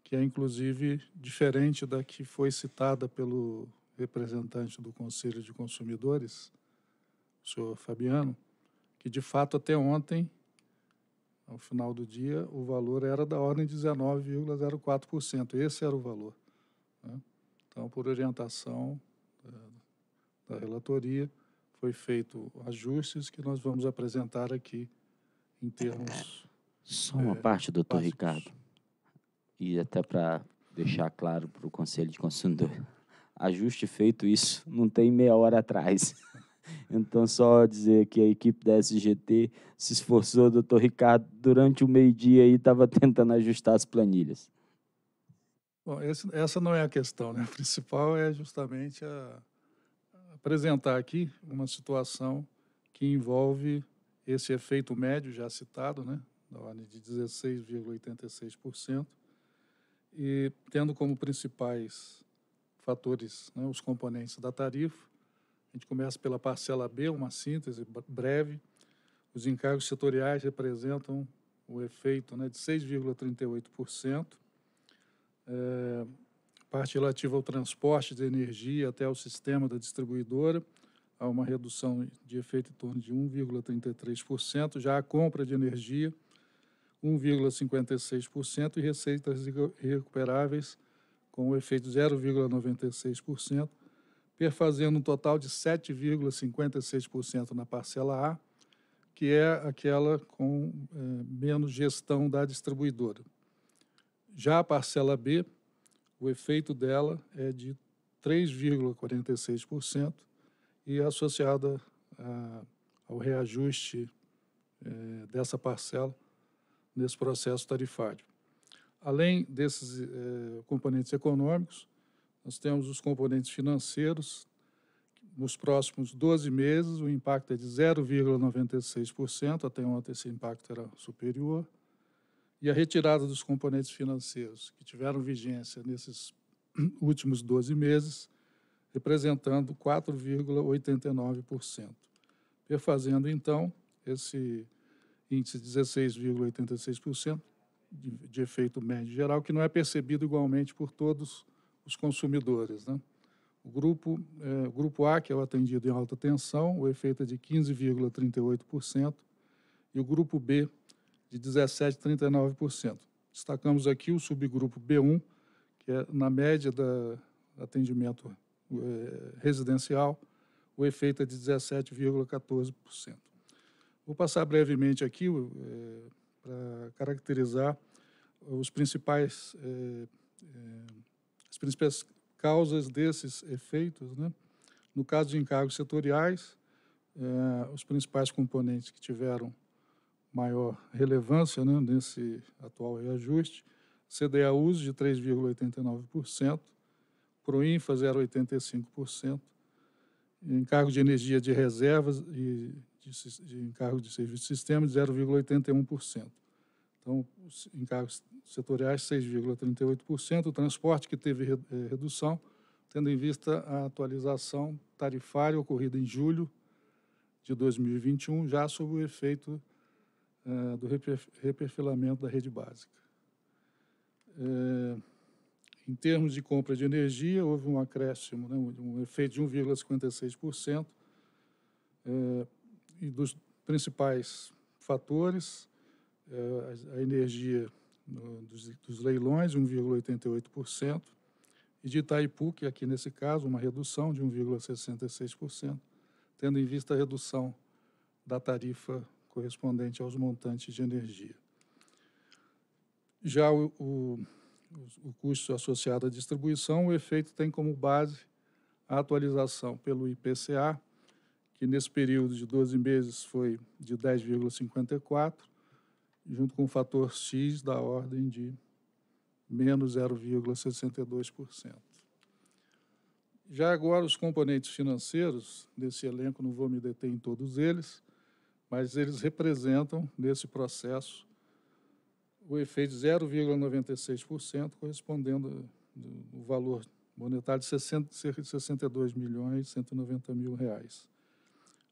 que é inclusive diferente da que foi citada pelo representante do Conselho de Consumidores, o senhor Fabiano, que de fato até ontem, ao final do dia, o valor era da ordem de 19,04%. Esse era o valor. Né? Então, por orientação da, é, da relatoria, foi feito ajustes que nós vamos apresentar aqui em termos. Só uma é, parte, doutor básicos. Ricardo, e até para deixar claro para o Conselho de consumidores ajuste feito isso não tem meia hora atrás. Então, só dizer que a equipe da SGT se esforçou, doutor Ricardo, durante o meio-dia aí estava tentando ajustar as planilhas. Bom, esse, essa não é a questão, né? A principal é justamente a, a apresentar aqui uma situação que envolve esse efeito médio já citado, né? Da ordem de 16,86%, e tendo como principais fatores, né, os componentes da tarifa. A gente começa pela parcela B, uma síntese breve. Os encargos setoriais representam o efeito né, de 6,38%. É, parte relativa ao transporte de energia até o sistema da distribuidora, há uma redução de efeito em torno de 1,33%. Já a compra de energia, 1,56%. E receitas recuperáveis, com o efeito 0,96%, perfazendo um total de 7,56% na parcela A, que é aquela com é, menos gestão da distribuidora. Já a parcela B, o efeito dela é de 3,46% e associada a, ao reajuste é, dessa parcela nesse processo tarifário além desses eh, componentes econômicos, nós temos os componentes financeiros. Nos próximos 12 meses, o impacto é de 0,96%, até ontem esse impacto era superior. E a retirada dos componentes financeiros, que tiveram vigência nesses últimos 12 meses, representando 4,89%. Perfazendo, então, esse índice de 16,86%, de, de efeito médio geral, que não é percebido igualmente por todos os consumidores. Né? O grupo, é, grupo A, que é o atendido em alta tensão, o efeito é de 15,38%, e o grupo B, de 17,39%. Destacamos aqui o subgrupo B1, que é na média do atendimento é, residencial, o efeito é de 17,14%. Vou passar brevemente aqui é, para caracterizar os principais eh, eh, as principais causas desses efeitos, né? No caso de encargos setoriais, eh, os principais componentes que tiveram maior relevância né, nesse atual reajuste, CDAUs de 3,89%, Proinfa 0,85%, encargo de energia de reservas e de, de encargos de serviço de sistema de 0,81%. Então, encargos setoriais 6,38%, o transporte que teve eh, redução, tendo em vista a atualização tarifária ocorrida em julho de 2021, já sob o efeito uh, do reperfilamento da rede básica. Eh, em termos de compra de energia, houve um acréscimo, né, um efeito de 1,56%, uh, e dos principais fatores, eh, a energia dos, leilões, 1,88%, e de Itaipu, que aqui nesse caso, uma redução de 1,66%, tendo em vista a redução da tarifa correspondente aos montantes de energia. Já o, o, o custo associado à distribuição, o efeito tem como base a atualização pelo IPCA, que nesse período de 12 meses foi de 10,54, junto com o fator X da ordem de menos 0,62%. Já agora, os componentes financeiros desse elenco, não vou me deter em todos eles, mas eles representam, nesse processo, o efeito 0,96%, correspondendo ao valor monetário de 60, cerca de 62 milhões e 190 mil reais.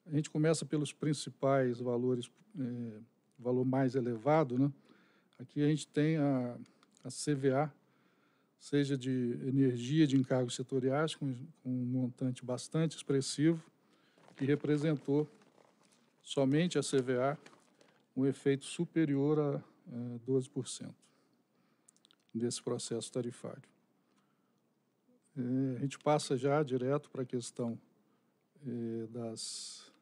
A gente começa pelos principais valores, é, valor mais elevado, né? Aqui a gente tem a, a CVA, seja de energia de encargos setoriais, com, com um montante bastante expressivo, que representou somente a CVA um efeito superior a é, eh, 12% desse processo tarifário. É, a gente passa já direto para a questão é, das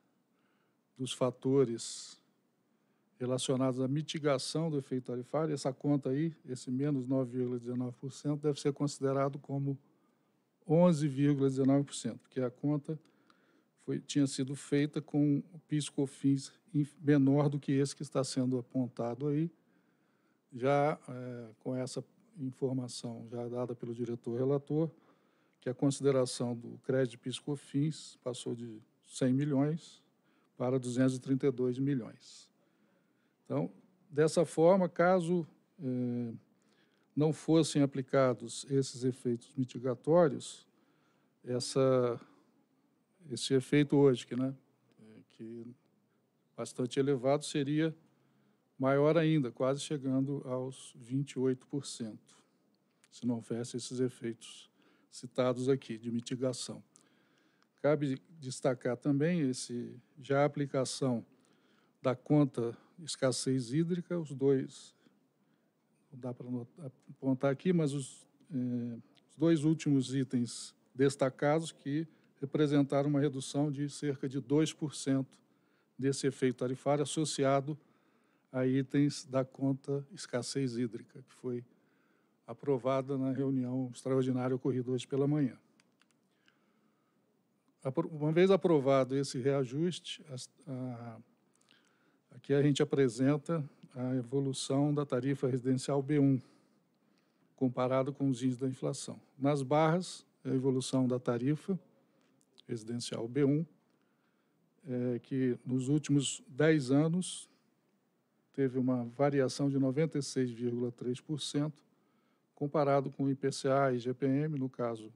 dos fatores relacionados à mitigação do efeito tarifário, essa conta aí, esse menos 9,19%, deve ser considerado como 11,19%, porque a conta foi, tinha sido feita com PIS-COFINS menor do que esse que está sendo apontado aí, já é, com essa informação já dada pelo diretor relator, que a consideração do crédito PIS-COFINS passou de 100 milhões para 232 milhões. Então, dessa forma, caso eh, não fossem aplicados esses efeitos mitigatórios, essa, esse efeito hoje, que, né, que bastante elevado, seria maior ainda, quase chegando aos 28%, se não houvesse esses efeitos citados aqui de mitigação. Cabe destacar também esse, já a aplicação da conta escassez hídrica, os dois, não dá para apontar aqui, mas os, eh, os dois últimos itens destacados que representaram uma redução de cerca de 2% desse efeito tarifário associado a itens da conta escassez hídrica, que foi aprovada na reunião extraordinária ocorrida hoje pela manhã uma vez aprovado esse reajuste, a, a, aqui a gente apresenta a evolução da tarifa residencial B1, comparado com os índices da inflação. Nas barras, a evolução da tarifa residencial B1, é, que nos últimos 10 anos teve uma variação de 96,3%, comparado com o IPCA e GPM, no caso,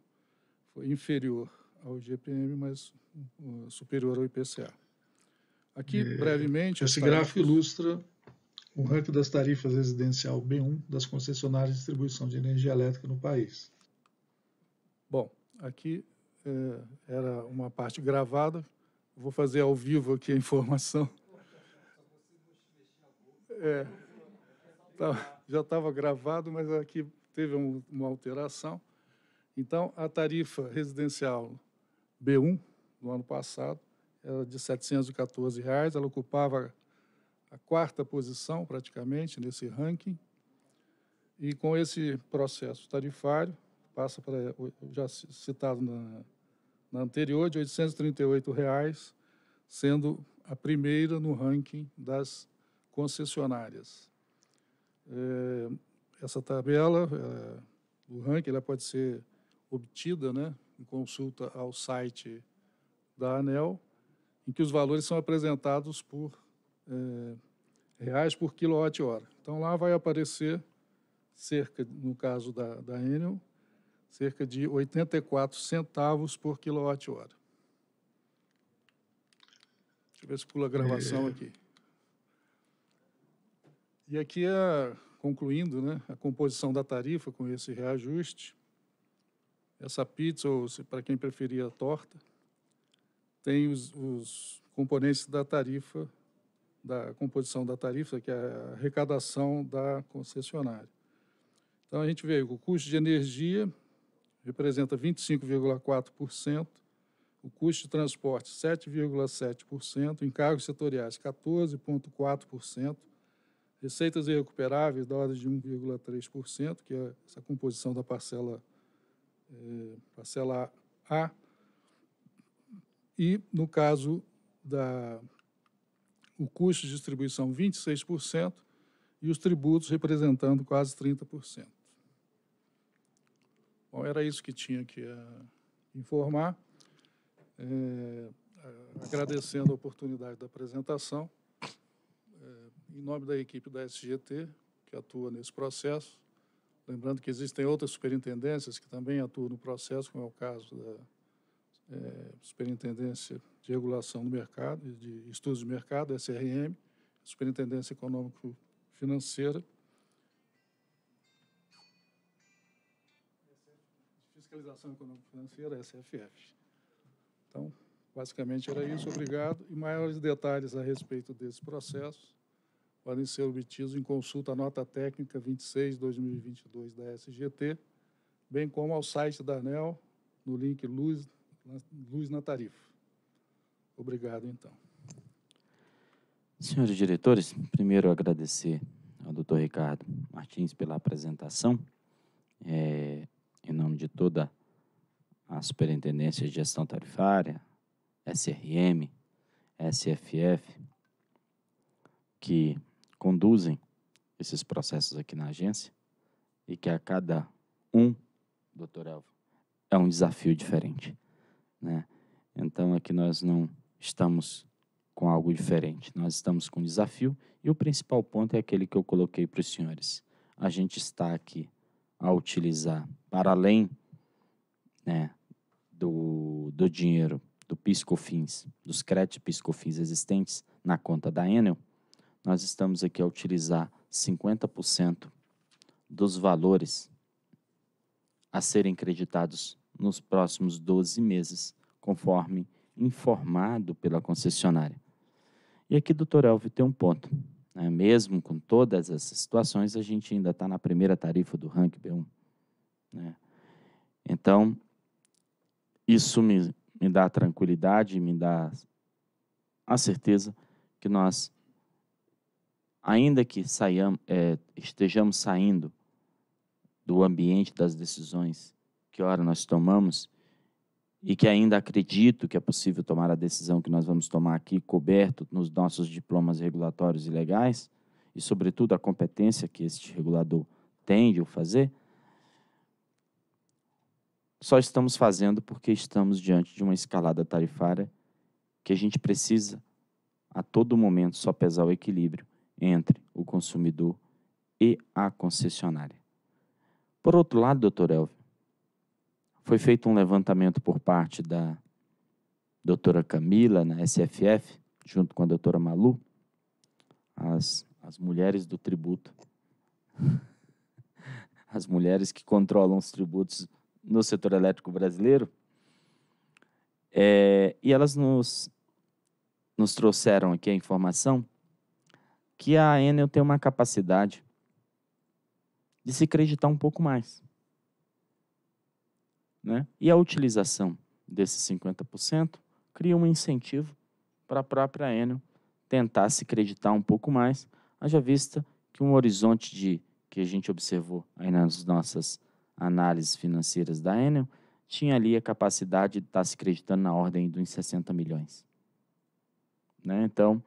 foi inferior ao GPM, mas uh, superior ao IPCA. Aqui, e é, brevemente. Esse tarifas... gráfico ilustra o ranking das tarifas residencial B1 das concessionárias de distribuição de energia elétrica no país. Bom, aqui é, era uma parte gravada, vou fazer ao vivo aqui a informação. É, tá, já estava gravado, mas aqui teve um, uma alteração. Então, a tarifa residencial B1 do ano passado, era de R$ 714,00. reais, ela ocupava a quarta posição praticamente nesse ranking. E com esse processo tarifário, passa para, já citado na, na anterior, de R$ 838,00, reais, sendo a primeira no ranking das concessionárias. É, essa tabela é, ranking ela pode ser obtida né, em consulta ao site da ANEL, em que os valores são apresentados por é, reais por quilowatt-hora. Então, lá vai aparecer cerca, no caso da, da Enel, cerca de 84 centavos por quilowatt-hora. Deixa eu ver se pula a gravação é. aqui. E aqui, a, é, concluindo, né, a composição da tarifa com esse reajuste, essa pizza, ou para quem preferir a torta, tem os, os, componentes da tarifa, da composição da tarifa, que é a arrecadação da concessionária. Então, a gente vê que o custo de energia representa 25,4%, o custo de transporte 7,7%, encargos setoriais 14,4%, receitas irrecuperáveis da ordem de 1,3%, que é essa composição da parcela eh, parcela A, e no caso da o custo de distribuição 26% e os tributos representando quase 30%. Bom, era isso que tinha que uh, informar. É, agradecendo a oportunidade da apresentação, é, em nome da equipe da SGT, que atua nesse processo, Lembrando que existem outras superintendências que também atuam no processo, como é o caso da é, Superintendência de Regulação do Mercado, de Estudos de Mercado, SRM, Superintendência Econômico-Financeira. Fiscalização Econômico-Financeira, SFF. Então, basicamente era isso. Obrigado. E maiores detalhes a respeito desse processo podem ser obtidos em consulta à nota técnica 26/2022 da SGT, bem como ao site da ANEL no link Luz, Luz na Tarifa. Obrigado, então. Senhores diretores, primeiro agradecer ao doutor Ricardo Martins pela apresentação. É, em nome de toda a Superintendência de Gestão Tarifária, SRM, SFF, que conduzem esses processos aqui na agência e que a cada um, doutor Elvo, é um desafio diferente. Né? Então aqui é nós não estamos com algo diferente, nós estamos com um desafio e o principal ponto é aquele que eu coloquei para os senhores. A gente está aqui a utilizar, para além né, do, do dinheiro do PiscoFins, dos créditos PiscoFins existentes na conta da Enel, nós estamos aqui a utilizar 50% dos valores a serem creditados nos próximos 12 meses, conforme informado pela concessionária. E aqui, doutor Elvio, tem um ponto. Né? Mesmo com todas essas situações, a gente ainda está na primeira tarifa do ranking B1. Né? Então, isso me, me dá tranquilidade, me dá a certeza que nós ainda que saiam, é, estejamos saindo do ambiente das decisões que ora nós tomamos e que ainda acredito que é possível tomar a decisão que nós vamos tomar aqui coberto nos nossos diplomas regulatórios e legais e sobretudo a competência que este regulador tem de o fazer só estamos fazendo porque estamos diante de uma escalada tarifária que a gente precisa a todo momento só pesar o equilíbrio entre o consumidor e a concessionária. Por outro lado, doutor Elvio, foi feito um levantamento por parte da doutora Camila, na SFF, junto com a doutora Malu, as, as mulheres do tributo. As mulheres que controlam os tributos no setor elétrico brasileiro. É, e elas nos, nos trouxeram aqui a informação que a Enel tem uma capacidade de se acreditar um pouco mais. Né? E a utilização desses 50% cria um incentivo para a própria Enel tentar se acreditar um pouco mais, haja vista que um horizonte de que a gente observou aí nas nossas análises financeiras da Enel tinha ali a capacidade de estar tá se acreditando na ordem dos 60 milhões. Né? Então,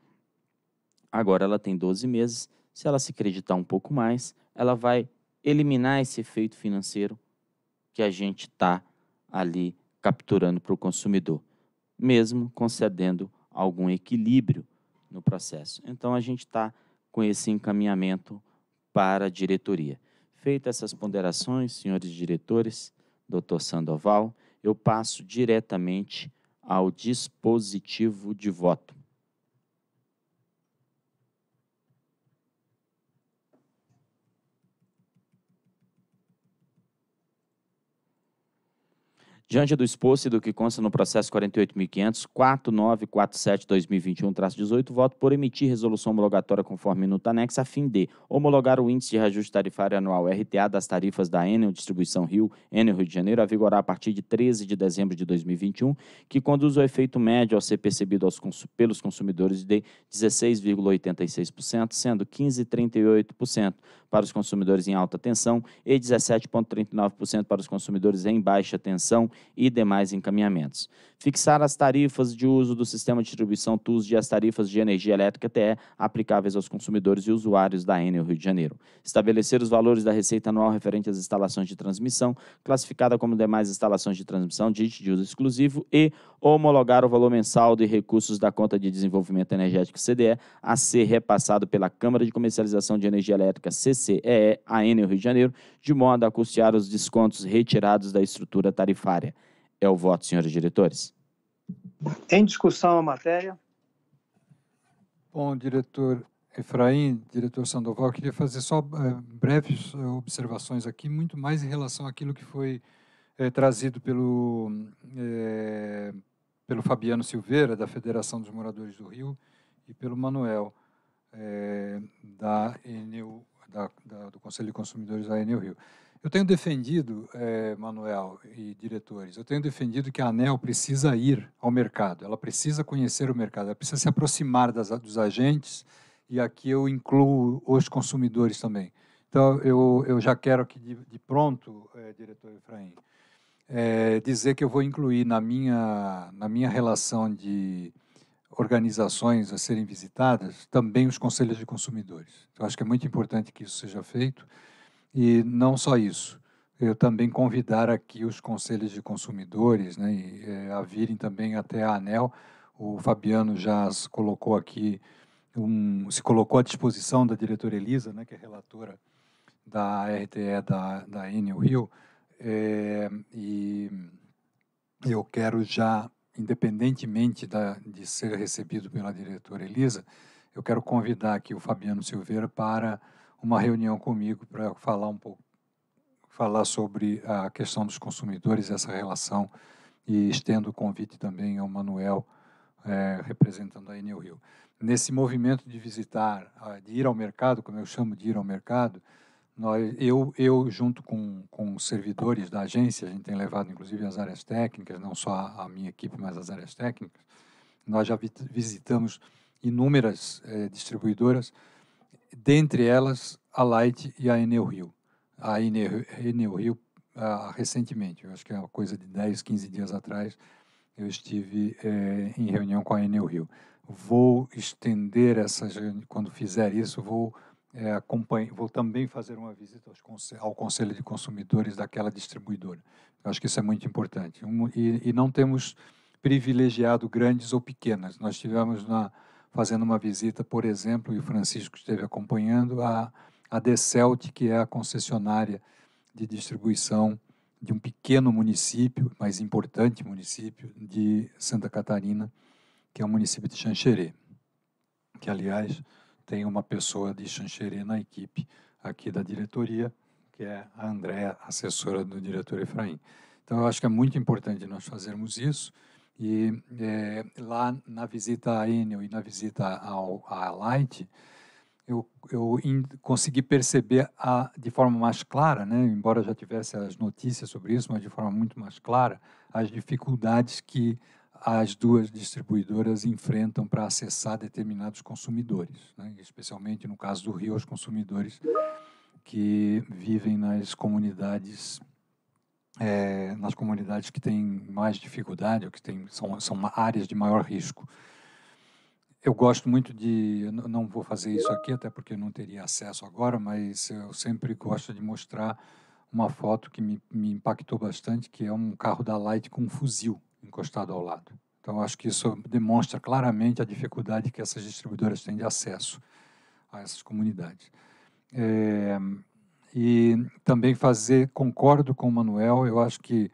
Agora ela tem 12 meses. Se ela se acreditar um pouco mais, ela vai eliminar esse efeito financeiro que a gente está ali capturando para o consumidor, mesmo concedendo algum equilíbrio no processo. Então a gente está com esse encaminhamento para a diretoria. Feitas essas ponderações, senhores diretores, doutor Sandoval, eu passo diretamente ao dispositivo de voto. Diante do exposto e do que consta no processo 48.500.4947-2021-18, voto por emitir resolução homologatória conforme minuta anexo a fim de homologar o Índice de Reajuste Tarifário Anual RTA das tarifas da Enel Distribuição Rio, Enel Rio de Janeiro, a vigorar a partir de 13 de dezembro de 2021, que conduz o efeito médio ao ser percebido aos cons pelos consumidores de 16,86%, sendo 15,38% para os consumidores em alta tensão e 17,39% para os consumidores em baixa tensão e demais encaminhamentos fixar as tarifas de uso do sistema de distribuição TUS e as tarifas de energia elétrica TE aplicáveis aos consumidores e usuários da Enel Rio de Janeiro, estabelecer os valores da receita anual referente às instalações de transmissão, classificada como demais instalações de transmissão DIT de uso exclusivo e homologar o valor mensal de recursos da conta de desenvolvimento energético CDE a ser repassado pela Câmara de Comercialização de Energia Elétrica CCEE, a Enel Rio de Janeiro, de modo a custear os descontos retirados da estrutura tarifária é o voto, senhores diretores? Em discussão a matéria. Bom, diretor Efraim, diretor Sandoval, queria fazer só é, breves eh, observações aqui, muito mais em relação àquilo que foi é, trazido pelo, é, pelo Fabiano Silveira, da Federação dos Moradores do Rio, e pelo Manuel, da, Enel, da, da, do Conselho de Consumidores da Enel Rio. Eu tenho defendido, é, Manuel e diretores, eu tenho defendido que a ANEL precisa ir ao mercado, ela precisa conhecer o mercado, ela precisa se aproximar das, dos agentes, e aqui eu incluo os consumidores também. Então, eu, eu já quero aqui de, de pronto, é, diretor Efraim, é, dizer que eu vou incluir na minha, na minha relação de organizações a serem visitadas também os conselhos de consumidores. Então, acho que é muito importante que isso seja feito. E não só isso, eu também convidar aqui os conselhos de consumidores né, e, é, a virem também até a ANEL. O Fabiano já se colocou aqui, um, se colocou à disposição da diretora Elisa, né, que é relatora da RTE da, da Enel Rio, é, e eu quero já, independentemente da, de ser recebido pela diretora Elisa, eu quero convidar aqui o Fabiano Silveira para uma reunião comigo para falar um pouco, falar sobre a questão dos consumidores, essa relação, e estendo o convite também ao Manuel, é, representando a Enel Rio. Nesse movimento de visitar, de ir ao mercado, como eu chamo de ir ao mercado, nós, eu, eu, junto com, com servidores da agência, a gente tem levado inclusive as áreas técnicas, não só a minha equipe, mas as áreas técnicas, nós já visitamos inúmeras é, distribuidoras, dentre elas a Light e a Enel Rio. A Enel, Enel Rio, ah, recentemente, eu acho que é uma coisa de 10, 15 dias atrás, eu estive eh, em reunião com a Enel Rio. Vou estender essas, quando fizer isso, vou, eh, acompanhar, vou também fazer uma visita ao Conselho de Consumidores daquela distribuidora. Eu acho que isso é muito importante. Um, e, e não temos privilegiado grandes ou pequenas. Nós tivemos na fazendo uma visita, por exemplo, e o Francisco esteve acompanhando, a, a Decelt, que é a concessionária de distribuição de um pequeno município, mas importante município, de Santa Catarina, que é o município de Xanxerê, que, aliás, tem uma pessoa de Xanxerê na equipe aqui da diretoria, que é a Andréa, assessora do diretor Efraim. Então, eu acho que é muito importante nós fazermos isso. E é, lá na visita a Enel e na visita ao, à Light, eu, eu in, consegui perceber a, de forma mais clara, né, embora já tivesse as notícias sobre isso, mas de forma muito mais clara, as dificuldades que as duas distribuidoras enfrentam para acessar determinados consumidores, né, especialmente no caso do Rio, os consumidores que vivem nas comunidades é, nas comunidades que têm mais dificuldade ou que têm, são, são áreas de maior risco. Eu gosto muito de. Não vou fazer isso aqui, até porque não teria acesso agora, mas eu sempre gosto de mostrar uma foto que me, me impactou bastante, que é um carro da Light com um fuzil encostado ao lado. Então, acho que isso demonstra claramente a dificuldade que essas distribuidoras têm de acesso a essas comunidades. É, e também fazer, concordo com o Manuel, eu acho que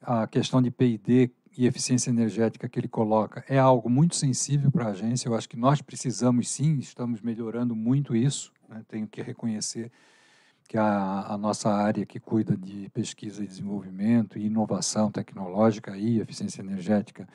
a questão de PID e eficiência energética que ele coloca é algo muito sensível para a agência. Eu acho que nós precisamos sim, estamos melhorando muito isso. Né? Tenho que reconhecer que a, a, nossa área que cuida de pesquisa e desenvolvimento e inovação tecnológica e eficiência energética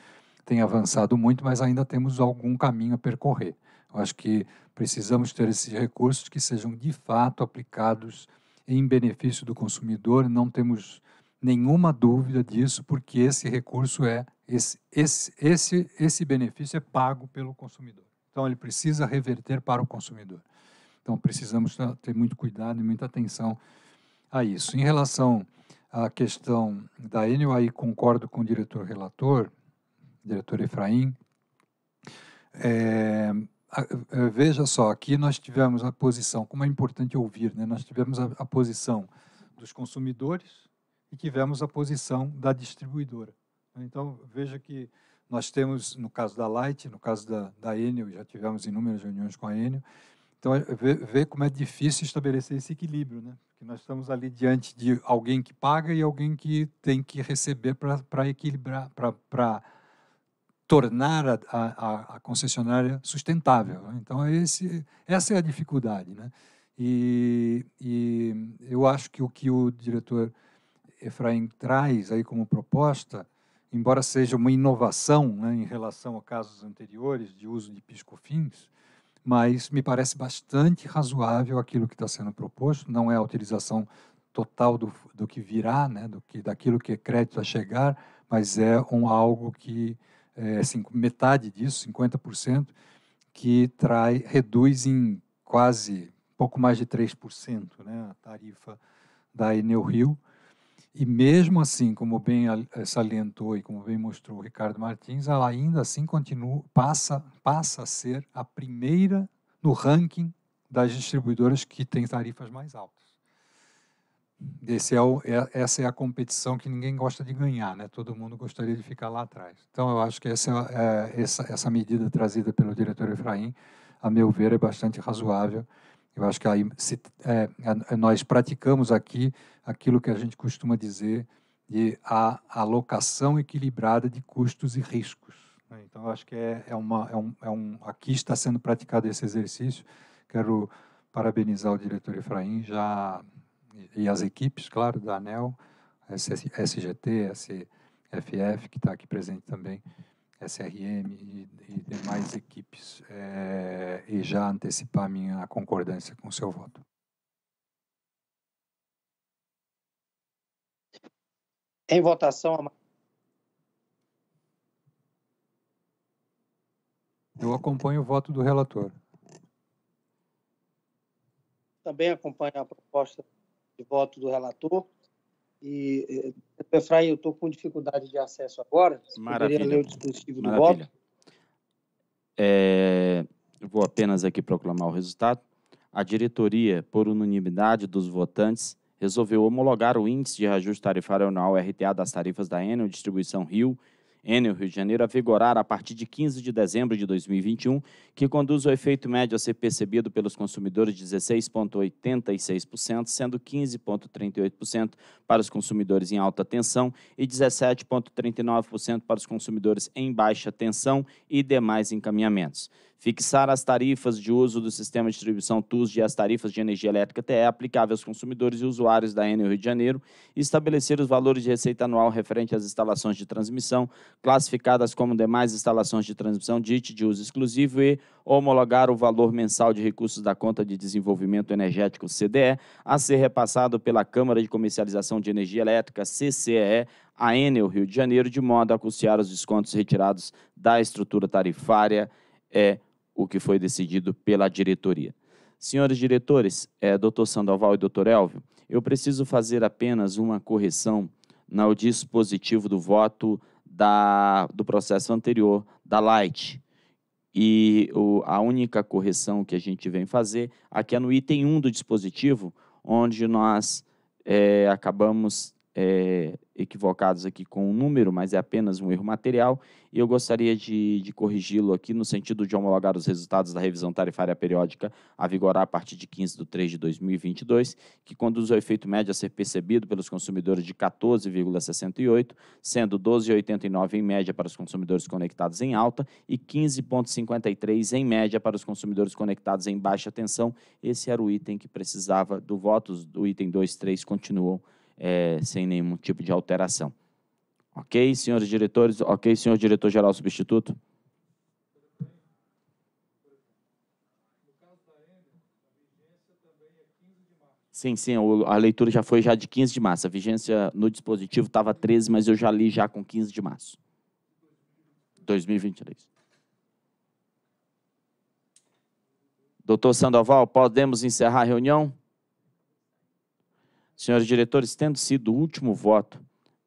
tem avançado muito, mas ainda temos algum caminho a percorrer. Eu acho que precisamos ter esses recursos que sejam de fato aplicados em benefício do consumidor, não temos nenhuma dúvida disso, porque esse recurso é esse, esse, esse, esse benefício é pago pelo consumidor. Então ele precisa reverter para o consumidor. Então precisamos ter muito cuidado e muita atenção a isso. Em relação à questão da Enel, aí concordo com o diretor relator, diretor Efraim. É, veja só, aqui nós tivemos a posição, como é importante ouvir, né? nós tivemos a, a posição dos consumidores e tivemos a posição da distribuidora. Então, veja que nós temos, no caso da Light, no caso da, da Enel, já tivemos inúmeras reuniões com a Enel, então, é, vê, vê, como é difícil estabelecer esse equilíbrio, né? Porque nós estamos ali diante de alguém que paga e alguém que tem que receber para equilibrar, para tornar a, a, a concessionária sustentável. Né? Então, esse, essa é a dificuldade. Né? E, e, eu acho que o que o diretor Efraim traz aí como proposta, embora seja uma inovação né, em relação a casos anteriores de uso de piscofins, mas me parece bastante razoável aquilo que está sendo proposto. Não é a utilização total do, do que virá, né, do que daquilo que é crédito a chegar, mas é um algo que é, cinco, metade disso, 50%, que trai, reduz em quase pouco mais de 3% né, a tarifa da Enel Rio. E mesmo assim, como bem eh, salientou e como bem mostrou o Ricardo Martins, ela ainda assim continua, passa, passa a ser a primeira no ranking das distribuidoras que têm tarifas mais altas. Esse é o, é, essa é a competição que ninguém gosta de ganhar, né? Todo mundo gostaria de ficar lá atrás. Então, eu acho que essa, é, é essa, essa medida trazida pelo diretor Efraim, a meu ver, é bastante razoável. Eu acho que aí, se, é, é, nós praticamos aqui aquilo que a gente costuma dizer de a alocação equilibrada de custos e riscos. Então, eu acho que é, é, uma, é, um, é um, aqui está sendo praticado esse exercício. Quero parabenizar o diretor Efraim, já e as equipes, claro, da ANEL, SGT, SFF, que está aqui presente também, SRM e, e demais equipes, é, e já antecipar minha concordância com o seu voto. Em votação, Eu acompanho o voto do relator. Também acompanho a proposta de voto do relator. E, Efraim, eh, eu estou com dificuldade de acesso agora. Maravilha. Poderia ler o dispositivo do Maravilha. voto? É, vou apenas aqui proclamar o resultado. A diretoria, por unanimidade dos votantes, resolveu homologar o índice de reajuste tarifário anual RTA das tarifas da Enel Distribuição Rio Enel Rio de Janeiro a vigorar a partir de 15 de dezembro de 2021, que conduz o efeito médio a ser percebido pelos consumidores de 16,86%, sendo 15,38% para os consumidores em alta tensão e 17,39% para os consumidores em baixa tensão e demais encaminhamentos. Fixar as tarifas de uso do sistema de distribuição TUS e as tarifas de energia elétrica TE aplicáveis aos consumidores e usuários da Enel Rio de Janeiro. E estabelecer os valores de receita anual referente às instalações de transmissão, classificadas como demais instalações de transmissão DIT de uso exclusivo e homologar o valor mensal de recursos da conta de desenvolvimento energético CDE a ser repassado pela Câmara de Comercialização de Energia Elétrica CCEE à Enel Rio de Janeiro de modo a custear os descontos retirados da estrutura tarifária é o que foi decidido pela diretoria. Senhores diretores, é, Dr. Sandoval e Dr. Elvio, eu preciso fazer apenas uma correção no dispositivo do voto da, do processo anterior da Light. E o, a única correção que a gente vem fazer aqui é no item 1 do dispositivo, onde nós é, acabamos é, equivocados aqui com o número, mas é apenas um erro material, e eu gostaria de, de corrigi-lo aqui no sentido de homologar os resultados da revisão tarifária periódica a vigorar a partir de 15 de 3 de 2022, que conduz ao efeito médio a ser percebido pelos consumidores de 14,68, sendo 12,89 em média para os consumidores conectados em alta e 15,53 em média para os consumidores conectados em baixa tensão. Esse era o item que precisava do voto, o item 2, 3 continuam é, sem nenhum tipo de alteração. Ok, senhores diretores? Ok, senhor diretor-geral substituto? Sim, sim, a leitura já foi já de 15 de março. A vigência no dispositivo estava 13, mas eu já li já com 15 de março. 2023. Doutor Sandoval, podemos encerrar a reunião? Senhores diretores, tendo sido o último voto,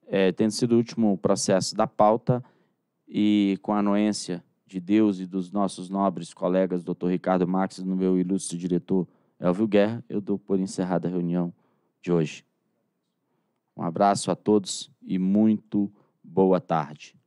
é, tendo sido o último processo da pauta e com a anuência de Deus e dos nossos nobres colegas, doutor Ricardo Max e do meu ilustre diretor Elvio Guerra, eu dou por encerrada a reunião de hoje. Um abraço a todos e muito boa tarde.